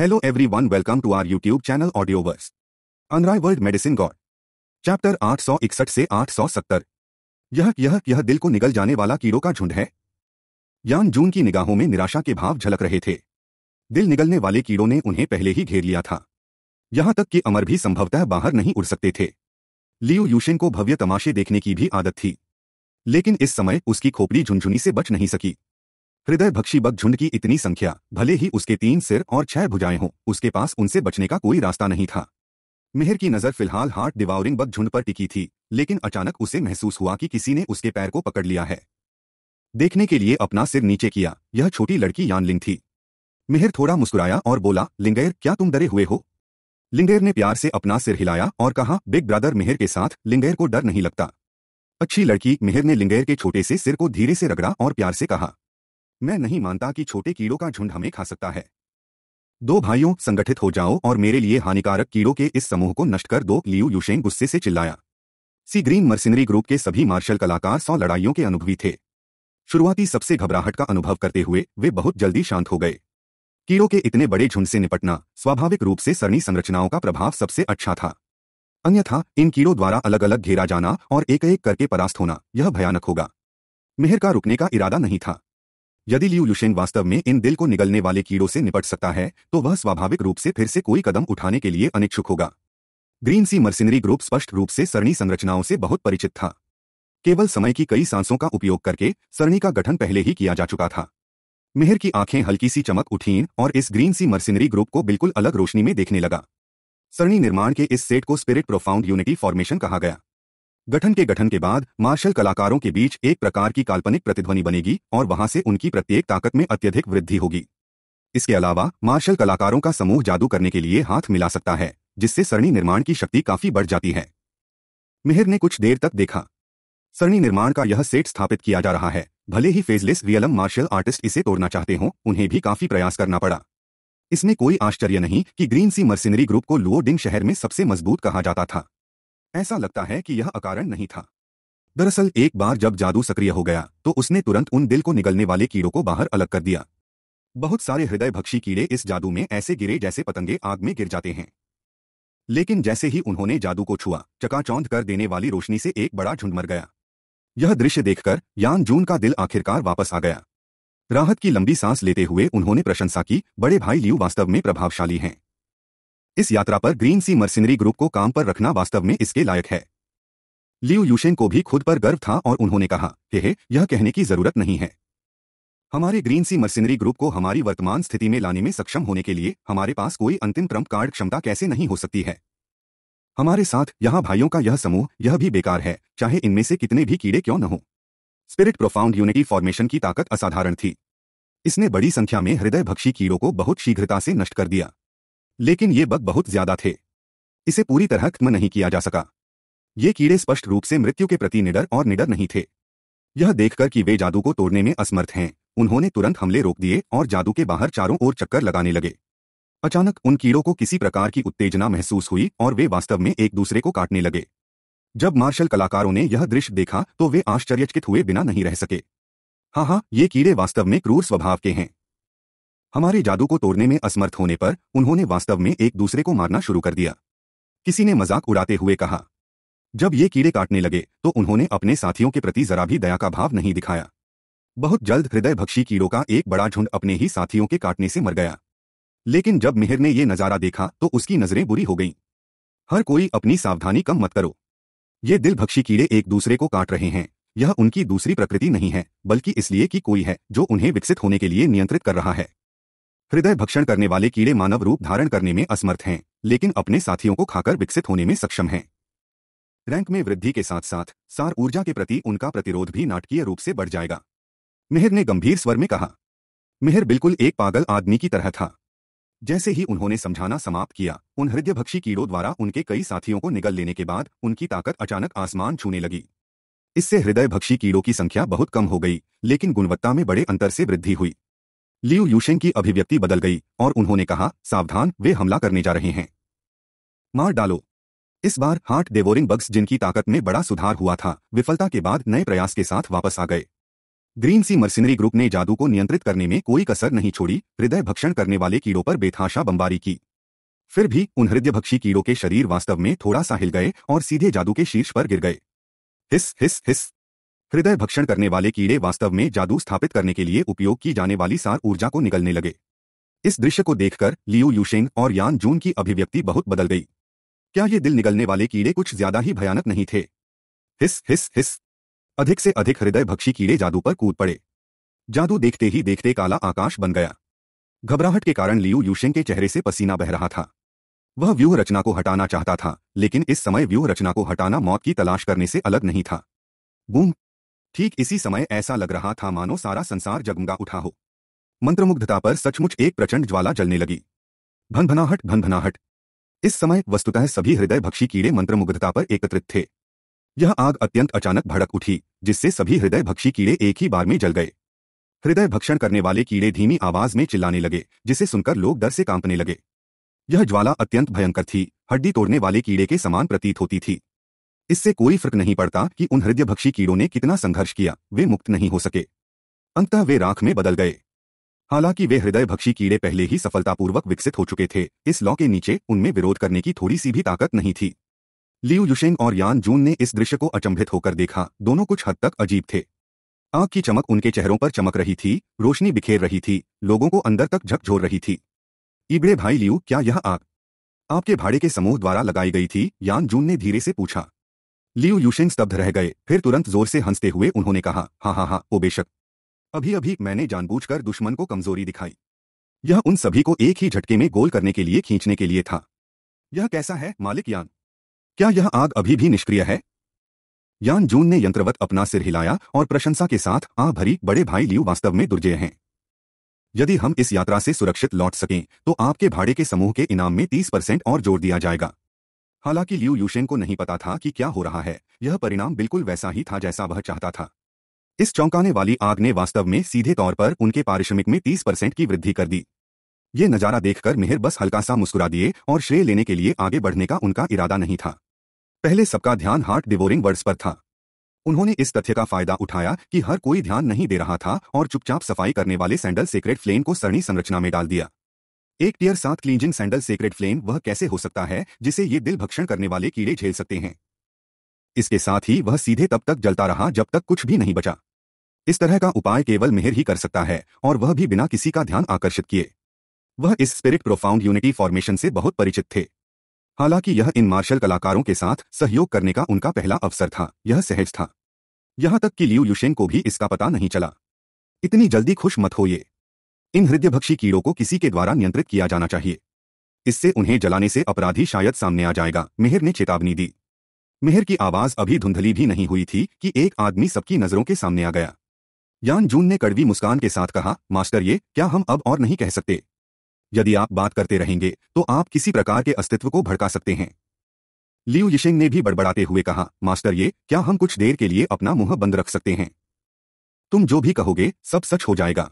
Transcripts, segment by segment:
Hello everyone welcome to our YouTube channel Audioverse. Unrivaled Medicine God. Chapter 861 से 870. यह यह यह दिल को निगल जाने वाला कीड़ों का झुंड है यान जून की निगाहों में निराशा के भाव झलक रहे थे दिल निगलने वाले कीड़ों ने उन्हें पहले ही घेर लिया था यहां तक कि अमर भी संभवतः बाहर नहीं उड़ सकते थे लियो यूशेन को भव्य तमाशे देखने की भी आदत थी लेकिन इस समय उसकी खोपड़ी झुनझुनी से बच नहीं सकी हृदय भक्षी बग झुंड की इतनी संख्या भले ही उसके तीन सिर और छह भुजाएं हों उसके पास उनसे बचने का कोई रास्ता नहीं था मेहर की नजर फिलहाल हार्ट डिवाउरिंग बग झुंड पर टिकी थी लेकिन अचानक उसे महसूस हुआ कि किसी ने उसके पैर को पकड़ लिया है देखने के लिए अपना सिर नीचे किया यह छोटी लड़की यानलिंग थी मिहिर थोड़ा मुस्कुराया और बोला लिंगेर क्या तुम डरे हुए हो लिंगेर ने प्यार से अपना सिर हिलाया और कहा बिग ब्रदर मिहिर के साथ लिंगेर को डर नहीं लगता अच्छी लड़की मेहर ने लिंगेर के छोटे से सिर को धीरे से रगड़ा और प्यार से कहा मैं नहीं मानता कि छोटे कीड़ों का झुंड हमें खा सकता है दो भाइयों संगठित हो जाओ और मेरे लिए हानिकारक कीड़ों के इस समूह को नष्ट कर दो लियू युशेंग गुस्से से चिल्लाया सी ग्रीन मर्सिनरी ग्रुप के सभी मार्शल कलाकार सौ लड़ाइयों के अनुभवी थे शुरुआती सबसे घबराहट का अनुभव करते हुए वे बहुत जल्दी शांत हो गए कीड़ों के इतने बड़े झुंड से निपटना स्वाभाविक रूप से सरणी संरचनाओं का प्रभाव सबसे अच्छा था अन्यथा इन कीड़ों द्वारा अलग अलग घेरा जाना और एक एक करके परास्त होना यह भयानक होगा मेहर का रुकने का इरादा नहीं था यदि लियू लुशेन वास्तव में इन दिल को निगलने वाले कीड़ों से निपट सकता है तो वह स्वाभाविक रूप से फिर से कोई कदम उठाने के लिए अनिच्छुक होगा ग्रीन सी मर्सिनरी ग्रुप स्पष्ट रूप से सरणी संरचनाओं से बहुत परिचित था केवल समय की कई सांसों का उपयोग करके सरणी का गठन पहले ही किया जा चुका था मेहर की आंखें हल्की सी चमक उठीं और इस ग्रीन सी मर्सिनरी ग्रुप को बिल्कुल अलग रोशनी में देखने लगा सरणी निर्माण के इस सेट को स्पिरिट प्रोफाउंड यूनिटी फॉर्मेशन कहा गया गठन के गठन के बाद मार्शल कलाकारों के बीच एक प्रकार की काल्पनिक प्रतिध्वनि बनेगी और वहां से उनकी प्रत्येक ताकत में अत्यधिक वृद्धि होगी इसके अलावा मार्शल कलाकारों का समूह जादू करने के लिए हाथ मिला सकता है जिससे सरणी निर्माण की शक्ति काफी बढ़ जाती है मिहिर ने कुछ देर तक देखा सरणी निर्माण का यह सेट स्थापित किया जा रहा है भले ही फेजलेस रियलम मार्शल आर्टिस्ट इसे तोड़ना चाहते हो उन्हें भी काफी प्रयास करना पड़ा इसमें कोई आश्चर्य नहीं कि ग्रीन सी मर्सिनरी ग्रुप को लुओडिंग शहर में सबसे मजबूत कहा जाता था ऐसा लगता है कि यह अकारण नहीं था दरअसल एक बार जब जादू सक्रिय हो गया तो उसने तुरंत उन दिल को निगलने वाले कीड़ों को बाहर अलग कर दिया बहुत सारे हृदय भक्षी कीड़े इस जादू में ऐसे गिरे जैसे पतंगे आग में गिर जाते हैं लेकिन जैसे ही उन्होंने जादू को छुआ चकाचौंध कर देने वाली रोशनी से एक बड़ा झुंड मर गया यह दृश्य देखकर यान जून का दिल आखिरकार वापस आ गया राहत की लंबी सांस लेते हुए उन्होंने प्रशंसा की बड़े भाई लियू वास्तव में प्रभावशाली हैं इस यात्रा पर ग्रीन सी मर्सिनरी ग्रुप को काम पर रखना वास्तव में इसके लायक है लियू यूशेन को भी खुद पर गर्व था और उन्होंने कहा हे हे यह कहने की जरूरत नहीं है हमारे ग्रीन सी मर्सिनरी ग्रुप को हमारी वर्तमान स्थिति में लाने में सक्षम होने के लिए हमारे पास कोई अंतिम ट्रम्प कार्ड क्षमता कैसे नहीं हो सकती है हमारे साथ यहां भाइयों का यह समूह यह भी बेकार है चाहे इनमें से कितने भी कीड़े क्यों न हो स्पिरिट प्रोफाउंड यूनिटी फॉर्मेशन की ताकत असाधारण थी इसने बड़ी संख्या में हृदय भक्षी कीड़ों को बहुत शीघ्रता से नष्ट कर दिया लेकिन ये बग बहुत ज्यादा थे इसे पूरी तरह खत्म नहीं किया जा सका ये कीड़े स्पष्ट रूप से मृत्यु के प्रति निडर और निडर नहीं थे यह देखकर कि वे जादू को तोड़ने में असमर्थ हैं उन्होंने तुरंत हमले रोक दिए और जादू के बाहर चारों ओर चक्कर लगाने लगे अचानक उन कीड़ों को किसी प्रकार की उत्तेजना महसूस हुई और वे वास्तव में एक दूसरे को काटने लगे जब मार्शल कलाकारों ने यह दृश्य देखा तो वे आश्चर्यचकित हुए बिना नहीं रह सके हाँ हाँ ये कीड़े वास्तव में क्रूर स्वभाव के हैं हमारे जादू को तोड़ने में असमर्थ होने पर उन्होंने वास्तव में एक दूसरे को मारना शुरू कर दिया किसी ने मजाक उड़ाते हुए कहा जब ये कीड़े काटने लगे तो उन्होंने अपने साथियों के प्रति जरा भी दया का भाव नहीं दिखाया बहुत जल्द हृदय भक्षी कीड़ों का एक बड़ा झुंड अपने ही साथियों के काटने से मर गया लेकिन जब मिहिर ने यह नज़ारा देखा तो उसकी नज़रें बुरी हो गईं हर कोई अपनी सावधानी कम मत करो ये भक्षी कीड़े एक दूसरे को काट रहे हैं यह उनकी दूसरी प्रकृति नहीं है बल्कि इसलिए कि कोई है जो उन्हें विकसित होने के लिए नियंत्रित कर रहा है हृदय भक्षण करने वाले कीड़े मानव रूप धारण करने में असमर्थ हैं लेकिन अपने साथियों को खाकर विकसित होने में सक्षम हैं रैंक में वृद्धि के साथ साथ सार ऊर्जा के प्रति उनका प्रतिरोध भी नाटकीय रूप से बढ़ जाएगा मेहर ने गंभीर स्वर में कहा मेहर बिल्कुल एक पागल आदमी की तरह था जैसे ही उन्होंने समझाना समाप्त किया उन हृदयभक्षी कीड़ों द्वारा उनके कई साथियों को निगल लेने के बाद उनकी ताकत अचानक आसमान छूने लगी इससे हृदयभक्षी कीड़ों की संख्या बहुत कम हो गई लेकिन गुणवत्ता में बड़े अंतर से वृद्धि हुई लियू यूशेंग की अभिव्यक्ति बदल गई और उन्होंने कहा सावधान वे हमला करने जा रहे हैं मार डालो इस बार हार्ट डेवोरिंग बग्स जिनकी ताकत में बड़ा सुधार हुआ था विफलता के बाद नए प्रयास के साथ वापस आ गए ग्रीन सी मर्सिनरी ग्रुप ने जादू को नियंत्रित करने में कोई कसर नहीं छोड़ी हृदय भक्षण करने वाले कीड़ों पर बेथाशा बमबारी की फिर भी उन हृदयभक्षी कीड़ों के शरीर वास्तव में थोड़ा सा हिल गए और सीधे जादू के शीर्ष पर गिर गए हिस हिस हिस हृदय भक्षण करने वाले कीड़े वास्तव में जादू स्थापित करने के लिए उपयोग की जाने वाली सार ऊर्जा को निकलने लगे इस दृश्य को देखकर लियू यूशेंग और यान जून की अभिव्यक्ति बहुत बदल गई क्या ये दिल निकलने वाले कीड़े कुछ ज्यादा ही भयानक नहीं थे हिस हिस हिस अधिक से अधिक हृदय भक्षी कीड़े जादू पर कूद पड़े जादू देखते ही देखते काला आकाश बन गया घबराहट के कारण लियू यूशेंग के चेहरे से पसीना बह रहा था वह व्यूह रचना को हटाना चाहता था लेकिन इस समय व्यूह रचना को हटाना मौत की तलाश करने से अलग नहीं था बूम ठीक इसी समय ऐसा लग रहा था मानो सारा संसार जगमगा उठा हो मंत्रमुग्धता पर सचमुच एक प्रचंड ज्वाला जलने लगी भनभनाहट भनभनाहट इस समय वस्तुतः सभी हृदय भक्षी कीड़े मंत्रमुग्धता पर एकत्रित थे यह आग अत्यंत अचानक भड़क उठी जिससे सभी हृदय भक्षी कीड़े एक ही बार में जल गए हृदय भक्षण करने वाले कीड़े धीमी आवाज में चिल्लाने लगे जिसे सुनकर लोग डर से कांपने लगे यह ज्वाला अत्यंत भयंकर थी हड्डी तोड़ने वाले कीड़े के समान प्रतीत होती थी इससे कोई फर्क नहीं पड़ता कि उन हृदयभक्षी कीड़ों ने कितना संघर्ष किया वे मुक्त नहीं हो सके अंततः वे राख में बदल गए हालांकि वे हृदय भक्षी कीड़े पहले ही सफलतापूर्वक विकसित हो चुके थे इस लॉ के नीचे उनमें विरोध करने की थोड़ी सी भी ताकत नहीं थी लियू युशेंग और यान जून ने इस दृश्य को अचंभित होकर देखा दोनों कुछ हद तक अजीब थे आंख की चमक उनके चेहरों पर चमक रही थी रोशनी बिखेर रही थी लोगों को अंदर तक झकझोर रही थी इबड़े भाई लियू क्या यह आग आपके भाड़े के समूह द्वारा लगाई गई थी यान जून ने धीरे से पूछा लियू यूशेंग स्तब्ध रह गए फिर तुरंत जोर से हंसते हुए उन्होंने कहा हाँ हाँ हाँ ओ बेशक अभी अभी मैंने जानबूझकर दुश्मन को कमजोरी दिखाई यह उन सभी को एक ही झटके में गोल करने के लिए खींचने के लिए था यह कैसा है मालिक यान क्या यह आग अभी भी निष्क्रिय है यान जून ने यंत्रवत अपना सिर हिलाया और प्रशंसा के साथ आ भरी बड़े भाई लियू वास्तव में दुर्जय हैं यदि हम इस यात्रा से सुरक्षित लौट सकें तो आपके भाड़े के समूह के इनाम में तीस परसेंट और जोड़ दिया जाएगा हालांकि लियू यूशेन को नहीं पता था कि क्या हो रहा है यह परिणाम बिल्कुल वैसा ही था जैसा वह चाहता था इस चौंकाने वाली आग ने वास्तव में सीधे तौर पर उनके पारिश्रमिक में तीस परसेंट की वृद्धि कर दी ये नज़ारा देखकर मेहर बस हल्का सा मुस्कुरा दिए और श्रेय लेने के लिए आगे बढ़ने का उनका इरादा नहीं था पहले सबका ध्यान हार्ट डिवोरिंग वर्ड्स पर था उन्होंने इस तथ्य का फायदा उठाया कि हर कोई ध्यान नहीं दे रहा था और चुपचाप सफाई करने वाले सैंडल सेक्रेट फ्लेन को सरणी संरचना में डाल दिया एक टीयर सात क्लींजिंग सैंडल सेक्रेट फ्लेम वह कैसे हो सकता है जिसे ये दिल भक्षण करने वाले कीड़े झेल सकते हैं इसके साथ ही वह सीधे तब तक जलता रहा जब तक कुछ भी नहीं बचा इस तरह का उपाय केवल मेहर ही कर सकता है और वह भी बिना किसी का ध्यान आकर्षित किए वह इस स्पिरिट प्रोफाउंड यूनिटी फॉर्मेशन से बहुत परिचित थे हालांकि यह इन मार्शल कलाकारों के साथ सहयोग करने का उनका पहला अवसर था यह सहज था यहां तक कि लियू युशेन को भी इसका पता नहीं चला इतनी जल्दी खुश मत होइए इन हृदयभक्षी कीड़ों को किसी के द्वारा नियंत्रित किया जाना चाहिए इससे उन्हें जलाने से अपराधी शायद सामने आ जाएगा मेहर ने चेतावनी दी मेहर की आवाज अभी धुंधली भी नहीं हुई थी कि एक आदमी सबकी नजरों के सामने आ गया यान जून ने कड़वी मुस्कान के साथ कहा मास्टर ये क्या हम अब और नहीं कह सकते यदि आप बात करते रहेंगे तो आप किसी प्रकार के अस्तित्व को भड़का सकते हैं लियू यिशेंग ने भी बड़बड़ाते हुए कहा मास्टर ये क्या हम कुछ देर के लिए अपना मुंह बंद रख सकते हैं तुम जो भी कहोगे सब सच हो जाएगा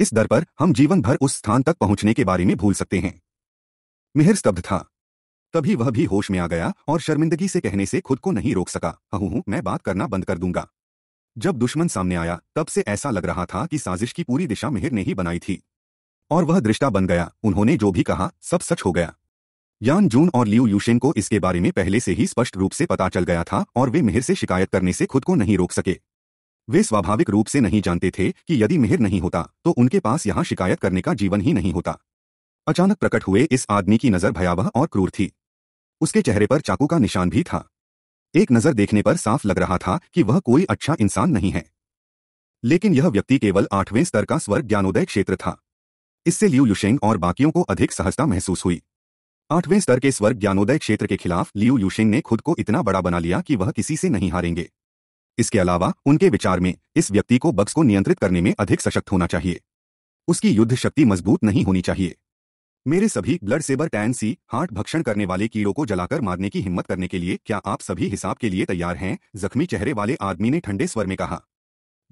इस दर पर हम जीवन भर उस स्थान तक पहुंचने के बारे में भूल सकते हैं मिहिर स्तब्ध था तभी वह भी होश में आ गया और शर्मिंदगी से कहने से खुद को नहीं रोक सका हूं मैं बात करना बंद कर दूंगा जब दुश्मन सामने आया तब से ऐसा लग रहा था कि साजिश की पूरी दिशा मिहिर ने ही बनाई थी और वह दृष्टा बन गया उन्होंने जो भी कहा सब सच हो गया यान जून और लियू यूशेन को इसके बारे में पहले से ही स्पष्ट रूप से पता चल गया था और वे मिहिर से शिकायत करने से खुद को नहीं रोक सके वे स्वाभाविक रूप से नहीं जानते थे कि यदि मेहर नहीं होता तो उनके पास यहां शिकायत करने का जीवन ही नहीं होता अचानक प्रकट हुए इस आदमी की नजर भयावह और क्रूर थी उसके चेहरे पर चाकू का निशान भी था एक नजर देखने पर साफ लग रहा था कि वह कोई अच्छा इंसान नहीं है लेकिन यह व्यक्ति केवल आठवें स्तर का स्वर्ग ज्ञानोदय क्षेत्र था इससे लियू युशेंग और बाकियों को अधिक सहजता महसूस हुई आठवें स्तर के स्वर्ग ज्ञानोदय क्षेत्र के खिलाफ लियू युशेंग ने खुद को इतना बड़ा बना लिया कि वह किसी से नहीं हारेंगे इसके अलावा उनके विचार में इस व्यक्ति को बग्स को नियंत्रित करने में अधिक सशक्त होना चाहिए उसकी युद्ध शक्ति मजबूत नहीं होनी चाहिए मेरे सभी ब्लड सेबर टैन सी हार्ट भक्षण करने वाले कीड़ों को जलाकर मारने की हिम्मत करने के लिए क्या आप सभी हिसाब के लिए तैयार हैं जख्मी चेहरे वाले आदमी ने ठंडे स्वर में कहा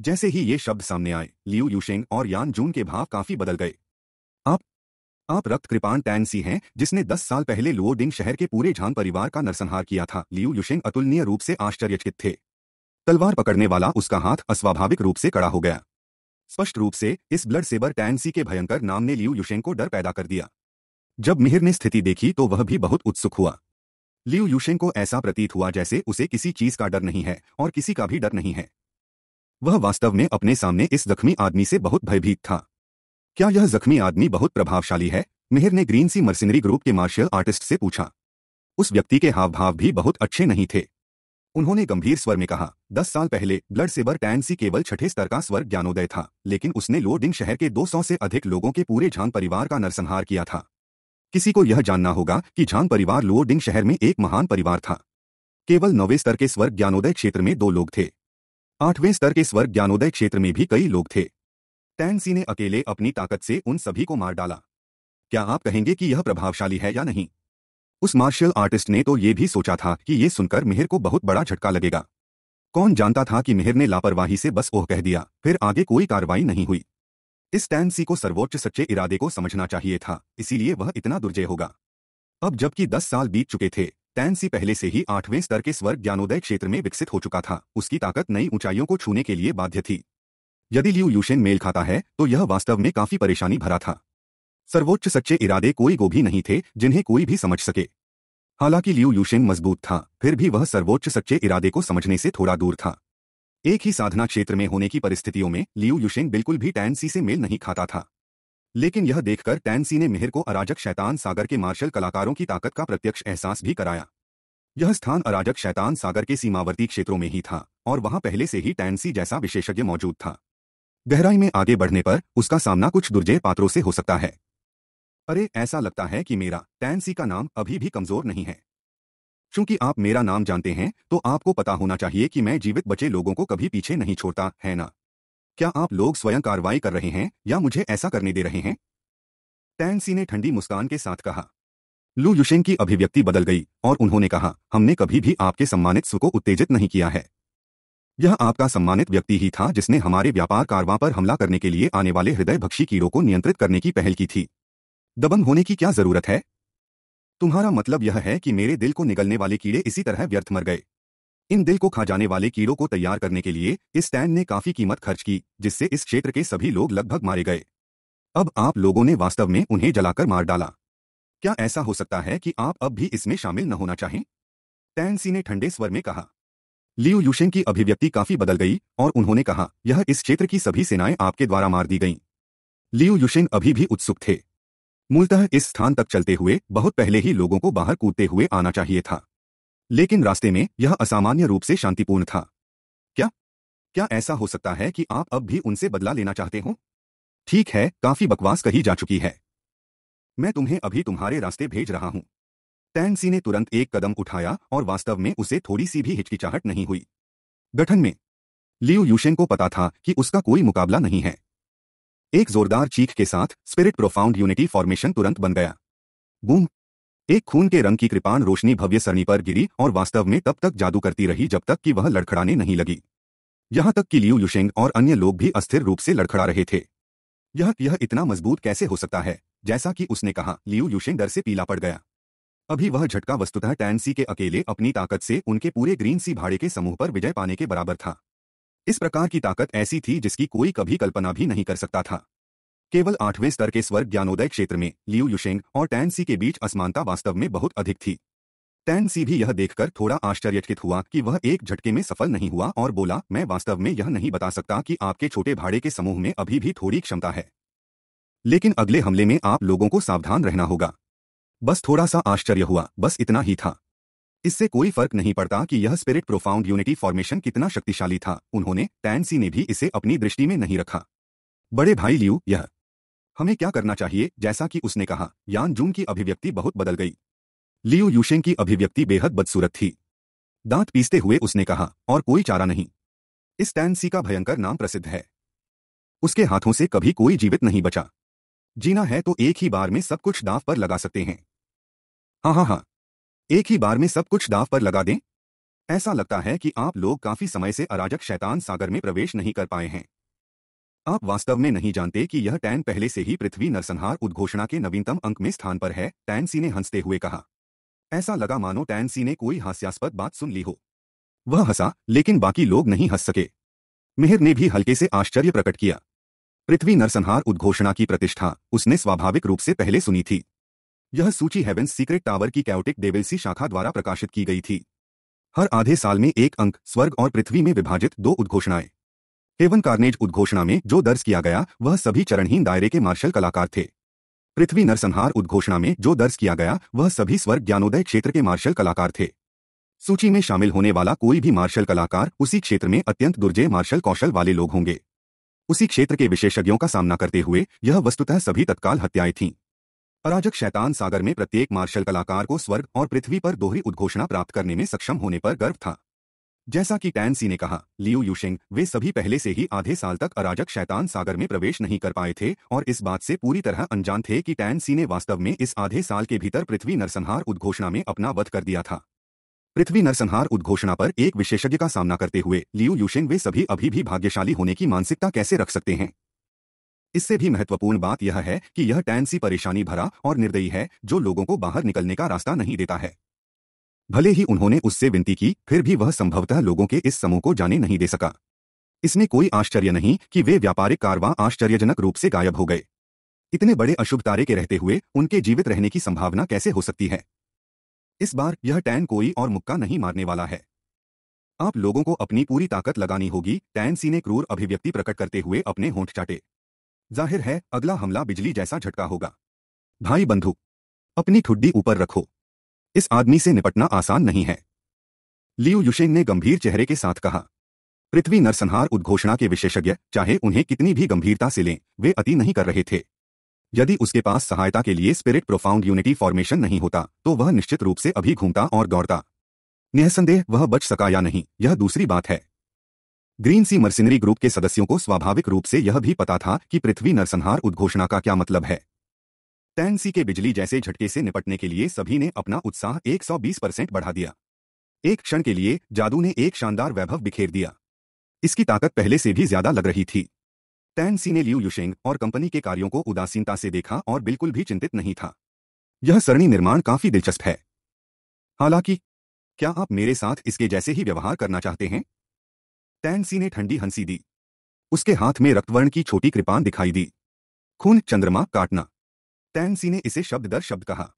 जैसे ही ये शब्द सामने आए लियू यूशेंग और यान जून के भाव काफी बदल गए आप आप रक्त कृपाण टैनसी हैं जिसने दस साल पहले लुओडिंग शहर के पूरे झांग परिवार का नरसंहार किया था लियू युशेंग अतुलनीय रूप से आश्चर्यचकित थे तलवार पकड़ने वाला उसका हाथ अस्वाभाविक रूप से कड़ा हो गया स्पष्ट रूप से इस ब्लड सेबर टैनसी के भयंकर नाम ने लियू युशेंग को डर पैदा कर दिया जब मिहिर ने स्थिति देखी तो वह भी बहुत उत्सुक हुआ लियू युशेंग को ऐसा प्रतीत हुआ जैसे उसे किसी चीज का डर नहीं है और किसी का भी डर नहीं है वह वास्तव में अपने सामने इस जख्मी आदमी से बहुत भयभीत था क्या यह जख्मी आदमी बहुत प्रभावशाली है मिहिर ने ग्रीन सी मर्सिनरी ग्रुप के मार्शल आर्टिस्ट से पूछा उस व्यक्ति के हाव भाव भी बहुत अच्छे नहीं थे उन्होंने गंभीर स्वर में कहा दस साल पहले ब्लड सेबर टैंसी केवल छठे स्तर का स्वर्ग ज्ञानोदय था लेकिन उसने लोडिंग शहर के 200 से अधिक लोगों के पूरे झान परिवार का नरसंहार किया था किसी को यह जानना होगा कि झान परिवार लोडिंग शहर में एक महान परिवार था केवल नौवें स्तर के स्वर्ग ज्ञानोदय क्षेत्र में दो लोग थे आठवें स्तर के स्वर्ग ज्ञानोदय क्षेत्र में भी कई लोग थे टैंसी ने अकेले अपनी ताकत से उन सभी को मार डाला क्या आप कहेंगे कि यह प्रभावशाली है या नहीं उस मार्शल आर्टिस्ट ने तो ये भी सोचा था कि ये सुनकर मेहर को बहुत बड़ा झटका लगेगा कौन जानता था कि मेहर ने लापरवाही से बस ओह कह दिया फिर आगे कोई कार्रवाई नहीं हुई इस टैंसी को सर्वोच्च सच्चे इरादे को समझना चाहिए था इसीलिए वह इतना दुर्जय होगा अब जबकि दस साल बीत चुके थे टैंसी पहले से ही आठवें स्तर के स्वर्ग ज्ञानोदय क्षेत्र में विकसित हो चुका था उसकी ताकत नई ऊंचाइयों को छूने के लिए बाध्य थी यदि लियू यूशेन मेल खाता है तो यह वास्तव में काफी परेशानी भरा था सर्वोच्च सच्चे इरादे कोई गोभी नहीं थे जिन्हें कोई भी समझ सके हालांकि लियू यूशेन मजबूत था फिर भी वह सर्वोच्च सच्चे इरादे को समझने से थोड़ा दूर था एक ही साधना क्षेत्र में होने की परिस्थितियों में लियू यूशेन बिल्कुल भी टैनसी से मेल नहीं खाता था लेकिन यह देखकर टैनसी ने मिहिर को अराजक शैतान सागर के मार्शल कलाकारों की ताकत का प्रत्यक्ष एहसास भी कराया यह स्थान अराजक शैतान सागर के सीमावर्ती क्षेत्रों में ही था और वहां पहले से ही टैनसी जैसा विशेषज्ञ मौजूद था गहराई में आगे बढ़ने पर उसका सामना कुछ दुर्जय पात्रों से हो सकता है अरे ऐसा लगता है कि मेरा टैंसी का नाम अभी भी कमजोर नहीं है चूंकि आप मेरा नाम जानते हैं तो आपको पता होना चाहिए कि मैं जीवित बचे लोगों को कभी पीछे नहीं छोड़ता है ना क्या आप लोग स्वयं कार्रवाई कर रहे हैं या मुझे ऐसा करने दे रहे हैं टैनसी ने ठंडी मुस्कान के साथ कहा लू युशेन की अभिव्यक्ति बदल गई और उन्होंने कहा हमने कभी भी आपके सम्मानित सु को उत्तेजित नहीं किया है यह आपका सम्मानित व्यक्ति ही था जिसने हमारे व्यापार कारवां पर हमला करने के लिए आने वाले हृदय भक्षी कीड़ों को नियंत्रित करने की पहल की थी दबंग होने की क्या जरूरत है तुम्हारा मतलब यह है कि मेरे दिल को निगलने वाले कीड़े इसी तरह व्यर्थ मर गए इन दिल को खा जाने वाले कीड़ों को तैयार करने के लिए इस स्टैंड ने काफी कीमत खर्च की जिससे इस क्षेत्र के सभी लोग लगभग मारे गए अब आप लोगों ने वास्तव में उन्हें जलाकर मार डाला क्या ऐसा हो सकता है कि आप अब भी इसमें शामिल न होना चाहें तैनसी ने ठंडे स्वर में कहा लियू यूशेन की अभिव्यक्ति काफी बदल गई और उन्होंने कहा यह इस क्षेत्र की सभी सेनाएं आपके द्वारा मार दी गईं। लियू यूशेन अभी भी उत्सुक थे मूलतः इस स्थान तक चलते हुए बहुत पहले ही लोगों को बाहर कूदते हुए आना चाहिए था लेकिन रास्ते में यह असामान्य रूप से शांतिपूर्ण था क्या क्या ऐसा हो सकता है कि आप अब भी उनसे बदला लेना चाहते हो ठीक है काफी बकवास कही जा चुकी है मैं तुम्हें अभी तुम्हारे रास्ते भेज रहा हूं तैनसी ने तुरंत एक कदम उठाया और वास्तव में उसे थोड़ी सी भी हिचकिचाहट नहीं हुई गठन में लियू यूशेन को पता था कि उसका कोई मुकाबला नहीं है एक जोरदार चीख के साथ स्पिरिट प्रोफाउंड यूनिटी फॉर्मेशन तुरंत बन गया बूम एक खून के रंग की कृपाण रोशनी भव्य सरणी पर गिरी और वास्तव में तब तक जादू करती रही जब तक कि वह लड़खड़ाने नहीं लगी यहां तक कि लियू युशेंग और अन्य लोग भी अस्थिर रूप से लड़खड़ा रहे थे यह यह इतना मजबूत कैसे हो सकता है जैसा कि उसने कहा लियू युशेंग डर से पीला पड़ गया अभी वह झटका वस्तुतः टैनसी के अकेले अपनी ताकत से उनके पूरे ग्रीन सी भाड़े के समूह पर विजय पाने के बराबर था इस प्रकार की ताकत ऐसी थी जिसकी कोई कभी कल्पना भी नहीं कर सकता था केवल आठवें स्तर के स्वर्ग ज्ञानोदय क्षेत्र में लियू युशेंग और टैन सी के बीच असमानता वास्तव में बहुत अधिक थी टैन सी भी यह देखकर थोड़ा आश्चर्यचकित हुआ कि वह एक झटके में सफल नहीं हुआ और बोला मैं वास्तव में यह नहीं बता सकता कि आपके छोटे भाड़े के समूह में अभी भी थोड़ी क्षमता है लेकिन अगले हमले में आप लोगों को सावधान रहना होगा बस थोड़ा सा आश्चर्य हुआ बस इतना ही था इससे कोई फर्क नहीं पड़ता कि यह स्पिरिट प्रोफाउंड यूनिटी फॉर्मेशन कितना शक्तिशाली था उन्होंने टैंसी ने भी इसे अपनी दृष्टि में नहीं रखा बड़े भाई लियू यह हमें क्या करना चाहिए जैसा कि उसने कहा यान जून की अभिव्यक्ति बहुत बदल गई लियू यूशेंग की अभिव्यक्ति बेहद बदसूरत थी दांत पीसते हुए उसने कहा और कोई चारा नहीं इस टैंसी का भयंकर नाम प्रसिद्ध है उसके हाथों से कभी कोई जीवित नहीं बचा जीना है तो एक ही बार में सब कुछ दांव पर लगा सकते हैं हाँ हाँ हाँ एक ही बार में सब कुछ दाव पर लगा दें ऐसा लगता है कि आप लोग काफी समय से अराजक शैतान सागर में प्रवेश नहीं कर पाए हैं आप वास्तव में नहीं जानते कि यह टैन पहले से ही पृथ्वी नरसंहार उद्घोषणा के नवीनतम अंक में स्थान पर है टैन सी ने हंसते हुए कहा ऐसा लगा मानो टैन सी ने कोई हास्यास्पद बात सुन ली हो वह हंसा लेकिन बाकी लोग नहीं हंस सके मेहर ने भी हल्के से आश्चर्य प्रकट किया पृथ्वी नरसंहार उद्घोषणा की प्रतिष्ठा उसने स्वाभाविक रूप से पहले सुनी थी यह सूची हेवेंस सीक्रेट टावर की कैटिक डेवेल्सी शाखा द्वारा प्रकाशित की गई थी हर आधे साल में एक अंक स्वर्ग और पृथ्वी में विभाजित दो उद्घोषणाएं हेवन कार्नेज उद्घोषणा में जो दर्ज किया गया वह सभी चरणहीन दायरे के मार्शल कलाकार थे पृथ्वी नरसंहार उद्घोषणा में जो दर्ज किया गया वह सभी स्वर्ग ज्ञानोदय क्षेत्र के मार्शल कलाकार थे सूची में शामिल होने वाला कोई भी मार्शल कलाकार उसी क्षेत्र में अत्यंत दुर्जय मार्शल कौशल वाले लोग होंगे उसी क्षेत्र के विशेषज्ञों का सामना करते हुए यह वस्तुतः सभी तत्काल हत्याएं थीं अराजक शैतान सागर में प्रत्येक मार्शल कलाकार को स्वर्ग और पृथ्वी पर दोहरी उद्घोषणा प्राप्त करने में सक्षम होने पर गर्व था जैसा कि टैन सी ने कहा लियू यूशिंग वे सभी पहले से ही आधे साल तक अराजक शैतान सागर में प्रवेश नहीं कर पाए थे और इस बात से पूरी तरह अनजान थे कि टैन सी ने वास्तव में इस आधे साल के भीतर पृथ्वी नरसंहार उद्घोषणा में अपना वध कर दिया था पृथ्वी नरसंहार उद्घोषणा पर एक विशेषज्ञ का सामना करते हुए लियू यूशिंग वे सभी अभी भी भाग्यशाली होने की मानसिकता कैसे रख सकते हैं इससे भी महत्वपूर्ण बात यह है कि यह टैंसी परेशानी भरा और निर्दयी है जो लोगों को बाहर निकलने का रास्ता नहीं देता है भले ही उन्होंने उससे विनती की फिर भी वह संभवतः लोगों के इस समूह को जाने नहीं दे सका इसमें कोई आश्चर्य नहीं कि वे व्यापारिक कारवा आश्चर्यजनक रूप से गायब हो गए इतने बड़े अशुभ तारे के रहते हुए उनके जीवित रहने की संभावना कैसे हो सकती है इस बार यह टैन कोई और मुक्का नहीं मारने वाला है आप लोगों को अपनी पूरी ताकत लगानी होगी टैन सी ने क्रूर अभिव्यक्ति प्रकट करते हुए अपने होंठ चाटे जाहिर है अगला हमला बिजली जैसा झटका होगा भाई बंधु अपनी ठुड्डी ऊपर रखो इस आदमी से निपटना आसान नहीं है लियू युशेन ने गंभीर चेहरे के साथ कहा पृथ्वी नरसंहार उद्घोषणा के विशेषज्ञ चाहे उन्हें कितनी भी गंभीरता से लें वे अति नहीं कर रहे थे यदि उसके पास सहायता के लिए स्पिरिट प्रोफाउंड यूनिटी फॉर्मेशन नहीं होता तो वह निश्चित रूप से अभी घूमता और दौड़ता निहसंदेह वह बच सका या नहीं यह दूसरी बात है ग्रीन सी मर्सिनरी ग्रुप के सदस्यों को स्वाभाविक रूप से यह भी पता था कि पृथ्वी नरसंहार उद्घोषणा का क्या मतलब है टैंसी के बिजली जैसे झटके से निपटने के लिए सभी ने अपना उत्साह 120 परसेंट बढ़ा दिया एक क्षण के लिए जादू ने एक शानदार वैभव बिखेर दिया इसकी ताकत पहले से भी ज्यादा लग रही थी टैंसी ने लियू युशेंग और कंपनी के कार्यों को उदासीनता से देखा और बिल्कुल भी चिंतित नहीं था यह सरणी निर्माण काफी दिलचस्प है हालांकि क्या आप मेरे साथ इसके जैसे ही व्यवहार करना चाहते हैं टैंसी ने ठंडी हंसी दी उसके हाथ में रक्तवर्ण की छोटी कृपान दिखाई दी खून चंद्रमा काटना टैंसी ने इसे शब्द दर शब्द कहा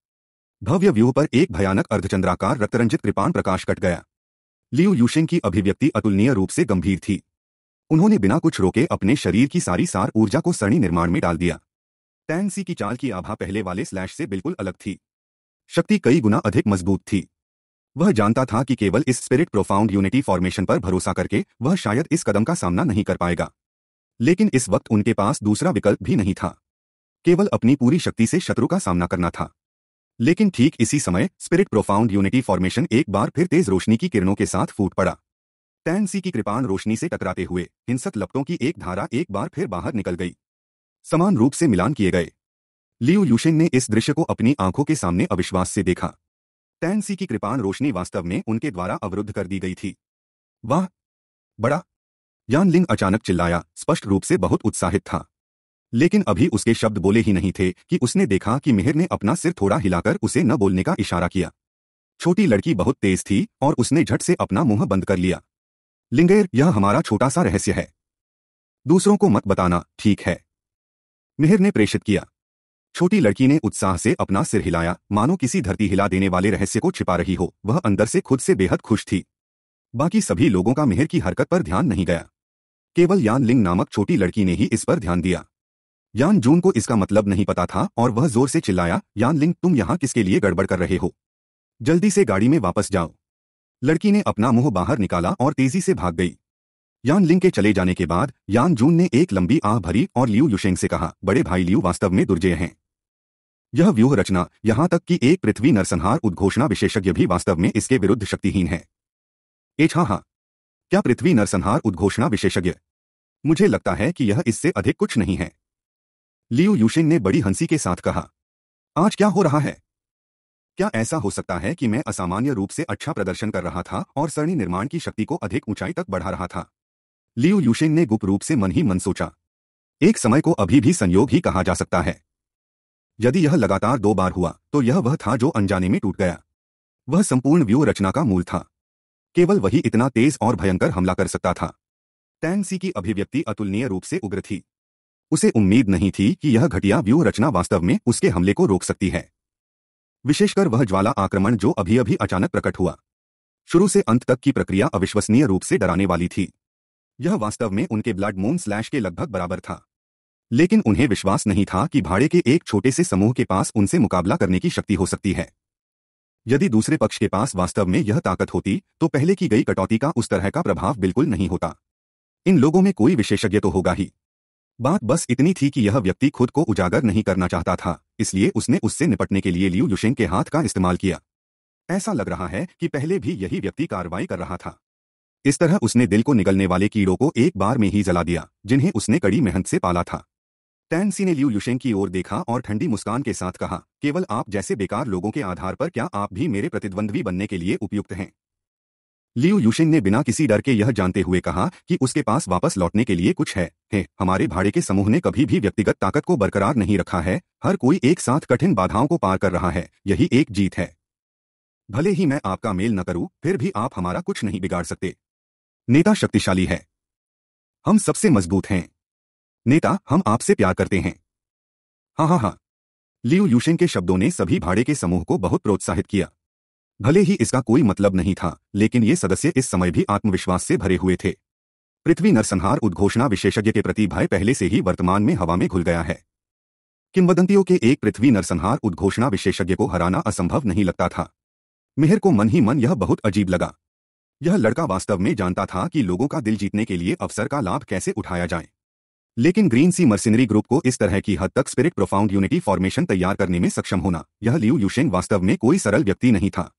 भव्य व्यूह पर एक भयानक अर्धचंद्राकार रक्तरंजित कृपाण प्रकाश कट गया लियू यूशिन की अभिव्यक्ति अतुलनीय रूप से गंभीर थी उन्होंने बिना कुछ रोके अपने शरीर की सारी सार ऊर्जा को सरणी निर्माण में डाल दिया टैंसी की चाल की आभा पहले वाले स्लैश से बिल्कुल अलग थी शक्ति कई गुना अधिक मजबूत थी वह जानता था कि केवल इस स्पिरिट प्रोफाउंड यूनिटी फॉर्मेशन पर भरोसा करके वह शायद इस कदम का सामना नहीं कर पाएगा लेकिन इस वक्त उनके पास दूसरा विकल्प भी नहीं था केवल अपनी पूरी शक्ति से शत्रु का सामना करना था लेकिन ठीक इसी समय स्पिरिट प्रोफाउंड यूनिटी फॉर्मेशन एक बार फिर तेज रोशनी की किरणों के साथ फूट पड़ा टैनसी की कृपाण रोशनी से टकराते हुए हिंसक लपटों की एक धारा एक बार फिर बाहर निकल गई समान रूप से मिलान किए गए लियो यूशेन ने इस दृश्य को अपनी आंखों के सामने अविश्वास से देखा टैंसी की कृपाण रोशनी वास्तव में उनके द्वारा अवरुद्ध कर दी गई थी वाह बड़ा यान लिंग अचानक चिल्लाया स्पष्ट रूप से बहुत उत्साहित था लेकिन अभी उसके शब्द बोले ही नहीं थे कि उसने देखा कि मिहिर ने अपना सिर थोड़ा हिलाकर उसे न बोलने का इशारा किया छोटी लड़की बहुत तेज थी और उसने झट से अपना मुंह बंद कर लिया लिंगेर यह हमारा छोटा सा रहस्य है दूसरों को मत बताना ठीक है मिहिर ने प्रेषित किया छोटी लड़की ने उत्साह से अपना सिर हिलाया मानो किसी धरती हिला देने वाले रहस्य को छिपा रही हो वह अंदर से खुद से बेहद खुश थी बाकी सभी लोगों का मेहर की हरकत पर ध्यान नहीं गया केवल यान लिंग नामक छोटी लड़की ने ही इस पर ध्यान दिया यान जून को इसका मतलब नहीं पता था और वह जोर से चिल्लाया यान लिंग तुम यहां किसके लिए गड़बड़ कर रहे हो जल्दी से गाड़ी में वापस जाओ लड़की ने अपना मुंह बाहर निकाला और तेजी से भाग गई यान लिंग के चले जाने के बाद यान जून ने एक लंबी आह भरी और लियू युशेंग से कहा बड़े भाई लियू वास्तव में दुर्जय हैं यह व्यूह रचना यहां तक कि एक पृथ्वी नरसंहार उद्घोषणा विशेषज्ञ भी वास्तव में इसके विरुद्ध शक्तिहीन है एच हाँ हाँ क्या पृथ्वी नरसंहार उद्घोषणा विशेषज्ञ मुझे लगता है कि यह इससे अधिक कुछ नहीं है लियू यूशिंग ने बड़ी हंसी के साथ कहा आज क्या हो रहा है क्या ऐसा हो सकता है कि मैं असामान्य रूप से अच्छा प्रदर्शन कर रहा था और सरणी निर्माण की शक्ति को अधिक ऊंचाई तक बढ़ा रहा था लियू यूशेन ने गुप्त रूप से मन ही मन सोचा एक समय को अभी भी संयोग ही कहा जा सकता है यदि यह लगातार दो बार हुआ तो यह वह था जो अनजाने में टूट गया वह संपूर्ण व्यू रचना का मूल था केवल वही इतना तेज और भयंकर हमला कर सकता था टैंगसी की अभिव्यक्ति अतुलनीय रूप से उग्र थी उसे उम्मीद नहीं थी कि यह घटिया व्यू रचना वास्तव में उसके हमले को रोक सकती है विशेषकर वह ज्वाला आक्रमण जो अभी अभी अचानक प्रकट हुआ शुरू से अंत तक की प्रक्रिया अविश्वसनीय रूप से डराने वाली थी यह वास्तव में उनके ब्लड मून स्लैश के लगभग बराबर था लेकिन उन्हें विश्वास नहीं था कि भाड़े के एक छोटे से समूह के पास उनसे मुकाबला करने की शक्ति हो सकती है यदि दूसरे पक्ष के पास वास्तव में यह ताकत होती तो पहले की गई कटौती का उस तरह का प्रभाव बिल्कुल नहीं होता इन लोगों में कोई विशेषज्ञ तो होगा ही बात बस इतनी थी कि यह व्यक्ति खुद को उजागर नहीं करना चाहता था इसलिए उसने उससे निपटने के लिए लियू युशेंग के हाथ का इस्तेमाल किया ऐसा लग रहा है कि पहले भी यही व्यक्ति कार्रवाई कर रहा था इस तरह उसने दिल को निगलने वाले कीड़ों को एक बार में ही जला दिया जिन्हें उसने कड़ी मेहनत से पाला था टैंसी ने लियू युशेंग की ओर देखा और ठंडी मुस्कान के साथ कहा केवल आप जैसे बेकार लोगों के आधार पर क्या आप भी मेरे प्रतिद्वंद्वी बनने के लिए उपयुक्त हैं लियू युशेंग ने बिना किसी डर के यह जानते हुए कहा कि उसके पास वापस लौटने के लिए कुछ है, है हमारे भाड़े के समूह ने कभी भी व्यक्तिगत ताकत को बरकरार नहीं रखा है हर कोई एक साथ कठिन बाधाओं को पार कर रहा है यही एक जीत है भले ही मैं आपका मेल न करूं फिर भी आप हमारा कुछ नहीं बिगाड़ सकते नेता शक्तिशाली है हम सबसे मजबूत हैं नेता हम आपसे प्यार करते हैं हाँ हाँ हाँ लियू यूशेन के शब्दों ने सभी भाड़े के समूह को बहुत प्रोत्साहित किया भले ही इसका कोई मतलब नहीं था लेकिन ये सदस्य इस समय भी आत्मविश्वास से भरे हुए थे पृथ्वी नरसंहार उद्घोषणा विशेषज्ञ के प्रति भय पहले से ही वर्तमान में हवा में घुल गया है किंवदंतियों के एक पृथ्वी नरसंहार उद्घोषणा विशेषज्ञ को हराना असंभव नहीं लगता था मिहिर को मन ही मन यह बहुत अजीब लगा यह लड़का वास्तव में जानता था कि लोगों का दिल जीतने के लिए अवसर का लाभ कैसे उठाया जाए लेकिन ग्रीन सी मर्सिनरी ग्रुप को इस तरह की हद तक स्पिरिट प्रोफाउंड यूनिटी फॉर्मेशन तैयार करने में सक्षम होना यह लियू यूशेंग वास्तव में कोई सरल व्यक्ति नहीं था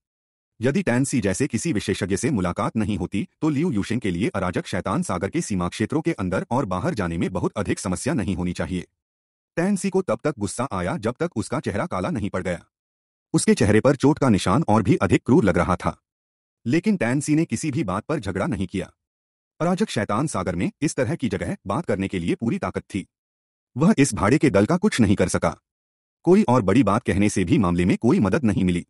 यदि टैन सी जैसे किसी विशेषज्ञ से मुलाकात नहीं होती तो लियू यूशेंग के लिए अराजक शैतान सागर के सीमा क्षेत्रों के अंदर और बाहर जाने में बहुत अधिक समस्या नहीं होनी चाहिए टैन सी को तब तक गुस्सा आया जब तक उसका चेहरा काला नहीं पड़ गया उसके चेहरे पर चोट का निशान और भी अधिक क्रूर लग रहा था लेकिन टैनसी ने किसी भी बात पर झगड़ा नहीं किया अराजक शैतान सागर में इस तरह की जगह बात करने के लिए पूरी ताकत थी वह इस भाड़े के दल का कुछ नहीं कर सका कोई और बड़ी बात कहने से भी मामले में कोई मदद नहीं मिली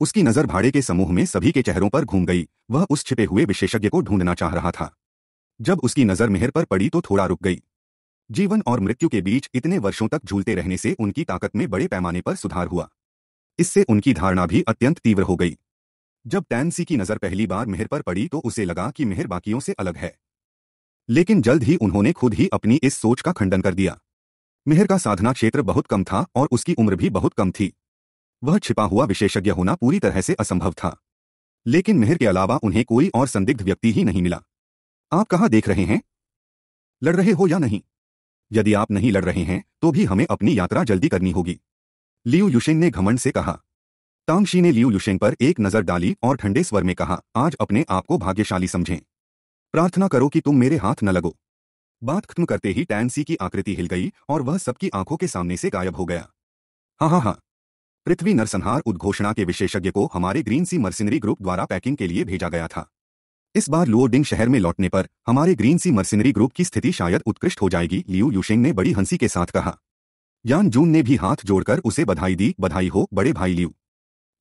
उसकी नजर भाड़े के समूह में सभी के चेहरों पर घूम गई वह उस छिपे हुए विशेषज्ञ को ढूंढना चाह रहा था जब उसकी नजर मेहर पर पड़ी तो थोड़ा रुक गई जीवन और मृत्यु के बीच इतने वर्षों तक झूलते रहने से उनकी ताकत में बड़े पैमाने पर सुधार हुआ इससे उनकी धारणा भी अत्यंत तीव्र हो गई जब टैनसी की नजर पहली बार मेहर पर पड़ी तो उसे लगा कि मेहर बाकियों से अलग है लेकिन जल्द ही उन्होंने खुद ही अपनी इस सोच का खंडन कर दिया मेहर का साधना क्षेत्र बहुत कम था और उसकी उम्र भी बहुत कम थी वह छिपा हुआ विशेषज्ञ होना पूरी तरह से असंभव था लेकिन मेहर के अलावा उन्हें कोई और संदिग्ध व्यक्ति ही नहीं मिला आप कहाँ देख रहे हैं लड़ रहे हो या नहीं यदि आप नहीं लड़ रहे हैं तो भी हमें अपनी यात्रा जल्दी करनी होगी लियू युशिन ने घमंड से कहा तांगशी ने लियू युशेंग पर एक नजर डाली और ठंडे स्वर में कहा आज अपने आप को भाग्यशाली समझें प्रार्थना करो कि तुम मेरे हाथ न लगो बात खत्म करते ही टैंसी की आकृति हिल गई और वह सबकी आंखों के सामने से गायब हो गया हाँ हाँ हाँ पृथ्वी नरसंहार उद्घोषणा के विशेषज्ञ को हमारे ग्रीन सी मर्सिनरी ग्रुप द्वारा पैकिंग के लिए भेजा गया था इस बार लुओडिंग शहर में लौटने पर हमारे ग्रीन सी मर्सिनरी ग्रुप की स्थिति शायद उत्कृष्ट हो जाएगी लियू युशेंग ने बड़ी हंसी के साथ कहा यान जून ने भी हाथ जोड़कर उसे बधाई दी बधाई हो बड़े भाई लियू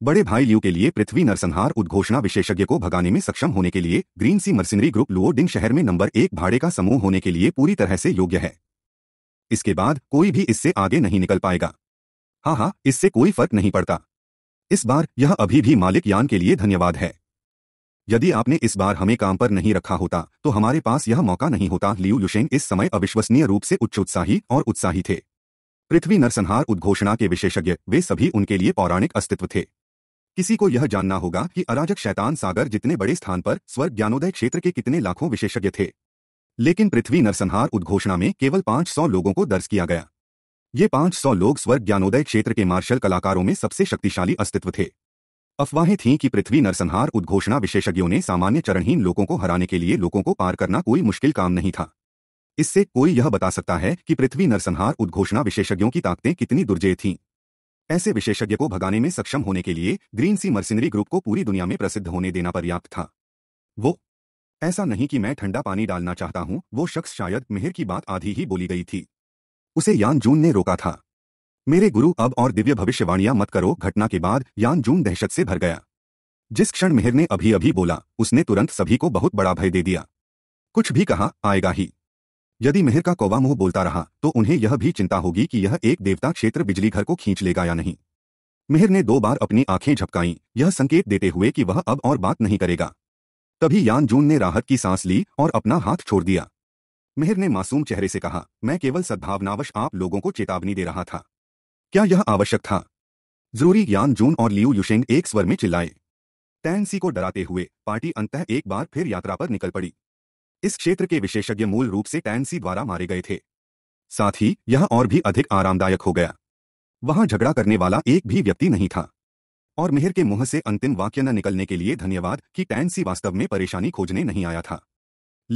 बड़े भाई लियू के लिए पृथ्वी नरसंहार उद्घोषणा विशेषज्ञ को भगाने में सक्षम होने के लिए green sea mercenary group Luoding शहर में नंबर एक भाड़े का समूह होने के लिए पूरी तरह से योग्य है इसके बाद कोई भी इससे आगे नहीं निकल पाएगा हाँ हाँ इससे कोई फर्क नहीं पड़ता इस बार यह अभी भी मालिक यान के लिए धन्यवाद है यदि आपने इस बार हमें काम पर नहीं रखा होता तो हमारे पास यह मौका नहीं होता लियू युशेंग इस समय अविश्वसनीय रूप से उच्च उत्साही और उत्साही थे पृथ्वी नरसंहार उद्घोषणा के विशेषज्ञ वे सभी उनके लिए पौराणिक अस्तित्व थे किसी को यह जानना होगा कि अराजक शैतान सागर जितने बड़े स्थान पर स्वर्ग ज्ञानोदय क्षेत्र के कितने लाखों विशेषज्ञ थे लेकिन पृथ्वी नरसंहार उद्घोषणा में केवल 500 लोगों को दर्ज किया गया ये 500 लोग स्वर्ग ज्ञानोदय क्षेत्र के मार्शल कलाकारों में सबसे शक्तिशाली अस्तित्व थे अफवाहें थीं कि पृथ्वी नरसंहार उद्घोषणा विशेषज्ञों ने सामान्य चरणहीन लोगों को हराने के लिए लोगों को पार करना कोई मुश्किल काम नहीं था इससे कोई यह बता सकता है कि पृथ्वी नरसंहार उद्घोषणा विशेषज्ञों की ताकतें कितनी दुर्जेय थीं ऐसे विशेषज्ञ को भगाने में सक्षम होने के लिए ग्रीन सी मर्सिनरी ग्रुप को पूरी दुनिया में प्रसिद्ध होने देना पर्याप्त था वो ऐसा नहीं कि मैं ठंडा पानी डालना चाहता हूं वो शख्स शायद मेहर की बात आधी ही बोली गई थी उसे यान जून ने रोका था मेरे गुरु अब और दिव्य भविष्यवाणियां मत करो घटना के बाद यान जून दहशत से भर गया जिस क्षण मेहर ने अभी अभी बोला उसने तुरंत सभी को बहुत बड़ा भय दे दिया कुछ भी कहा आएगा ही यदि मेहर का कौवा मुंह बोलता रहा तो उन्हें यह भी चिंता होगी कि यह एक देवता क्षेत्र बिजली घर को खींच लेगा या नहीं मेहर ने दो बार अपनी आंखें झपकाई यह संकेत देते हुए कि वह अब और बात नहीं करेगा तभी यान जून ने राहत की सांस ली और अपना हाथ छोड़ दिया मेहर ने मासूम चेहरे से कहा मैं केवल सद्भावनावश आप लोगों को चेतावनी दे रहा था क्या यह आवश्यक था जरूरी यान जून और लियू युशेंग एक स्वर में चिल्लाए तैनसी को डराते हुए पार्टी अंतः एक बार फिर यात्रा पर निकल पड़ी इस क्षेत्र के विशेषज्ञ मूल रूप से टैंसी द्वारा मारे गए थे साथ ही यह और भी अधिक आरामदायक हो गया वहां झगड़ा करने वाला एक भी व्यक्ति नहीं था और मेहर के मुंह से अंतिम वाक्य न निकलने के लिए धन्यवाद कि टैंसी वास्तव में परेशानी खोजने नहीं आया था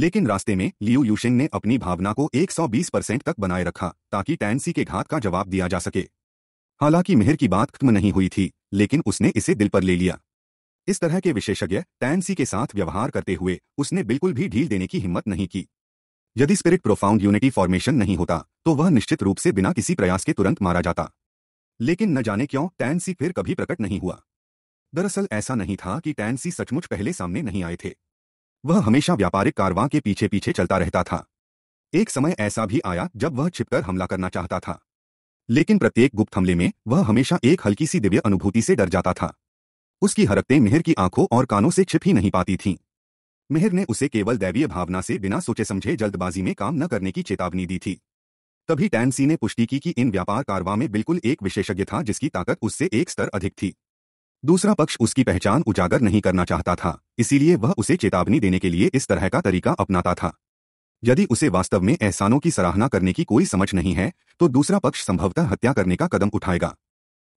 लेकिन रास्ते में लियू यूशिंग ने अपनी भावना को 120 परसेंट तक बनाए रखा ताकि टैंसी के घात का जवाब दिया जा सके हालांकि मेहर की बात खत्म नहीं हुई थी लेकिन उसने इसे दिल पर ले लिया इस तरह के विशेषज्ञ टैंसी के साथ व्यवहार करते हुए उसने बिल्कुल भी ढील देने की हिम्मत नहीं की यदि स्पिरिट प्रोफाउंड यूनिटी फॉर्मेशन नहीं होता तो वह निश्चित रूप से बिना किसी प्रयास के तुरंत मारा जाता लेकिन न जाने क्यों टैंसी फिर कभी प्रकट नहीं हुआ दरअसल ऐसा नहीं था कि टैंसी सचमुच पहले सामने नहीं आए थे वह हमेशा व्यापारिक कारवां के पीछे पीछे चलता रहता था एक समय ऐसा भी आया जब वह छिपकर हमला करना चाहता था लेकिन प्रत्येक गुप्त हमले में वह हमेशा एक हल्की सी दिव्य अनुभूति से डर जाता था उसकी हरकतें मेहर की आंखों और कानों से छिप ही नहीं पाती थीं मेहर ने उसे केवल दैवीय भावना से बिना सोचे समझे जल्दबाजी में काम न करने की चेतावनी दी थी तभी टैनसी ने पुष्टि की कि इन व्यापार कारवा में बिल्कुल एक विशेषज्ञ था जिसकी ताकत उससे एक स्तर अधिक थी दूसरा पक्ष उसकी पहचान उजागर नहीं करना चाहता था इसीलिए वह उसे चेतावनी देने के लिए इस तरह का तरीका अपनाता था यदि उसे वास्तव में एहसानों की सराहना करने की कोई समझ नहीं है तो दूसरा पक्ष संभवतः हत्या करने का कदम उठाएगा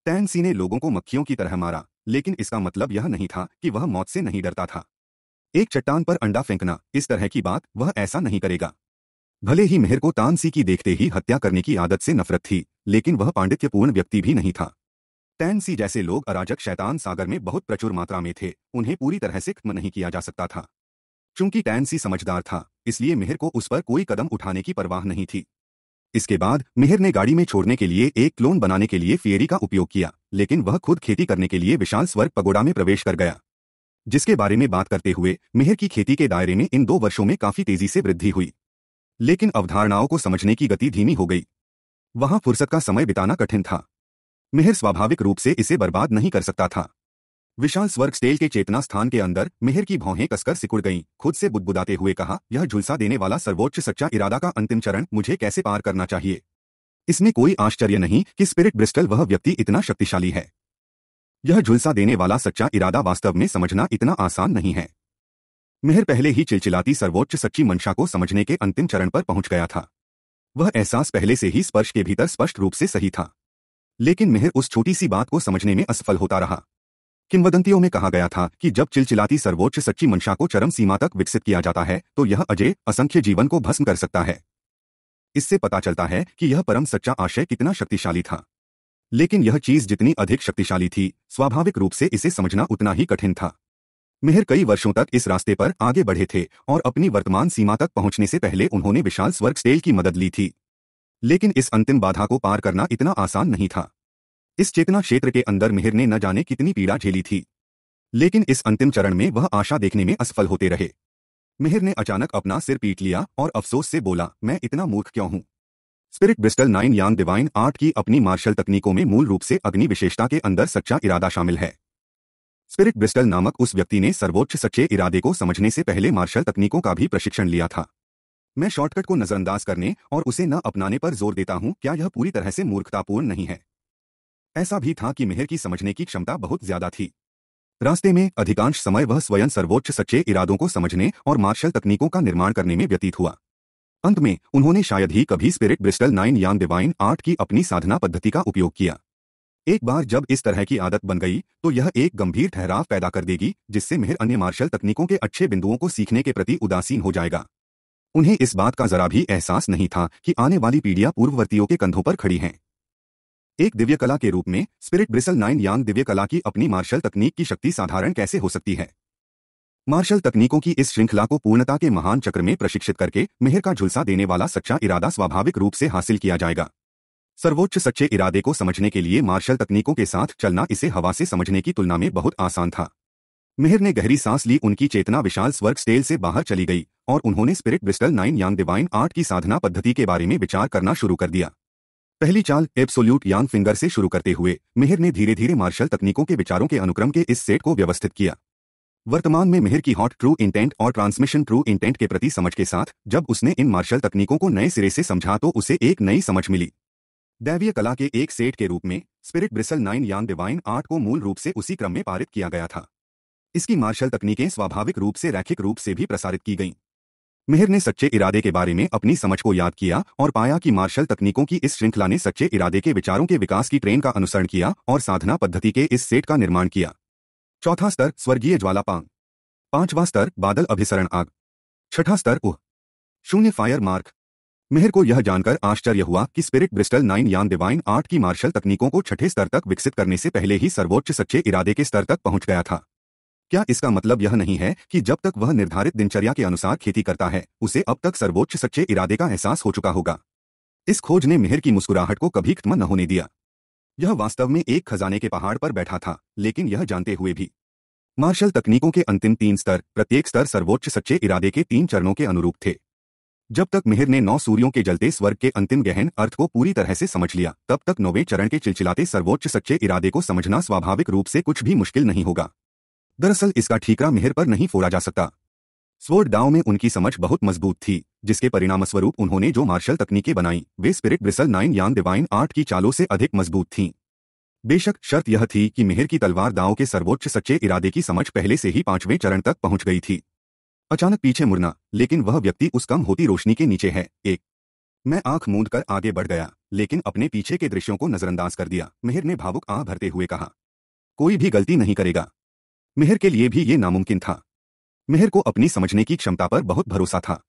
टैनसी ने लोगों को मक्खियों की तरह मारा लेकिन इसका मतलब यह नहीं था कि वह मौत से नहीं डरता था एक चट्टान पर अंडा फेंकना इस तरह की बात वह ऐसा नहीं करेगा भले ही मेहर को तानसी की देखते ही हत्या करने की आदत से नफरत थी लेकिन वह पांडित्यपूर्ण व्यक्ति भी नहीं था टैनसी जैसे लोग अराजक शैतान सागर में बहुत प्रचुर मात्रा में थे उन्हें पूरी तरह से खत्म नहीं किया जा सकता था चूंकि टैनसी समझदार था इसलिए मेहर को उस पर कोई कदम उठाने की परवाह नहीं थी इसके बाद मिहिर ने गाड़ी में छोड़ने के लिए एक क्लोन बनाने के लिए फियरी का उपयोग किया लेकिन वह खुद खेती करने के लिए विशाल स्वर्ग पगोड़ा में प्रवेश कर गया जिसके बारे में बात करते हुए मिहिर की खेती के दायरे में इन दो वर्षों में काफी तेजी से वृद्धि हुई लेकिन अवधारणाओं को समझने की गति धीमी हो गई वहां फुर्सत का समय बिताना कठिन था मिहिर स्वाभाविक रूप से इसे बर्बाद नहीं कर सकता था विशाल स्वर्ग स्टेल के चेतना स्थान के अंदर मेहर की भौहें कसकर सिकुड़ गईं। खुद से बुदबुदाते हुए कहा यह झुलसा देने वाला सर्वोच्च सच्चा इरादा का अंतिम चरण मुझे कैसे पार करना चाहिए इसमें कोई आश्चर्य नहीं कि स्पिरिट ब्रिस्टल वह व्यक्ति इतना शक्तिशाली है यह झुलसा देने वाला सच्चा इरादा वास्तव में समझना इतना आसान नहीं है मेहर पहले ही चिलचिलाती सर्वोच्च सच्ची मंशा को समझने के अंतिम चरण पर पहुंच गया था वह एहसास पहले से ही स्पर्श के भीतर स्पष्ट रूप से सही था लेकिन मेहर उस छोटी सी बात को समझने में असफल होता रहा किंवदंतियों में कहा गया था कि जब चिलचिलाती सर्वोच्च सच्ची मंशा को चरम सीमा तक विकसित किया जाता है तो यह अजय असंख्य जीवन को भस्म कर सकता है इससे पता चलता है कि यह परम सच्चा आशय कितना शक्तिशाली था लेकिन यह चीज जितनी अधिक शक्तिशाली थी स्वाभाविक रूप से इसे समझना उतना ही कठिन था मेहर कई वर्षों तक इस रास्ते पर आगे बढ़े थे और अपनी वर्तमान सीमा तक पहुंचने से पहले उन्होंने विशाल स्वर्ग स्टेल की मदद ली थी लेकिन इस अंतिम बाधा को पार करना इतना आसान नहीं था इस चेतना क्षेत्र के अंदर मिहिर ने न जाने कितनी पीड़ा झेली थी लेकिन इस अंतिम चरण में वह आशा देखने में असफल होते रहे मिहिर ने अचानक अपना सिर पीट लिया और अफसोस से बोला मैं इतना मूर्ख क्यों हूं spirit bristle nine Yan divine art की अपनी मार्शल तकनीकों में मूल रूप से अग्नि विशेषता के अंदर सच्चा इरादा शामिल है स्पिरिट ब्रिस्टल नामक उस व्यक्ति ने सर्वोच्च सच्चे इरादे को समझने से पहले मार्शल तकनीकों का भी प्रशिक्षण लिया था मैं शॉर्टकट को नजरअंदाज करने और उसे न अपनाने पर जोर देता हूं क्या यह पूरी तरह से मूर्खतापूर्ण नहीं है ऐसा भी था कि मेहर की समझने की क्षमता बहुत ज्यादा थी रास्ते में अधिकांश समय वह स्वयं सर्वोच्च सच्चे इरादों को समझने और मार्शल तकनीकों का निर्माण करने में व्यतीत हुआ अंत में उन्होंने शायद ही कभी spirit bristle nine Yan divine art की अपनी साधना पद्धति का उपयोग किया एक बार जब इस तरह की आदत बन गई तो यह एक गंभीर ठहराव पैदा कर देगी जिससे मेहर अन्य मार्शल तकनीकों के अच्छे बिंदुओं को सीखने के प्रति उदासीन हो जाएगा उन्हें इस बात का जरा भी एहसास नहीं था कि आने वाली पीढ़ियां पूर्ववर्तियों के कंधों पर खड़ी हैं एक दिव्य कला के रूप में स्पिरिट ब्रिसल नाइन यांग दिव्य कला की अपनी मार्शल तकनीक की शक्ति साधारण कैसे हो सकती है मार्शल तकनीकों की इस श्रृंखला को पूर्णता के महान चक्र में प्रशिक्षित करके मेहर का झुलसा देने वाला सच्चा इरादा स्वाभाविक रूप से हासिल किया जाएगा सर्वोच्च सच्चे इरादे को समझने के लिए मार्शल तकनीकों के साथ चलना इसे हवा से समझने की तुलना में बहुत आसान था मेहर ने गहरी सांस ली उनकी चेतना विशाल स्वर्ग स्टेल से बाहर चली गई और उन्होंने spirit bristle nine Yang divine art की साधना पद्धति के बारे में विचार करना शुरू कर दिया पहली चाल एब्सोल्यूट यांग फिंगर से शुरू करते हुए मेहर ने धीरे धीरे मार्शल तकनीकों के विचारों के अनुक्रम के इस सेट को व्यवस्थित किया वर्तमान में मेहर की हॉट ट्रू इंटेंट और ट्रांसमिशन ट्रू इंटेंट के प्रति समझ के साथ जब उसने इन मार्शल तकनीकों को नए सिरे से समझा तो उसे एक नई समझ मिली दैवीय कला के एक सेट के रूप में spirit bristle nine Yang divine art को मूल रूप से उसी क्रम में पारित किया गया था इसकी मार्शल तकनीकें स्वाभाविक रूप से रैखिक रूप से भी प्रसारित की गईं मेहर ने सच्चे इरादे के बारे में अपनी समझ को याद किया और पाया कि मार्शल तकनीकों की इस श्रृंखला ने सच्चे इरादे के विचारों के विकास की ट्रेन का अनुसरण किया और साधना पद्धति के इस सेट का निर्माण किया चौथा स्तर स्वर्गीय ज्वालापांग पांचवा स्तर बादल अभिसरण आग छठा स्तर उह शून्य फायर मार्क मेहर को यह जानकर आश्चर्य हुआ कि spirit bristle nine Yan divine art की मार्शल तकनीकों को छठे स्तर तक विकसित करने से पहले ही सर्वोच्च सच्चे इरादे के स्तर तक पहुंच गया था क्या इसका मतलब यह नहीं है कि जब तक वह निर्धारित दिनचर्या के अनुसार खेती करता है उसे अब तक सर्वोच्च सच्चे इरादे का एहसास हो चुका होगा इस खोज ने मेहर की मुस्कुराहट को कभी खत्म न होने दिया यह वास्तव में एक खजाने के पहाड़ पर बैठा था लेकिन यह जानते हुए भी मार्शल तकनीकों के अंतिम तीन स्तर प्रत्येक स्तर सर्वोच्च सच्चे इरादे के तीन चरणों के अनुरूप थे जब तक मिहिर ने नौ सूर्यों के जलते स्वर्ग के अंतिम गहन अर्थ को पूरी तरह से समझ लिया तब तक नौवें चरण के चिलचिलाते सर्वोच्च सच्चे इरादे को समझना स्वाभाविक रूप से कुछ भी मुश्किल नहीं होगा दरअसल इसका ठीकरा मेहर पर नहीं फोड़ा जा सकता स्वोर्ड दाव में उनकी समझ बहुत मजबूत थी जिसके परिणामस्वरूप उन्होंने जो मार्शल तकनीकें बनाई वे spirit bristle nine Yan divine art की चालों से अधिक मजबूत थीं बेशक शर्त यह थी कि मेहर की तलवार दाव के सर्वोच्च सच्चे इरादे की समझ पहले से ही पांचवें चरण तक पहुंच गई थी अचानक पीछे मुड़ना लेकिन वह व्यक्ति उस कम होती रोशनी के नीचे है एक मैं आंख मूंद कर आगे बढ़ गया लेकिन अपने पीछे के दृश्यों को नजरअंदाज कर दिया मेहर ने भावुक आह भरते हुए कहा कोई भी गलती नहीं करेगा मेहर के लिए भी ये नामुमकिन था मेहर को अपनी समझने की क्षमता पर बहुत भरोसा था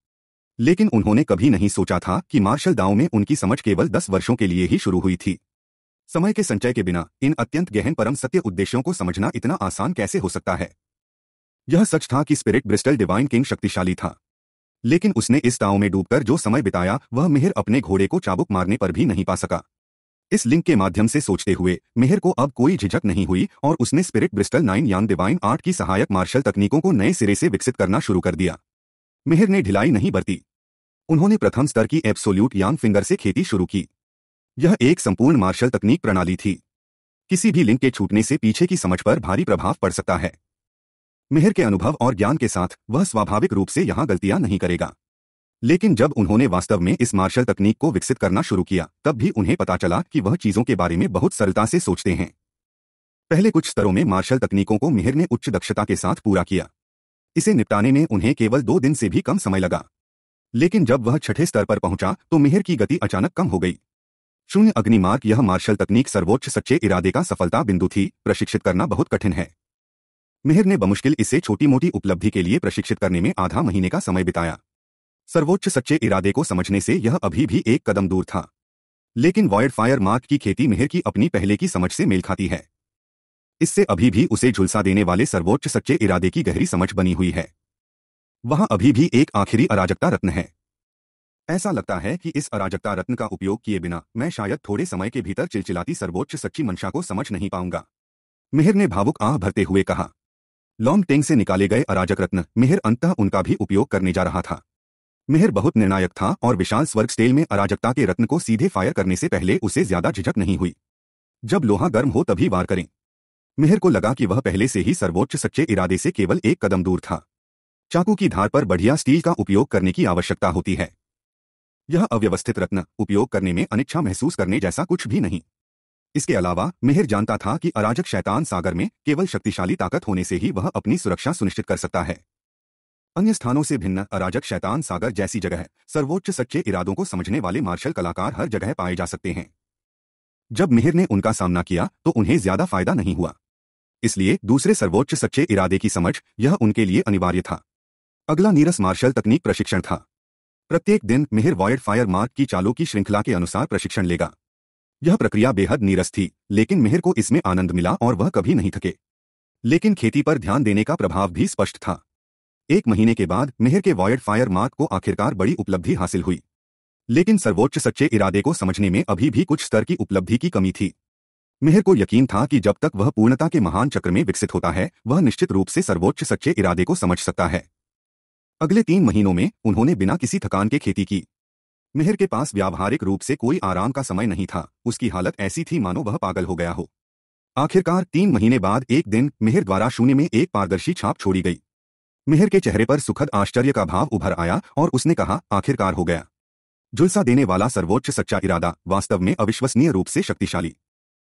लेकिन उन्होंने कभी नहीं सोचा था कि मार्शल दाव में उनकी समझ केवल दस वर्षों के लिए ही शुरू हुई थी समय के संचय के बिना इन अत्यंत गहन परम सत्य उद्देश्यों को समझना इतना आसान कैसे हो सकता है यह सच था कि स्पिरिट ब्रिस्टल डिवाइन किंग शक्तिशाली था लेकिन उसने इस दाव में डूबकर जो समय बिताया वह मेहर अपने घोड़े को चाबुक मारने पर भी नहीं पा सका इस लिंक के माध्यम से सोचते हुए मेहर को अब कोई झिझक नहीं हुई और उसने spirit bristle nine Yan divine art की सहायक मार्शल तकनीकों को नए सिरे से विकसित करना शुरू कर दिया मेहर ने ढिलाई नहीं बरती उन्होंने प्रथम स्तर की एब्सोल्यूट यान फिंगर से खेती शुरू की यह एक संपूर्ण मार्शल तकनीक प्रणाली थी किसी भी लिंक के छूटने से पीछे की समझ पर भारी प्रभाव पड़ सकता है मेहर के अनुभव और ज्ञान के साथ वह स्वाभाविक रूप से यहां गलतियां नहीं करेगा लेकिन जब उन्होंने वास्तव में इस मार्शल तकनीक को विकसित करना शुरू किया तब भी उन्हें पता चला कि वह चीजों के बारे में बहुत सरलता से सोचते हैं पहले कुछ स्तरों में मार्शल तकनीकों को मिहिर ने उच्च दक्षता के साथ पूरा किया इसे निपटाने में उन्हें केवल दो दिन से भी कम समय लगा लेकिन जब वह छठे स्तर पर पहुंचा तो मिहिर की गति अचानक कम हो गई शून्य अग्निमार्ग यह मार्शल तकनीक सर्वोच्च सच्चे इरादे का सफलता बिंदु थी प्रशिक्षित करना बहुत कठिन है मिहिर ने बमुश्किल इसे छोटी मोटी उपलब्धि के लिए प्रशिक्षित करने में आधा महीने का समय बिताया सर्वोच्च सच्चे इरादे को समझने से यह अभी भी एक कदम दूर था लेकिन वाइल्ड फायर मार्क की खेती मेहर की अपनी पहले की समझ से मेल खाती है इससे अभी भी उसे झुलसा देने वाले सर्वोच्च सच्चे इरादे की गहरी समझ बनी हुई है वहां अभी भी एक आखिरी अराजकता रत्न है ऐसा लगता है कि इस अराजकता रत्न का उपयोग किए बिना मैं शायद थोड़े समय के भीतर चिलचिलाती सर्वोच्च सच्ची मंशा को समझ नहीं पाऊंगा मेहर ने भावुक आह भरते हुए कहा लॉन्ग टेंग से निकाले गए अराजक रत्न मेहर अंत उनका भी उपयोग करने जा रहा था मिहिर बहुत निर्णायक था और विशाल स्वर्ग स्टेल में अराजकता के रत्न को सीधे फायर करने से पहले उसे ज्यादा झिझक नहीं हुई जब लोहा गर्म हो तभी वार करें मिहिर को लगा कि वह पहले से ही सर्वोच्च सच्चे इरादे से केवल एक कदम दूर था चाकू की धार पर बढ़िया स्टील का उपयोग करने की आवश्यकता होती है यह अव्यवस्थित रत्न उपयोग करने में अनिच्छा महसूस करने जैसा कुछ भी नहीं इसके अलावा मिहिर जानता था कि अराजक शैतान सागर में केवल शक्तिशाली ताकत होने से ही वह अपनी सुरक्षा सुनिश्चित कर सकता है अन्य स्थानों से भिन्न अराजक शैतान सागर जैसी जगह सर्वोच्च सच्चे इरादों को समझने वाले मार्शल कलाकार हर जगह पाए जा सकते हैं जब मिहिर ने उनका सामना किया तो उन्हें ज्यादा फायदा नहीं हुआ इसलिए दूसरे सर्वोच्च सच्चे इरादे की समझ यह उनके लिए अनिवार्य था अगला नीरस मार्शल तकनीक प्रशिक्षण था प्रत्येक दिन मिहिर वॉयड फायर मार्क की चालों की श्रृंखला के अनुसार प्रशिक्षण लेगा यह प्रक्रिया बेहद नीरस थी लेकिन मिहिर को इसमें आनंद मिला और वह कभी नहीं थके लेकिन खेती पर ध्यान देने का प्रभाव भी स्पष्ट था एक महीने के बाद मेहर के वॉयड फायर मार्क को आखिरकार बड़ी उपलब्धि हासिल हुई लेकिन सर्वोच्च सच्चे इरादे को समझने में अभी भी कुछ स्तर की उपलब्धि की कमी थी मेहर को यकीन था कि जब तक वह पूर्णता के महान चक्र में विकसित होता है वह निश्चित रूप से सर्वोच्च सच्चे इरादे को समझ सकता है अगले तीन महीनों में उन्होंने बिना किसी थकान के खेती की मेहर के पास व्यावहारिक रूप से कोई आराम का समय नहीं था उसकी हालत ऐसी थी मानो वह पागल हो गया हो आखिरकार तीन महीने बाद एक दिन मेहर द्वारा शून्य में एक पारदर्शी छाप छोड़ी गई मिहिर के चेहरे पर सुखद आश्चर्य का भाव उभर आया और उसने कहा आखिरकार हो गया झुलसा देने वाला सर्वोच्च सच्चा इरादा वास्तव में अविश्वसनीय रूप से शक्तिशाली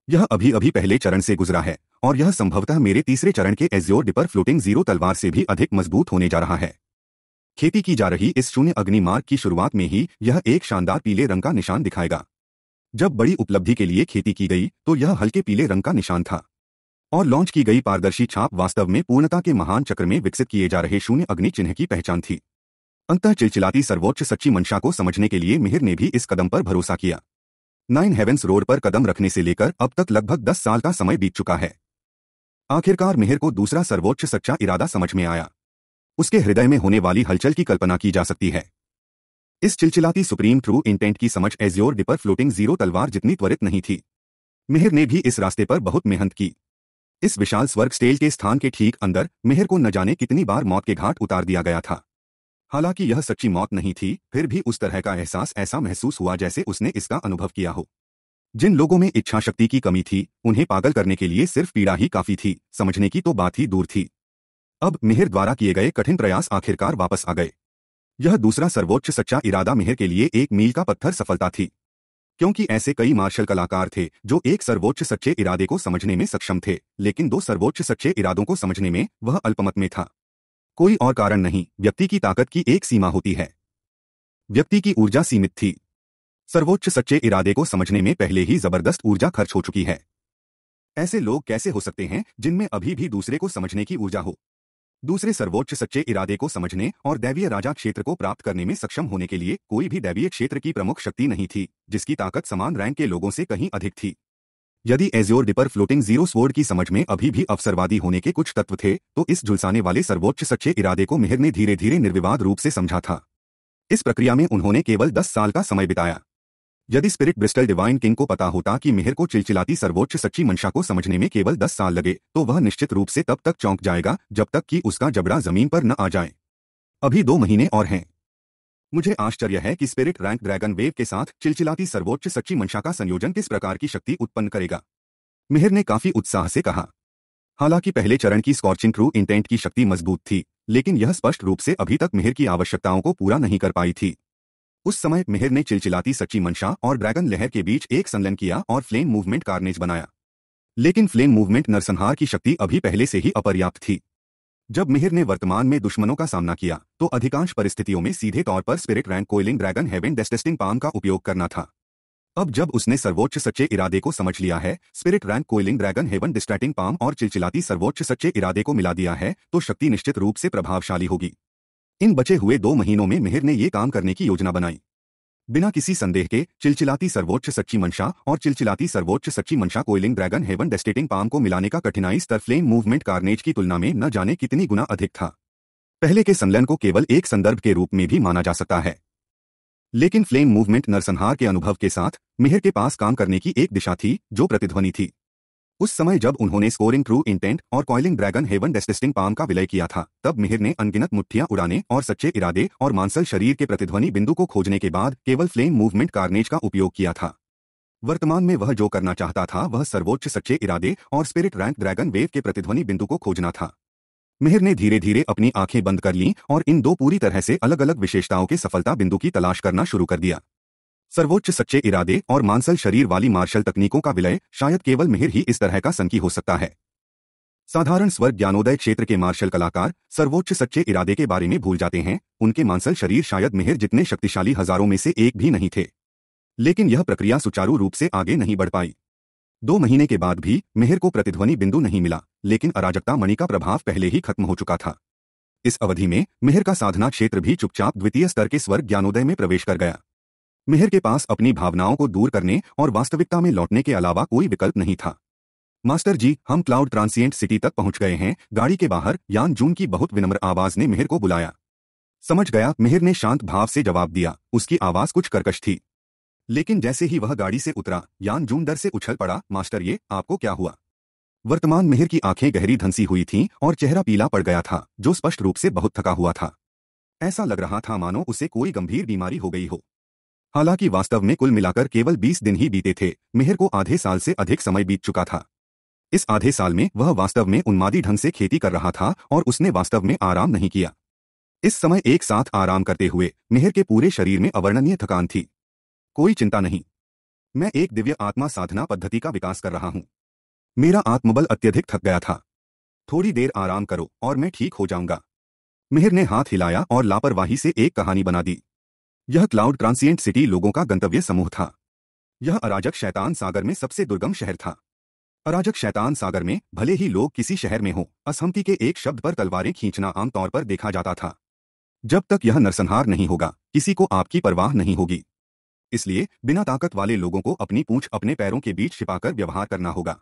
यह अभी अभी पहले चरण से गुजरा है और यह संभवतः मेरे तीसरे चरण के एज्योर डिपर फ्लोटिंग जीरो तलवार से भी अधिक मजबूत होने जा रहा है खेती की जा रही इस शून्य अग्नि मार्ग की शुरुआत में ही यह एक शानदार पीले रंग का निशान दिखाएगा जब बड़ी उपलब्धि के लिए खेती की गई तो यह हल्के पीले रंग का निशान था और लॉन्च की गई पारदर्शी छाप वास्तव में पूर्णता के महान चक्र में विकसित किए जा रहे शून्य अग्नि चिन्ह की पहचान थी अंतः चिलचिलाती सर्वोच्च सच्ची मंशा को समझने के लिए मिहिर ने भी इस कदम पर भरोसा किया नाइन हेवेंस रोड पर कदम रखने से लेकर अब तक लगभग दस साल का समय बीत चुका है आखिरकार मिहिर को दूसरा सर्वोच्च सच्चा इरादा समझ में आया उसके हृदय में होने वाली हलचल की कल्पना की जा सकती है इस चिलचिलाती सुप्रीम ट्रू इंटेंट की समझ एज्योर डिपर फ्लोटिंग जीरो तलवार जितनी त्वरित नहीं थी मिहिर ने भी इस रास्ते पर बहुत मेहनत की इस विशाल स्वर्ग स्टेल के स्थान के ठीक अंदर मेहर को न जाने कितनी बार मौत के घाट उतार दिया गया था हालांकि यह सच्ची मौत नहीं थी फिर भी उस तरह का एहसास ऐसा महसूस हुआ जैसे उसने इसका अनुभव किया हो जिन लोगों में इच्छा शक्ति की कमी थी उन्हें पागल करने के लिए सिर्फ पीड़ा ही काफी थी समझने की तो बात ही दूर थी अब मिहिर द्वारा किए गए कठिन प्रयास आखिरकार वापस आ गए यह दूसरा सर्वोच्च सच्चा इरादा मिहिर के लिए एक मील का पत्थर सफलता थी क्योंकि ऐसे कई मार्शल कलाकार थे जो एक सर्वोच्च सच्चे इरादे को समझने में सक्षम थे लेकिन दो सर्वोच्च सच्चे इरादों को समझने में वह अल्पमत में था कोई और कारण नहीं व्यक्ति की ताकत की एक सीमा होती है व्यक्ति की ऊर्जा सीमित थी सर्वोच्च सच्चे इरादे को समझने में पहले ही जबरदस्त ऊर्जा खर्च हो चुकी है ऐसे लोग कैसे हो सकते हैं जिनमें अभी भी दूसरे को समझने की ऊर्जा हो दूसरे सर्वोच्च सच्चे इरादे को समझने और दैवीय राजा क्षेत्र को प्राप्त करने में सक्षम होने के लिए कोई भी दैवीय क्षेत्र की प्रमुख शक्ति नहीं थी जिसकी ताकत समान रैंक के लोगों से कहीं अधिक थी यदि azure dipper floating zero sword की समझ में अभी भी अवसरवादी होने के कुछ तत्व थे तो इस झुलसाने वाले सर्वोच्च सच्चे इरादे को मेहर ने धीरे धीरे निर्विवाद रूप से समझा था इस प्रक्रिया में उन्होंने केवल दस साल का समय बिताया यदि स्पिरिट ब्रिस्टल डिवाइन किंग को पता होता कि मेहर को चिलचिलाती सर्वोच्च सच्ची मंशा को समझने में केवल दस साल लगे तो वह निश्चित रूप से तब तक चौंक जाएगा जब तक कि उसका जबड़ा जमीन पर न आ जाए अभी दो महीने और हैं मुझे आश्चर्य है कि स्पिरिट रैंक ड्रैगन वेव के साथ चिलचिलाती सर्वोच्च सच्ची मंशा का संयोजन किस प्रकार की शक्ति उत्पन्न करेगा मिहिर ने काफी उत्साह से कहा हालांकि पहले चरण की स्कॉर्चिंग क्रू इंटेंट की शक्ति मजबूत थी लेकिन यह स्पष्ट रूप से अभी तक मिहिर की आवश्यकताओं को पूरा नहीं कर पाई थी उस समय मेहर ने चिलचिलाती सच्ची मंशा और ड्रैगन लहर के बीच एक संलन किया और फ्लेम मूवमेंट कार्नेज बनाया लेकिन फ्लेम मूवमेंट नरसंहार की शक्ति अभी पहले से ही अपर्याप्त थी जब मिहिर ने वर्तमान में दुश्मनों का सामना किया तो अधिकांश परिस्थितियों में सीधे तौर पर spirit rank coiling dragon heaven devastating palm का उपयोग करना था अब जब उसने सर्वोच्च सच्चे इरादे को समझ लिया है spirit rank coiling dragon heaven devastating palm और चिलचिलाती सर्वोच्च सच्चे इरादे को मिला दिया है तो शक्ति निश्चित रूप से प्रभावशाली होगी इन बचे हुए दो महीनों में मिहिर ने ये काम करने की योजना बनाई बिना किसी संदेह के चिलचिलाती सर्वोच्च सच्ची मंशा और चिलचिलाती सर्वोच्च सच्ची मंशा coiling dragon heaven devastating palm को मिलाने का कठिनाई स्तर फ्लेम मूवमेंट कार्नेज की तुलना में न जाने कितनी गुना अधिक था पहले के संलयन को केवल एक संदर्भ के रूप में भी माना जा सकता है लेकिन फ्लेम मूवमेंट नरसंहार के अनुभव के साथ मिहिर के पास काम करने की एक दिशा थी जो प्रतिध्वनि थी उस समय जब उन्होंने स्कोरिंग ट्रू इंटेंट और coiling dragon heaven devastating palm का विलय किया था तब मिहिर ने अनगिनत मुठ्ठियां उड़ाने और सच्चे इरादे और मांसल शरीर के प्रतिध्वनि बिंदु को खोजने के बाद केवल फ्लेम मूवमेंट कार्नेज का उपयोग किया था वर्तमान में वह जो करना चाहता था वह सर्वोच्च सच्चे इरादे और स्पिरिट रैंक ड्रैगन वेव के प्रतिध्वनि बिंदु को खोजना था मिहिर ने धीरे धीरे अपनी आंखें बंद कर लीं और इन दो पूरी तरह से अलग अलग विशेषताओं के सफलता बिंदु की तलाश करना शुरू कर दिया सर्वोच्च सच्चे इरादे और मांसल शरीर वाली मार्शल तकनीकों का विलय शायद केवल मिहिर ही इस तरह का संकी हो सकता है साधारण स्वर्ग ज्ञानोदय क्षेत्र के मार्शल कलाकार सर्वोच्च सच्चे इरादे के बारे में भूल जाते हैं उनके मांसल शरीर शायद मिहिर जितने शक्तिशाली हजारों में से एक भी नहीं थे लेकिन यह प्रक्रिया सुचारू रूप से आगे नहीं बढ़ पाई दो महीने के बाद भी मेहर को प्रतिध्वनि बिंदु नहीं मिला लेकिन अराजकता मणि का प्रभाव पहले ही खत्म हो चुका था इस अवधि में मिहिर का साधना क्षेत्र भी चुपचाप द्वितीय स्तर के स्वर्ग ज्ञानोदय में प्रवेश कर गया मेहर के पास अपनी भावनाओं को दूर करने और वास्तविकता में लौटने के अलावा कोई विकल्प नहीं था मास्टर जी हम क्लाउड ट्रांसिएंट सिटी तक पहुंच गए हैं गाड़ी के बाहर यान जून की बहुत विनम्र आवाज ने मेहर को बुलाया समझ गया मेहर ने शांत भाव से जवाब दिया उसकी आवाज कुछ कर्कश थी लेकिन जैसे ही वह गाड़ी से उतरा यान जून डर से उछल पड़ा मास्टर ये आपको क्या हुआ वर्तमान मेहर की आंखें गहरी धंसी हुई थीं और चेहरा पीला पड़ गया था जो स्पष्ट रूप से बहुत थका हुआ था ऐसा लग रहा था मानो उसे कोई गंभीर बीमारी हो गई हो हालांकि वास्तव में कुल मिलाकर केवल 20 दिन ही बीते थे मेहर को आधे साल से अधिक समय बीत चुका था इस आधे साल में वह वास्तव में उन्मादी ढंग से खेती कर रहा था और उसने वास्तव में आराम नहीं किया इस समय एक साथ आराम करते हुए मेहर के पूरे शरीर में अवर्णनीय थकान थी कोई चिंता नहीं मैं एक दिव्य आत्मा साधना पद्धति का विकास कर रहा हूं मेरा आत्मबल अत्यधिक थक गया था थोड़ी देर आराम करो और मैं ठीक हो जाऊंगा मेहर ने हाथ हिलाया और लापरवाही से एक कहानी बना दी यह क्लाउड ट्रांसियंट सिटी लोगों का गंतव्य समूह था यह अराजक शैतान सागर में सबसे दुर्गम शहर था अराजक शैतान सागर में भले ही लोग किसी शहर में हों असहमति के एक शब्द पर तलवारें खींचना आमतौर पर देखा जाता था जब तक यह नरसंहार नहीं होगा किसी को आपकी परवाह नहीं होगी इसलिए बिना ताकत वाले लोगों को अपनी पूंछ अपने पैरों के बीच छिपाकर व्यवहार करना होगा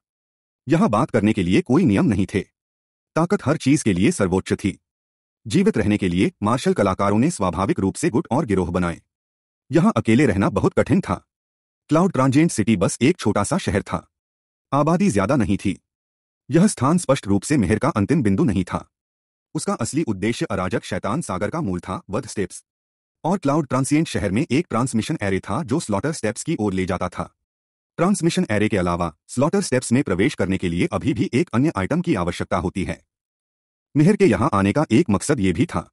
यह बात करने के लिए कोई नियम नहीं थे ताकत हर चीज के लिए सर्वोच्च थी जीवित रहने के लिए मार्शल कलाकारों ने स्वाभाविक रूप से गुट और गिरोह बनाए यहां अकेले रहना बहुत कठिन था क्लाउड ट्रांजेंट सिटी बस एक छोटा सा शहर था आबादी ज्यादा नहीं थी यह स्थान स्पष्ट रूप से मेहर का अंतिम बिंदु नहीं था उसका असली उद्देश्य अराजक शैतान सागर का मूल था वध स्टेप्स और क्लाउड ट्रांसियंट शहर में एक ट्रांसमिशन एरे था जो स्लॉटर स्टेप्स की ओर ले जाता था ट्रांसमिशन एरे के अलावा स्लॉटर स्टेप्स में प्रवेश करने के लिए अभी भी एक अन्य आइटम की आवश्यकता होती है मिहिर के यहाँ आने का एक मकसद ये भी था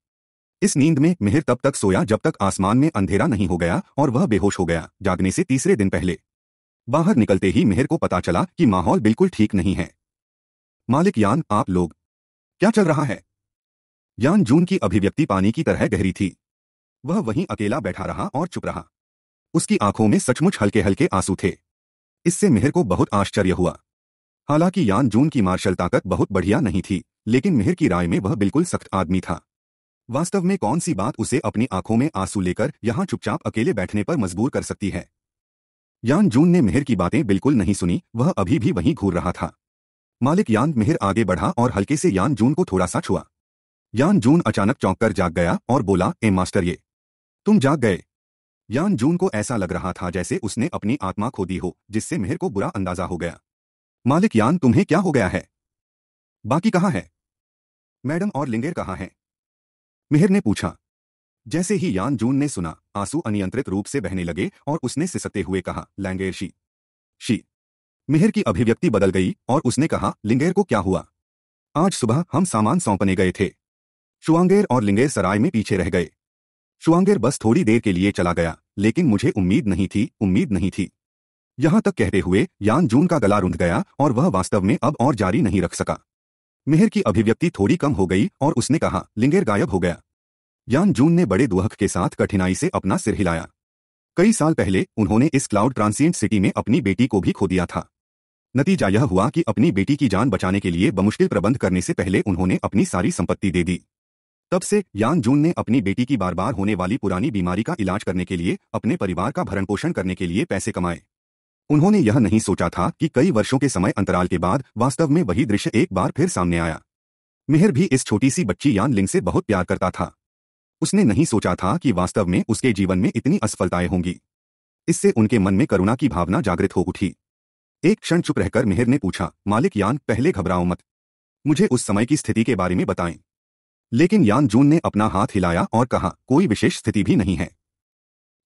इस नींद में मिहिर तब तक सोया जब तक आसमान में अंधेरा नहीं हो गया और वह बेहोश हो गया जागने से तीसरे दिन पहले बाहर निकलते ही मिहिर को पता चला कि माहौल बिल्कुल ठीक नहीं है मालिक यान आप लोग क्या चल रहा है यान जून की अभिव्यक्ति पानी की तरह गहरी थी वह वहीं अकेला बैठा रहा और चुप रहा उसकी आंखों में सचमुच हल्के हल्के आंसू थे इससे मेहर को बहुत आश्चर्य हुआ हालांकि यान जून की मार्शल ताकत बहुत बढ़िया नहीं थी लेकिन मिहिर की राय में वह बिल्कुल सख्त आदमी था वास्तव में कौन सी बात उसे अपनी आंखों में आंसू लेकर यहां चुपचाप अकेले बैठने पर मजबूर कर सकती है यान जून ने मेहर की बातें बिल्कुल नहीं सुनी वह अभी भी वहीं घूर रहा था मालिक यान मेहर आगे बढ़ा और हल्के से यान जून को थोड़ा सा छुआ यान जून अचानक चौंक कर जाग गया और बोला ए मास्टर ये तुम जाग गए यान जून को ऐसा लग रहा था जैसे उसने अपनी आत्मा खो दी हो जिससे मेहर को बुरा अंदाजा हो गया मालिक यान तुम्हें क्या हो गया है बाकी कहाँ है मैडम और लिंगेर कहाँ हैं मिहिर ने पूछा जैसे ही यान जून ने सुना आंसू अनियंत्रित रूप से बहने लगे और उसने सिसकते हुए कहा लैंगेर शी शी मिहिर की अभिव्यक्ति बदल गई और उसने कहा लिंगेर को क्या हुआ आज सुबह हम सामान सौंपने गए थे शुआंगेर और लिंगेर सराय में पीछे रह गए शुआंगेर बस थोड़ी देर के लिए चला गया लेकिन मुझे उम्मीद नहीं थी उम्मीद नहीं थी यहां तक कहते हुए यान जून का गला रुंध गया और वह वास्तव में अब और जारी नहीं रख सका मेहर की अभिव्यक्ति थोड़ी कम हो गई और उसने कहा लिंगेर गायब हो गया यान जून ने बड़े दुहक के साथ कठिनाई से अपना सिर हिलाया कई साल पहले उन्होंने इस क्लाउड ट्रांसियंट सिटी में अपनी बेटी को भी खो दिया था नतीजा यह हुआ कि अपनी बेटी की जान बचाने के लिए बमुश्किल प्रबंध करने से पहले उन्होंने अपनी सारी संपत्ति दे दी तब से यान जून ने अपनी बेटी की बार बार होने वाली पुरानी बीमारी का इलाज करने के लिए अपने परिवार का भरण पोषण करने के लिए पैसे कमाए उन्होंने यह नहीं सोचा था कि कई वर्षों के समय अंतराल के बाद वास्तव में वही दृश्य एक बार फिर सामने आया मिहिर भी इस छोटी सी बच्ची यान लिंग से बहुत प्यार करता था उसने नहीं सोचा था कि वास्तव में उसके जीवन में इतनी असफलताएं होंगी इससे उनके मन में करुणा की भावना जागृत हो उठी एक क्षण चुप रहकर मिहिर ने पूछा मालिक यान पहले घबराओ मत मुझे उस समय की स्थिति के बारे में बताएं लेकिन यान जून ने अपना हाथ हिलाया और कहा कोई विशेष स्थिति भी नहीं है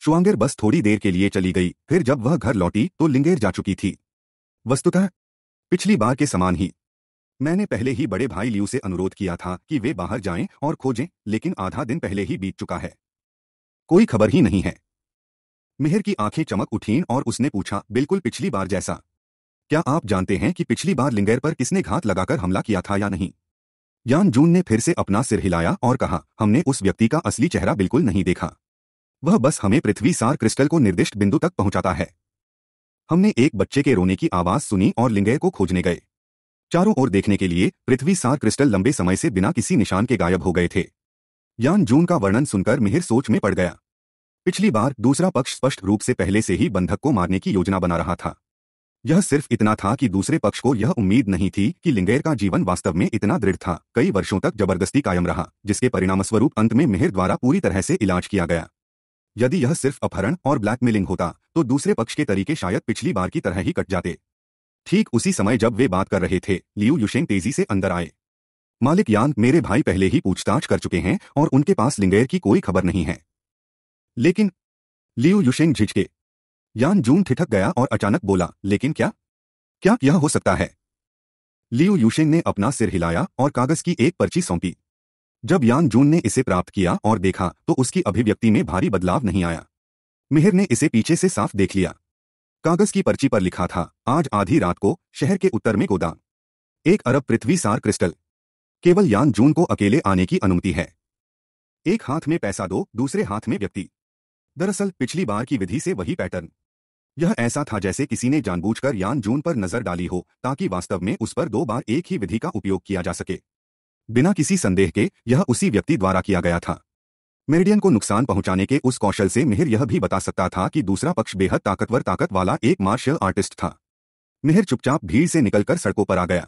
शुआंगेर बस थोड़ी देर के लिए चली गई फिर जब वह घर लौटी तो लिंगेर जा चुकी थी वस्तुतः पिछली बार के समान ही मैंने पहले ही बड़े भाई लियू से अनुरोध किया था कि वे बाहर जाएं और खोजें लेकिन आधा दिन पहले ही बीत चुका है कोई खबर ही नहीं है मेहर की आंखें चमक उठीं और उसने पूछा बिल्कुल पिछली बार जैसा क्या आप जानते हैं कि पिछली बार लिंगेर पर किसने घात लगाकर हमला किया था या नहीं यान जून ने फिर से अपना सिर हिलाया और कहा हमने उस व्यक्ति का असली चेहरा बिल्कुल नहीं देखा वह बस हमें पृथ्वी सार क्रिस्टल को निर्दिष्ट बिंदु तक पहुंचाता है हमने एक बच्चे के रोने की आवाज सुनी और लिंगय को खोजने गए चारों ओर देखने के लिए पृथ्वी सार क्रिस्टल लंबे समय से बिना किसी निशान के गायब हो गए थे यान जून का वर्णन सुनकर मिहिर सोच में पड़ गया पिछली बार दूसरा पक्ष स्पष्ट रूप से पहले से ही बंधक को मारने की योजना बना रहा था यह सिर्फ इतना था कि दूसरे पक्ष को यह उम्मीद नहीं थी कि लिंगेर का जीवन वास्तव में इतना दृढ़ था कई वर्षों तक जबरदस्ती कायम रहा जिसके परिणामस्वरूप अंत में मेहर द्वारा पूरी तरह से इलाज किया गया यदि यह सिर्फ अपहरण और ब्लैकमेलिंग होता तो दूसरे पक्ष के तरीके शायद पिछली बार की तरह ही कट जाते ठीक उसी समय जब वे बात कर रहे थे लियू युशेन तेजी से अंदर आए मालिक यांग मेरे भाई पहले ही पूछताछ कर चुके हैं और उनके पास लिंगेर की कोई खबर नहीं है लेकिन लियू युशेन झिझके यान जून ठिठक गया और अचानक बोला लेकिन क्या क्या यह हो सकता है लियू युशेन ने अपना सिर हिलाया और कागज की एक पर्ची सौंपी जब यान जून ने इसे प्राप्त किया और देखा तो उसकी अभिव्यक्ति में भारी बदलाव नहीं आया मिहिर ने इसे पीछे से साफ देख लिया कागज की पर्ची पर लिखा था आज आधी रात को शहर के उत्तर में गोदाम एक अरब पृथ्वी सार क्रिस्टल केवल यान जून को अकेले आने की अनुमति है एक हाथ में पैसा दो दूसरे हाथ में व्यक्ति दरअसल पिछली बार की विधि से वही पैटर्न यह ऐसा था जैसे किसी ने जानबूझकर यान जून पर नजर डाली हो ताकि वास्तव में उस पर दो बार एक ही विधि का उपयोग किया जा सके बिना किसी संदेह के यह उसी व्यक्ति द्वारा किया गया था मेरिडियन को नुकसान पहुंचाने के उस कौशल से मिहिर यह भी बता सकता था कि दूसरा पक्ष बेहद ताकतवर ताकत वाला एक मार्शल आर्टिस्ट था मिहिर चुपचाप भीड़ से निकलकर सड़कों पर आ गया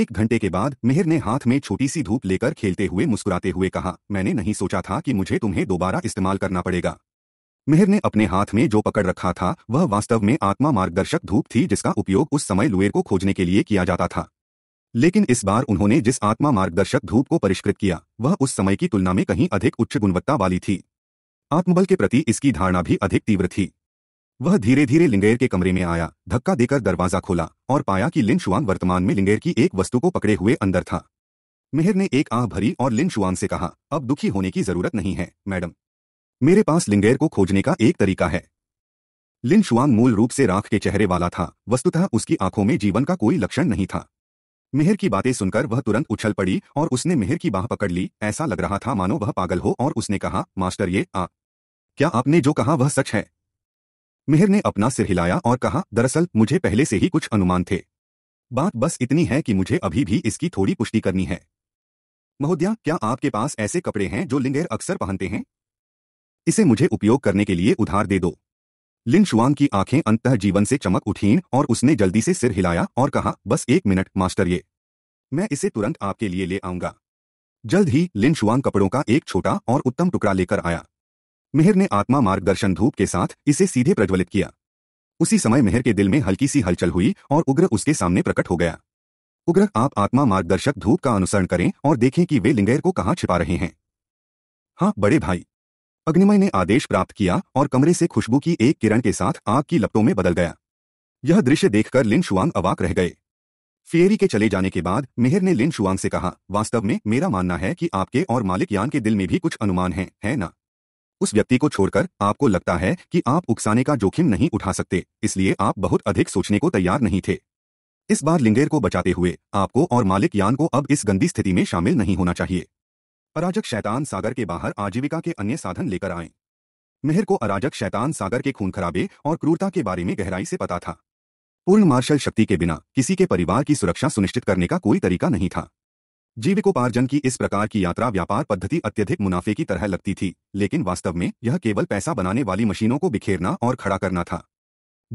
एक घंटे के बाद मिहिर ने हाथ में छोटी सी धूप लेकर खेलते हुए मुस्कुराते हुए कहा मैंने नहीं सोचा था कि मुझे तुम्हें दोबारा इस्तेमाल करना पड़ेगा मिहिर ने अपने हाथ में जो पकड़ रखा था वह वास्तव में आत्मा मार्गदर्शक धूप थी जिसका उपयोग उस समय लुएर को खोजने के लिए किया जाता था लेकिन इस बार उन्होंने जिस आत्मा मार्गदर्शक धूप को परिष्कृत किया वह उस समय की तुलना में कहीं अधिक उच्च गुणवत्ता वाली थी आत्मबल के प्रति इसकी धारणा भी अधिक तीव्र थी वह धीरे धीरे लिंगेर के कमरे में आया धक्का देकर दरवाजा खोला और पाया कि लिन शुआन वर्तमान में लिंगेर की एक वस्तु को पकड़े हुए अंदर था मेहर ने एक आह भरी और लिन शुआन से कहा अब दुखी होने की जरूरत नहीं है मैडम मेरे पास लिंगेर को खोजने का एक तरीका है लिन शुआन मूल रूप से राख के चेहरे वाला था वस्तुतः उसकी आंखों में जीवन का कोई लक्षण नहीं था मेहर की बातें सुनकर वह तुरंत उछल पड़ी और उसने मेहर की बाह पकड़ ली ऐसा लग रहा था मानो वह पागल हो और उसने कहा मास्टर ये आ क्या आपने जो कहा वह सच है मेहर ने अपना सिर हिलाया और कहा दरअसल मुझे पहले से ही कुछ अनुमान थे बात बस इतनी है कि मुझे अभी भी इसकी थोड़ी पुष्टि करनी है महोदया क्या आपके पास ऐसे कपड़े हैं जो लिंगेर अक्सर पहनते हैं इसे मुझे उपयोग करने के लिए उधार दे दो लिन शुआंग की आंखें अंतः जीवन से चमक उठीं और उसने जल्दी से सिर हिलाया और कहा बस एक मिनट मास्टर ये मैं इसे तुरंत आपके लिए ले आऊंगा जल्द ही लिन शुआंग कपड़ों का एक छोटा और उत्तम टुकड़ा लेकर आया मिहिर ने आत्मा मार्गदर्शन धूप के साथ इसे सीधे प्रज्वलित किया उसी समय मेहर के दिल में हल्की सी हलचल हुई और उग्र उसके सामने प्रकट हो गया उग्र आप आत्मा मार्गदर्शक धूप का अनुसरण करें और देखें कि वे लिंगेर को कहाँ छिपा रहे हैं हाँ बड़े भाई अग्निमय ने आदेश प्राप्त किया और कमरे से खुशबू की एक किरण के साथ आग की लपटों में बदल गया यह दृश्य देखकर लिन शुआंग अवाक रह गए फियरी के चले जाने के बाद मेहर ने लिन शुआंग से कहा वास्तव में मेरा मानना है कि आपके और मालिक यान के दिल में भी कुछ अनुमान है है ना उस व्यक्ति को छोड़कर आपको लगता है कि आप उकसाने का जोखिम नहीं उठा सकते इसलिए आप बहुत अधिक सोचने को तैयार नहीं थे इस बार लिंगेर को बचाते हुए आपको और मालिक यान को अब इस गंदी स्थिति में शामिल नहीं होना चाहिए अराजक शैतान सागर के बाहर आजीविका के अन्य साधन लेकर आए मेहर को अराजक शैतान सागर के खून खराबे और क्रूरता के बारे में गहराई से पता था पूर्ण मार्शल शक्ति के बिना किसी के परिवार की सुरक्षा सुनिश्चित करने का कोई तरीका नहीं था जीविकोपार्जन की इस प्रकार की यात्रा व्यापार पद्धति अत्यधिक मुनाफे की तरह लगती थी लेकिन वास्तव में यह केवल पैसा बनाने वाली मशीनों को बिखेरना और खड़ा करना था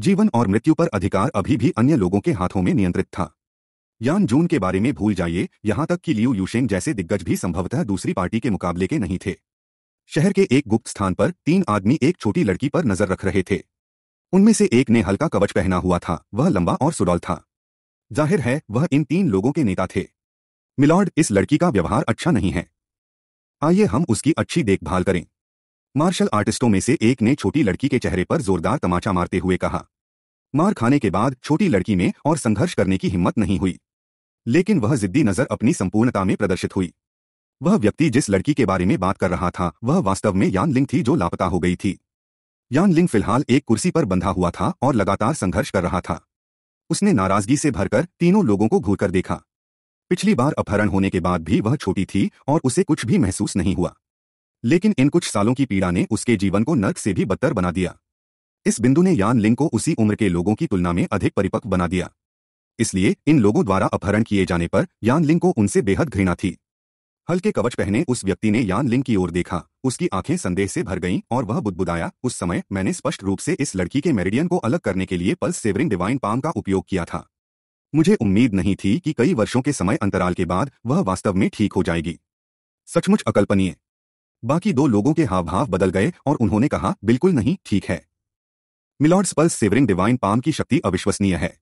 जीवन और मृत्यु पर अधिकार अभी भी अन्य लोगों के हाथों में नियंत्रित था यान जून के बारे में भूल जाइए यहां तक कि लियू यूशेंग जैसे दिग्गज भी संभवतः दूसरी पार्टी के मुकाबले के नहीं थे शहर के एक गुप्त स्थान पर तीन आदमी एक छोटी लड़की पर नजर रख रहे थे उनमें से एक ने हल्का कवच पहना हुआ था वह लंबा और सुडौल था जाहिर है वह इन तीन लोगों के नेता थे मिलॉर्ड इस लड़की का व्यवहार अच्छा नहीं है आइए हम उसकी अच्छी देखभाल करें मार्शल आर्टिस्टों में से एक ने छोटी लड़की के चेहरे पर जोरदार तमाचा मारते हुए कहा मार खाने के बाद छोटी लड़की में और संघर्ष करने की हिम्मत नहीं हुई लेकिन वह जिद्दी नजर अपनी संपूर्णता में प्रदर्शित हुई वह व्यक्ति जिस लड़की के बारे में बात कर रहा था वह वास्तव में यान लिंग थी जो लापता हो गई थी यान लिंग फिलहाल एक कुर्सी पर बंधा हुआ था और लगातार संघर्ष कर रहा था उसने नाराजगी से भरकर तीनों लोगों को घूर कर देखा पिछली बार अपहरण होने के बाद भी वह छोटी थी और उसे कुछ भी महसूस नहीं हुआ लेकिन इन कुछ सालों की पीड़ा ने उसके जीवन को नर्क से भी बदतर बना दिया इस बिंदु ने यान लिंग को उसी उम्र के लोगों की तुलना में अधिक परिपक्व बना दिया इसलिए इन लोगों द्वारा अपहरण किए जाने पर यान लिंग को उनसे बेहद घृणा थी हल्के कवच पहने उस व्यक्ति ने यान लिंग की ओर देखा उसकी आंखें संदेह से भर गईं और वह बुदबुदाया उस समय मैंने स्पष्ट रूप से इस लड़की के मेरिडियन को अलग करने के लिए पल्स सेवरिंग डिवाइन पाम का उपयोग किया था मुझे उम्मीद नहीं थी कि कई वर्षों के समय अंतराल के बाद वह वास्तव में ठीक हो जाएगी सचमुच अकल्पनीय बाकी दो लोगों के हाव भाव बदल गए और उन्होंने कहा बिल्कुल नहीं ठीक है milords pulse severing divine palm की शक्ति अविश्वसनीय है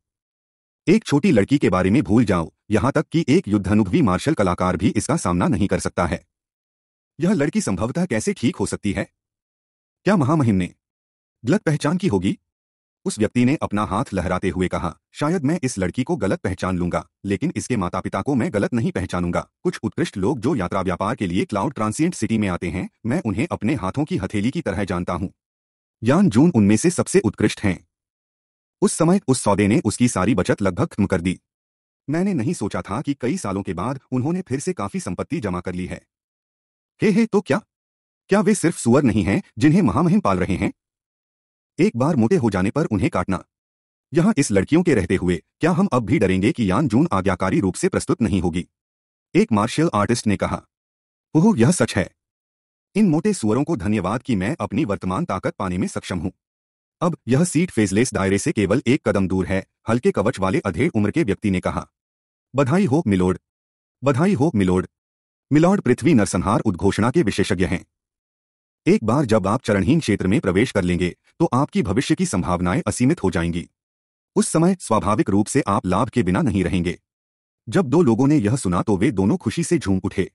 एक छोटी लड़की के बारे में भूल जाओ यहां तक कि एक युद्धानुभवी मार्शल कलाकार भी इसका सामना नहीं कर सकता है यह लड़की संभवतः कैसे ठीक हो सकती है क्या महामहिम ने गलत पहचान की होगी उस व्यक्ति ने अपना हाथ लहराते हुए कहा शायद मैं इस लड़की को गलत पहचान लूंगा लेकिन इसके माता पिता को मैं गलत नहीं पहचानूंगा कुछ उत्कृष्ट लोग जो यात्रा व्यापार के लिए क्लाउड ट्रांसिएंट सिटी में आते हैं मैं उन्हें अपने हाथों की हथेली की तरह जानता हूँ यान जून उनमें से सबसे उत्कृष्ट हैं उस समय उस सौदे ने उसकी सारी बचत लगभग खत्म कर दी मैंने नहीं सोचा था कि कई सालों के बाद उन्होंने फिर से काफी संपत्ति जमा कर ली है हे हे तो क्या क्या वे सिर्फ सुअर नहीं हैं जिन्हें महामहिम पाल रहे हैं एक बार मोटे हो जाने पर उन्हें काटना यहां इस लड़कियों के रहते हुए क्या हम अब भी डरेंगे कि यान जून आज्ञाकारी रूप से प्रस्तुत नहीं होगी एक मार्शल आर्टिस्ट ने कहा ओह यह सच है इन मोटे सुअरों को धन्यवाद कि मैं अपनी वर्तमान ताकत पाने में सक्षम हूं अब यह सीट फेसलेस दायरे से केवल एक कदम दूर है हल्के कवच वाले अधेड़ उम्र के व्यक्ति ने कहा बधाई हो मिलोड बधाई हो मिलोड मिलोड पृथ्वी नरसंहार उद्घोषणा के विशेषज्ञ हैं एक बार जब आप चरणहीन क्षेत्र में प्रवेश कर लेंगे तो आपकी भविष्य की संभावनाएं असीमित हो जाएंगी उस समय स्वाभाविक रूप से आप लाभ के बिना नहीं रहेंगे जब दो लोगों ने यह सुना तो वे दोनों खुशी से झूम उठे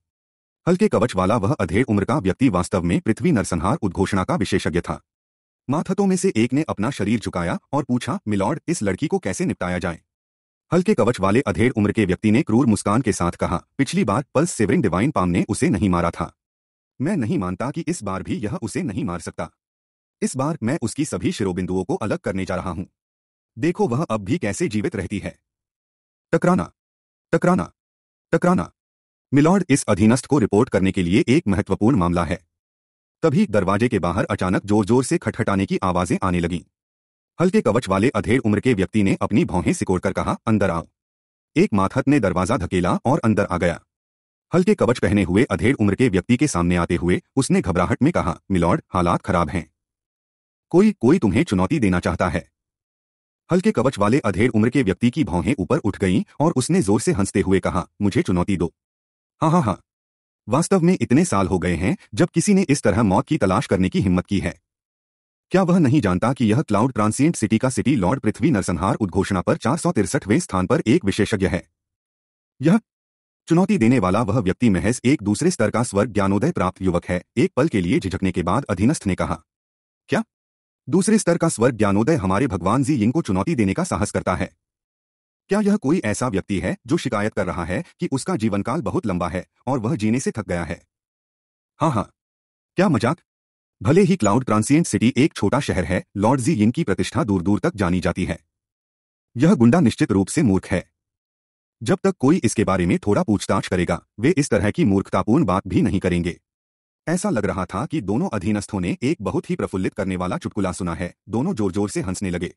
हल्के कवच वाला वह अधेड़ उम्र का व्यक्ति वास्तव में पृथ्वी नरसंहार उद्घोषणा का विशेषज्ञ था माथतों में से एक ने अपना शरीर झुकाया और पूछा मिलॉर्ड इस लड़की को कैसे निपटाया जाए हल्के कवच वाले अधेड़ उम्र के व्यक्ति ने क्रूर मुस्कान के साथ कहा पिछली बार पल्स सेवरिंग डिवाइन पाम ने उसे नहीं मारा था मैं नहीं मानता कि इस बार भी यह उसे नहीं मार सकता इस बार मैं उसकी सभी शिरोबिंदुओं को अलग करने जा रहा हूं देखो वह अब भी कैसे जीवित रहती है टकराना टकराना टकराना मिलॉर्ड इस अधीनस्थ को रिपोर्ट करने के लिए एक महत्वपूर्ण मामला है तभी दरवाजे के बाहर अचानक जोर जोर से खटखटाने की आवाजें आने लगीं हल्के कवच वाले अधेड़ उम्र के व्यक्ति ने अपनी भौहें सिकोड़कर कहा अंदर आओ एक माथत ने दरवाजा धकेला और अंदर आ गया हल्के कवच पहने हुए अधेड़ उम्र के व्यक्ति के सामने आते हुए उसने घबराहट में कहा मिलॉर्ड हालात खराब हैं कोई कोई तुम्हें चुनौती देना चाहता है हल्के कवच वाले अधेड़ उम्र के व्यक्ति की भौहें ऊपर उठ गईं और उसने जोर से हंसते हुए कहा मुझे चुनौती दो हाँ हाँ हाँ वास्तव में इतने साल हो गए हैं जब किसी ने इस तरह मौत की तलाश करने की हिम्मत की है क्या वह नहीं जानता कि यह क्लाउड ट्रांसिएंट सिटी का सिटी लॉर्ड पृथ्वी नरसंहार उद्घोषणा पर चार स्थान पर एक विशेषज्ञ है यह चुनौती देने वाला वह व्यक्ति महज एक दूसरे स्तर का स्वर्ग ज्ञानोदय प्राप्त युवक है एक पल के लिए झिझकने के बाद अधीनस्थ ने कहा क्या दूसरे स्तर का स्वर्ग ज्ञानोदय हमारे भगवान जी यिंग को चुनौती देने का साहस करता है क्या यह कोई ऐसा व्यक्ति है जो शिकायत कर रहा है कि उसका जीवनकाल बहुत लंबा है और वह जीने से थक गया है हाँ हाँ क्या मजाक भले ही क्लाउड ट्रांसियंट सिटी एक छोटा शहर है लॉर्ड जी यिन की प्रतिष्ठा दूर दूर तक जानी जाती है यह गुंडा निश्चित रूप से मूर्ख है जब तक कोई इसके बारे में थोड़ा पूछताछ करेगा वे इस तरह की मूर्खतापूर्ण बात भी नहीं करेंगे ऐसा लग रहा था कि दोनों अधीनस्थों ने एक बहुत ही प्रफुल्लित करने वाला चुटकुला सुना है दोनों जोर जोर से हंसने लगे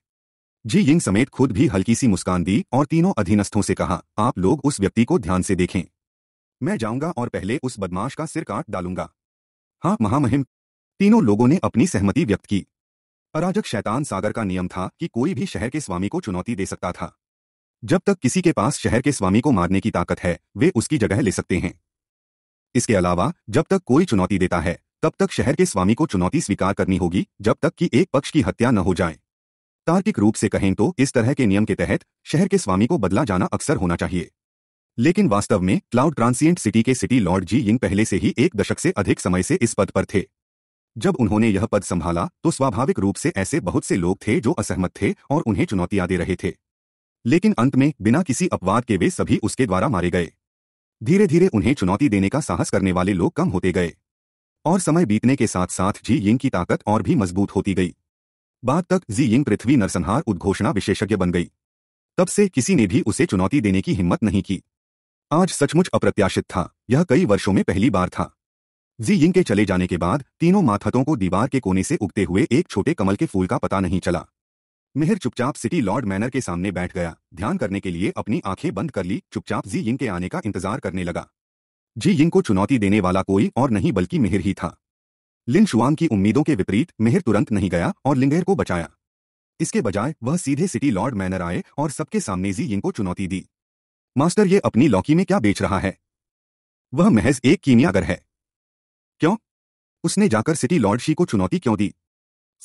जी यिंग समेत खुद भी हल्की सी मुस्कान दी और तीनों अधीनस्थों से कहा आप लोग उस व्यक्ति को ध्यान से देखें मैं जाऊंगा और पहले उस बदमाश का सिर काट डालूंगा हाँ महामहिम तीनों लोगों ने अपनी सहमति व्यक्त की अराजक शैतान सागर का नियम था कि कोई भी शहर के स्वामी को चुनौती दे सकता था जब तक किसी के पास शहर के स्वामी को मारने की ताकत है वे उसकी जगह ले सकते हैं इसके अलावा जब तक कोई चुनौती देता है तब तक शहर के स्वामी को चुनौती स्वीकार करनी होगी जब तक कि एक पक्ष की हत्या न हो जाए तार्किक रूप से कहें तो इस तरह के नियम के तहत शहर के स्वामी को बदला जाना अक्सर होना चाहिए लेकिन वास्तव में क्लाउड ट्रांसियंट सिटी के सिटी लॉर्ड जी यिंग पहले से ही एक दशक से अधिक समय से इस पद पर थे जब उन्होंने यह पद संभाला तो स्वाभाविक रूप से ऐसे बहुत से लोग थे जो असहमत थे और उन्हें चुनौतियां दे रहे थे लेकिन अंत में बिना किसी अपवाद के वे सभी उसके द्वारा मारे गए धीरे धीरे उन्हें चुनौती देने का साहस करने वाले लोग कम होते गए और समय बीतने के साथ साथ जी यिंग की ताकत और भी मजबूत होती गई बाद तक जी यिंग पृथ्वी नरसंहार उद्घोषणा विशेषज्ञ बन गई तब से किसी ने भी उसे चुनौती देने की हिम्मत नहीं की आज सचमुच अप्रत्याशित था यह कई वर्षों में पहली बार था जी यिंग के चले जाने के बाद तीनों माथतों को दीवार के कोने से उगते हुए एक छोटे कमल के फूल का पता नहीं चला मिहिर चुपचाप सिटी लॉर्ड मैनर के सामने बैठ गया ध्यान करने के लिए अपनी आंखें बंद कर ली चुपचाप जी यिंग के आने का इंतजार करने लगा जी यिंग को चुनौती देने वाला कोई और नहीं बल्कि मिहिर ही था लिन शुआंग की उम्मीदों के विपरीत मेहर तुरंत नहीं गया और लिंगेर को बचाया इसके बजाय वह सीधे सिटी लॉर्ड मैनर आए और सबके सामने जी यिंग को चुनौती दी मास्टर ये अपनी लौकी में क्या बेच रहा है वह महज एक कीमियागर है क्यों उसने जाकर सिटी लॉर्ड शी को चुनौती क्यों दी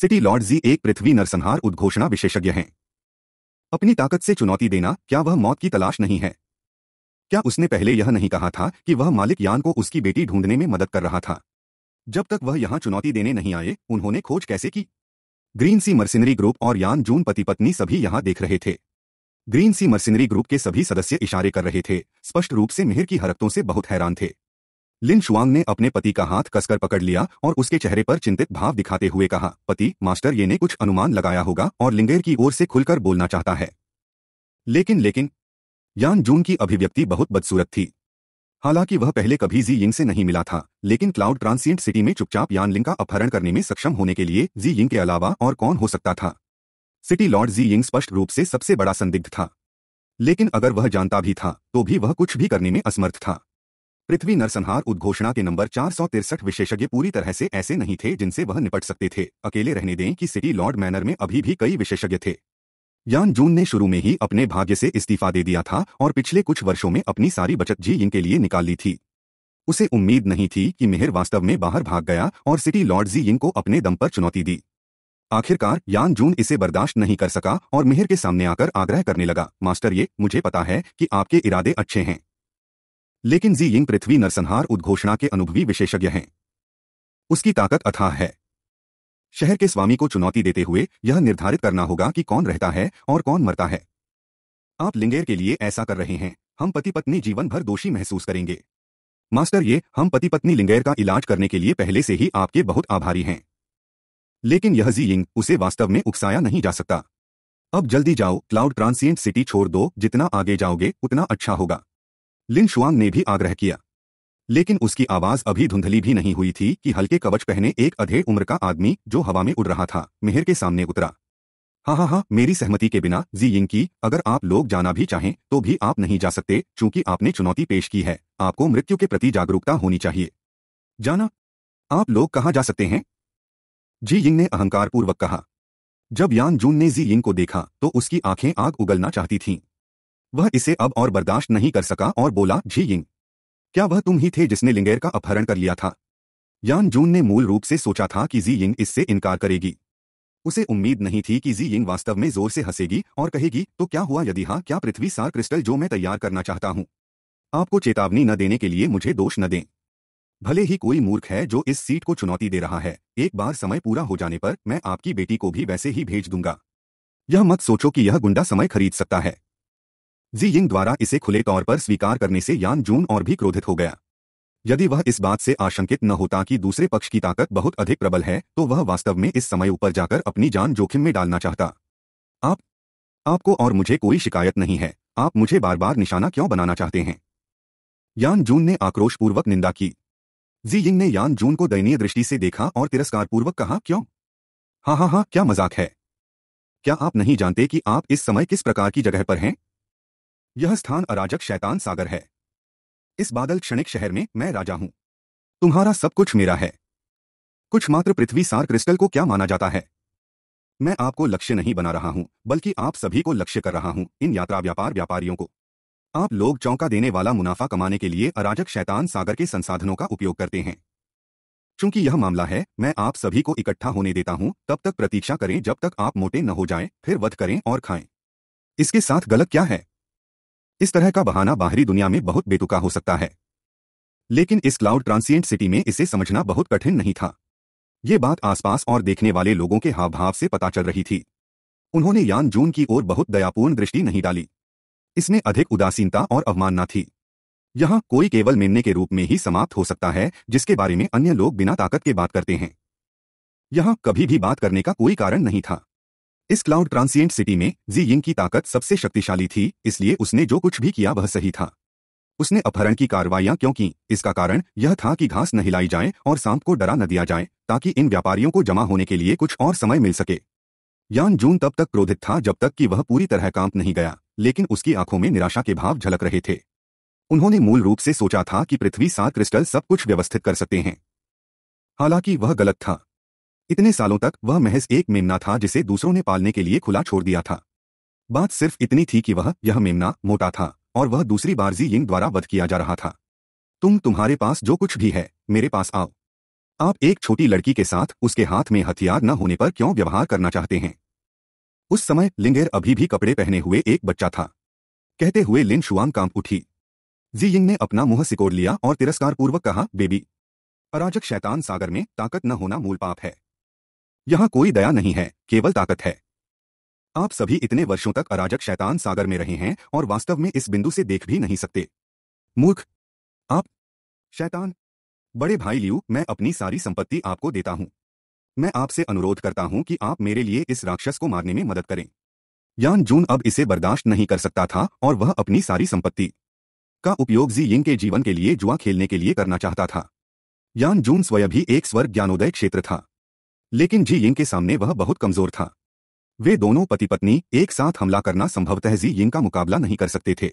सिटी लॉर्ड जी एक पृथ्वी नरसंहार उद्घोषणा विशेषज्ञ हैं अपनी ताकत से चुनौती देना क्या वह मौत की तलाश नहीं है क्या उसने पहले यह नहीं कहा था कि वह मालिक यान को उसकी बेटी ढूंढने में मदद कर रहा था जब तक वह यहां चुनौती देने नहीं आए उन्होंने खोज कैसे की ग्रीन सी मर्सिनरी ग्रुप और यान जून पति पत्नी सभी यहां देख रहे थे ग्रीन सी मर्सिनरी ग्रुप के सभी सदस्य इशारे कर रहे थे स्पष्ट रूप से मिहिर की हरकतों से बहुत हैरान थे लिन शुआंग ने अपने पति का हाथ कसकर पकड़ लिया और उसके चेहरे पर चिंतित भाव दिखाते हुए कहा पति मास्टर ये ने कुछ अनुमान लगाया होगा और लिंगेर की ओर से खुलकर बोलना चाहता है लेकिन लेकिन यान जून की अभिव्यक्ति बहुत बदसूरत थी हालांकि वह पहले कभी जी यिंग से नहीं मिला था लेकिन क्लाउड ट्रांसिएंट सिटी में चुपचाप यानलिंग का अपहरण करने में सक्षम होने के लिए जी यिंग के अलावा और कौन हो सकता था सिटी लॉर्ड जी यिंग स्पष्ट रूप से सबसे बड़ा संदिग्ध था लेकिन अगर वह जानता भी था तो भी वह कुछ भी करने में असमर्थ था पृथ्वी नरसंहार उद्घोषणा के नंबर चार विशेषज्ञ पूरी तरह से ऐसे नहीं थे जिनसे वह निपट सकते थे अकेले रहने दें कि सिटी लॉर्ड मैनर में अभी भी कई विशेषज्ञ थे यान जून ने शुरू में ही अपने भाग्य से इस्तीफा दे दिया था और पिछले कुछ वर्षों में अपनी सारी बचत जी इनके लिए निकाल ली थी उसे उम्मीद नहीं थी कि मेहर वास्तव में बाहर भाग गया और सिटी लॉर्ड जी इनको अपने दम पर चुनौती दी आखिरकार यान जून इसे बर्दाश्त नहीं कर सका और मेहर के सामने आकर आग्रह करने लगा मास्टर ये मुझे पता है कि आपके इरादे अच्छे हैं लेकिन जी यिंग पृथ्वी नरसंहार उद्घोषणा के अनुभवी विशेषज्ञ हैं उसकी ताकत अथाह है शहर के स्वामी को चुनौती देते हुए यह निर्धारित करना होगा कि कौन रहता है और कौन मरता है आप लिंगेर के लिए ऐसा कर रहे हैं हम पति पत्नी जीवन भर दोषी महसूस करेंगे मास्टर ये हम पति पत्नी लिंगेर का इलाज करने के लिए पहले से ही आपके बहुत आभारी हैं लेकिन यह जी यिंग उसे वास्तव में उकसाया नहीं जा सकता अब जल्दी जाओ क्लाउड ट्रांसियंट सिटी छोड़ दो जितना आगे जाओगे उतना अच्छा होगा लिन शुआंग ने भी आग्रह किया लेकिन उसकी आवाज अभी धुंधली भी नहीं हुई थी कि हल्के कवच पहने एक अधेड़ उम्र का आदमी जो हवा में उड़ रहा था मेहर के सामने उतरा हाँ हाँ हा मेरी सहमति के बिना जी यिंग की अगर आप लोग जाना भी चाहें तो भी आप नहीं जा सकते चूंकि आपने चुनौती पेश की है आपको मृत्यु के प्रति जागरूकता होनी चाहिए जाना आप लोग कहाँ जा सकते हैं जी यिंग ने अहंकार पूर्वक कहा जब यान जून ने जी यिंग को देखा तो उसकी आंखें आग उगलना चाहती थीं। वह इसे अब और बर्दाश्त नहीं कर सका और बोला जी यिंग क्या वह तुम ही थे जिसने लिंगेर का अपहरण कर लिया था यान जून ने मूल रूप से सोचा था कि जी यिंग इससे इनकार करेगी उसे उम्मीद नहीं थी कि जी यिंग वास्तव में जोर से हंसेगी और कहेगी तो क्या हुआ यदि हाँ क्या पृथ्वी सार क्रिस्टल जो मैं तैयार करना चाहता हूँ आपको चेतावनी न देने के लिए मुझे दोष न दें भले ही कोई मूर्ख है जो इस सीट को चुनौती दे रहा है एक बार समय पूरा हो जाने पर मैं आपकी बेटी को भी वैसे ही भेज दूंगा यह मत सोचो कि यह गुंडा समय खरीद सकता है जी यिंग द्वारा इसे खुले तौर पर स्वीकार करने से यान जून और भी क्रोधित हो गया यदि वह इस बात से आशंकित न होता कि दूसरे पक्ष की ताकत बहुत अधिक प्रबल है तो वह वास्तव में इस समय ऊपर जाकर अपनी जान जोखिम में डालना चाहता आप आपको और मुझे कोई शिकायत नहीं है आप मुझे बार बार निशाना क्यों बनाना चाहते हैं यान जून ने आक्रोशपूर्वक निंदा की जी यिंग ने यान जून को दयनीय दृष्टि से देखा और तिरस्कारपूर्वक कहा क्यों हाँ हाँ हाँ क्या मजाक है क्या आप नहीं जानते कि आप इस समय किस प्रकार की जगह पर हैं यह स्थान अराजक शैतान सागर है इस बादल क्षणिक शहर में मैं राजा हूं तुम्हारा सब कुछ मेरा है कुछ मात्र पृथ्वी सार क्रिस्टल को क्या माना जाता है मैं आपको लक्ष्य नहीं बना रहा हूं बल्कि आप सभी को लक्ष्य कर रहा हूं इन यात्रा व्यापार व्यापारियों को आप लोग चौंका देने वाला मुनाफा कमाने के लिए अराजक शैतान सागर के संसाधनों का उपयोग करते हैं चूंकि यह मामला है मैं आप सभी को इकट्ठा होने देता हूं तब तक प्रतीक्षा करें जब तक आप मोटे न हो जाएं, फिर वध करें और खाएं इसके साथ गलत क्या है इस तरह का बहाना बाहरी दुनिया में बहुत बेतुका हो सकता है लेकिन इस क्लाउड ट्रांसिएंट सिटी में इसे समझना बहुत कठिन नहीं था ये बात आसपास और देखने वाले लोगों के हाव भाव से पता चल रही थी उन्होंने यान जून की ओर बहुत दयापूर्ण दृष्टि नहीं डाली इसमें अधिक उदासीनता और अवमानना थी यहां कोई केवल मेनने के रूप में ही समाप्त हो सकता है जिसके बारे में अन्य लोग बिना ताकत के बात करते हैं यहां कभी भी बात करने का कोई कारण नहीं था इस क्लाउड ट्रांसिएंट सिटी में जी यिंग की ताकत सबसे शक्तिशाली थी इसलिए उसने जो कुछ भी किया वह सही था उसने अपहरण की कार्रवाइयां क्यों की इसका कारण यह था कि घास न हिलाई जाए और सांप को डरा न दिया जाए ताकि इन व्यापारियों को जमा होने के लिए कुछ और समय मिल सके यान जून तब तक क्रोधित था जब तक कि वह पूरी तरह कांप नहीं गया लेकिन उसकी आंखों में निराशा के भाव झलक रहे थे उन्होंने मूल रूप से सोचा था कि पृथ्वी सात क्रिस्टल सब कुछ व्यवस्थित कर सकते हैं हालांकि वह गलत था इतने सालों तक वह महज एक मेमना था जिसे दूसरों ने पालने के लिए खुला छोड़ दिया था बात सिर्फ इतनी थी कि वह यह मेमना मोटा था और वह दूसरी बार जी यिंग द्वारा वध किया जा रहा था तुम तुम्हारे पास जो कुछ भी है मेरे पास आओ आप एक छोटी लड़की के साथ उसके हाथ में हथियार न होने पर क्यों व्यवहार करना चाहते हैं उस समय लिंगेर अभी भी कपड़े पहने हुए एक बच्चा था कहते हुए लिन शुआम कांप उठी जी यिंग ने अपना मुंह सिकोड़ लिया और तिरस्कार पूर्वक कहा बेबी अराजक शैतान सागर में ताकत न होना मूल पाप है यहां कोई दया नहीं है केवल ताकत है आप सभी इतने वर्षों तक अराजक शैतान सागर में रहे हैं और वास्तव में इस बिंदु से देख भी नहीं सकते मूर्ख आप शैतान बड़े भाई लियू मैं अपनी सारी संपत्ति आपको देता हूं मैं आपसे अनुरोध करता हूं कि आप मेरे लिए इस राक्षस को मारने में मदद करें यान जून अब इसे बर्दाश्त नहीं कर सकता था और वह अपनी सारी संपत्ति का उपयोग जी यिंग के जीवन के लिए जुआ खेलने के लिए करना चाहता था यान जून स्वयं भी एक स्वर्ग ज्ञानोदय क्षेत्र था लेकिन जी यिंग के सामने वह बहुत कमजोर था वे दोनों पति पत्नी एक साथ हमला करना संभवतः जी यिंग का मुकाबला नहीं कर सकते थे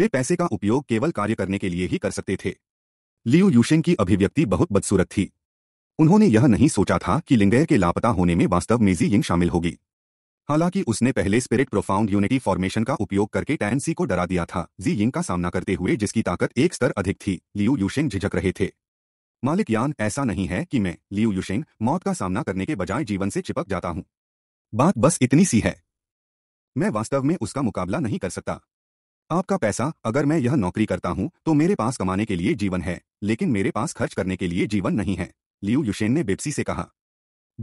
वे पैसे का उपयोग केवल कार्य करने के लिए ही कर सकते थे लियू यूशेंग की अभिव्यक्ति बहुत बदसूरत थी उन्होंने यह नहीं सोचा था कि लिंगय के लापता होने में वास्तव में जी यिंग शामिल होगी हालांकि उसने पहले स्पिरिट प्रोफाउंड यूनिटी फॉर्मेशन का उपयोग करके टैनसी को डरा दिया था जी यिंग का सामना करते हुए जिसकी ताकत एक स्तर अधिक थी लियू यूशेंग झिझक रहे थे मालिक यान ऐसा नहीं है कि मैं लियू युशेंग मौत का सामना करने के बजाय जीवन से चिपक जाता हूं बात बस इतनी सी है मैं वास्तव में उसका मुकाबला नहीं कर सकता आपका पैसा अगर मैं यह नौकरी करता हूं तो मेरे पास कमाने के लिए जीवन है लेकिन मेरे पास खर्च करने के लिए जीवन नहीं है लियू युशेन ने बेप्सी से कहा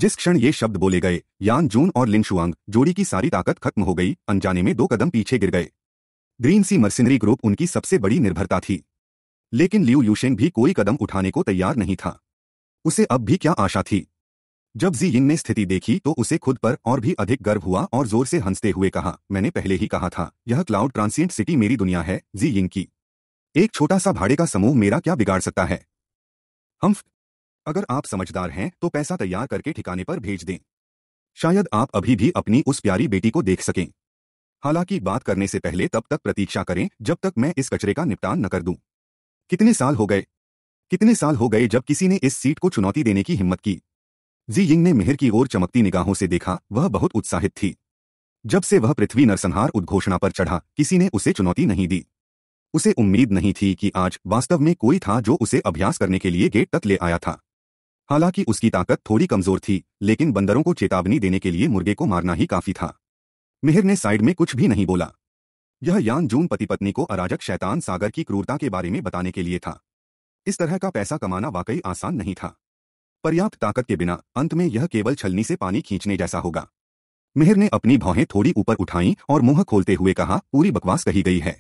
जिस क्षण ये शब्द बोले गए यान जून और लिनशुआंग जोड़ी की सारी ताकत खत्म हो गई अनजाने में दो कदम पीछे गिर गए ग्रीन सी मर्सिनरी ग्रुप उनकी सबसे बड़ी निर्भरता थी लेकिन लियू यूशेंग भी कोई कदम उठाने को तैयार नहीं था उसे अब भी क्या आशा थी जब जी यिंग ने स्थिति देखी तो उसे खुद पर और भी अधिक गर्व हुआ और जोर से हंसते हुए कहा मैंने पहले ही कहा था यह क्लाउड ट्रांसियंट सिटी मेरी दुनिया है जी यिंग की एक छोटा सा भाड़े का समूह मेरा क्या बिगाड़ सकता है हम अगर आप समझदार हैं तो पैसा तैयार करके ठिकाने पर भेज दें शायद आप अभी भी अपनी उस प्यारी बेटी को देख सकें हालांकि बात करने से पहले तब तक प्रतीक्षा करें जब तक मैं इस कचरे का निपटान न कर दूं कितने साल हो गए कितने साल हो गए जब किसी ने इस सीट को चुनौती देने की हिम्मत की जी यिंग ने मेहर की ओर चमकती निगाहों से देखा वह बहुत उत्साहित थी जब से वह पृथ्वी नरसंहार उद्घोषणा पर चढ़ा किसी ने उसे चुनौती नहीं दी उसे उम्मीद नहीं थी कि आज वास्तव में कोई था जो उसे अभ्यास करने के लिए गेट तक ले आया था हालांकि उसकी ताकत थोड़ी कमजोर थी लेकिन बंदरों को चेतावनी देने के लिए मुर्गे को मारना ही काफी था मिहिर ने साइड में कुछ भी नहीं बोला यह यान जून पति पत्नी को अराजक शैतान सागर की क्रूरता के बारे में बताने के लिए था इस तरह का पैसा कमाना वाकई आसान नहीं था पर्याप्त ताकत के बिना अंत में यह केवल छलनी से पानी खींचने जैसा होगा मेहर ने अपनी भौहें थोड़ी ऊपर उठाई और मुंह खोलते हुए कहा पूरी बकवास कही गई है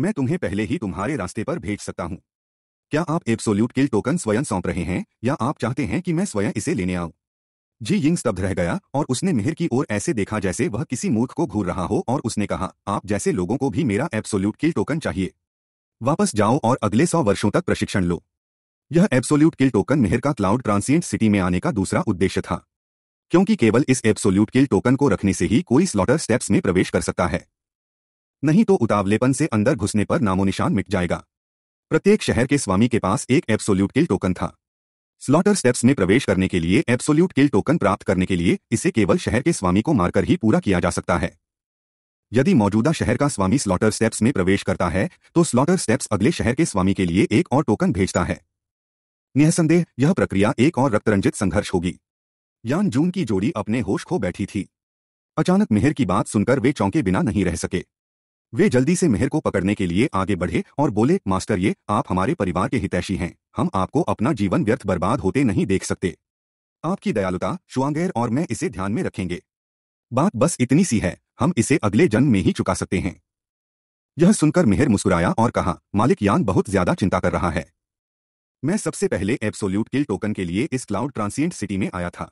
मैं तुम्हें पहले ही तुम्हारे रास्ते पर भेज सकता हूँ क्या आप एब्सोल्यूट किल टोकन स्वयं सौंप रहे हैं या आप चाहते हैं कि मैं स्वयं इसे लेने आऊं जी यिंग स्तब्ध रह गया और उसने मिहिर की ओर ऐसे देखा जैसे वह किसी मूर्ख को घूर रहा हो और उसने कहा आप जैसे लोगों को भी मेरा एब्सोल्यूट किल टोकन चाहिए वापस जाओ और अगले सौ वर्षों तक प्रशिक्षण लो यह एब्सोल्यूट किल टोकन मिहिर का क्लाउड ट्रांसियंट सिटी में आने का दूसरा उद्देश्य था क्योंकि केवल इस एब्सोल्यूट किल टोकन को रखने से ही कोई स्लॉटर स्टेप्स में प्रवेश कर सकता है नहीं तो उतावलेपन से अंदर घुसने पर नामोनिशान मिट जाएगा प्रत्येक शहर के स्वामी के पास एक एब्सोल्यूट किल टोकन था स्लॉटर स्टेप्स में प्रवेश करने के लिए एब्सोल्यूट किल टोकन प्राप्त करने के लिए इसे केवल शहर के स्वामी को मारकर ही पूरा किया जा सकता है यदि मौजूदा शहर का स्वामी स्लॉटर स्टेप्स में प्रवेश करता है तो स्लॉटर स्टेप्स अगले शहर के स्वामी के लिए एक और टोकन भेजता है निःसंदेह यह प्रक्रिया एक और रक्तरंजित संघर्ष होगी यान जून की जोड़ी अपने होश खो बैठी थी अचानक मेहर की बात सुनकर वे चौंके बिना नहीं रह सके वे जल्दी से मेहर को पकड़ने के लिए आगे बढ़े और बोले मास्टर ये आप हमारे परिवार के हितैषी हैं हम आपको अपना जीवन व्यर्थ बर्बाद होते नहीं देख सकते आपकी दयालुता शुआंगेर और मैं इसे ध्यान में रखेंगे बात बस इतनी सी है हम इसे अगले जन्म में ही चुका सकते हैं यह सुनकर मेहर मुस्कुराया और कहा मालिक यान बहुत ज्यादा चिंता कर रहा है मैं सबसे पहले एब्सोल्यूट किल टोकन के लिए इस क्लाउड ट्रांसियंट सिटी में आया था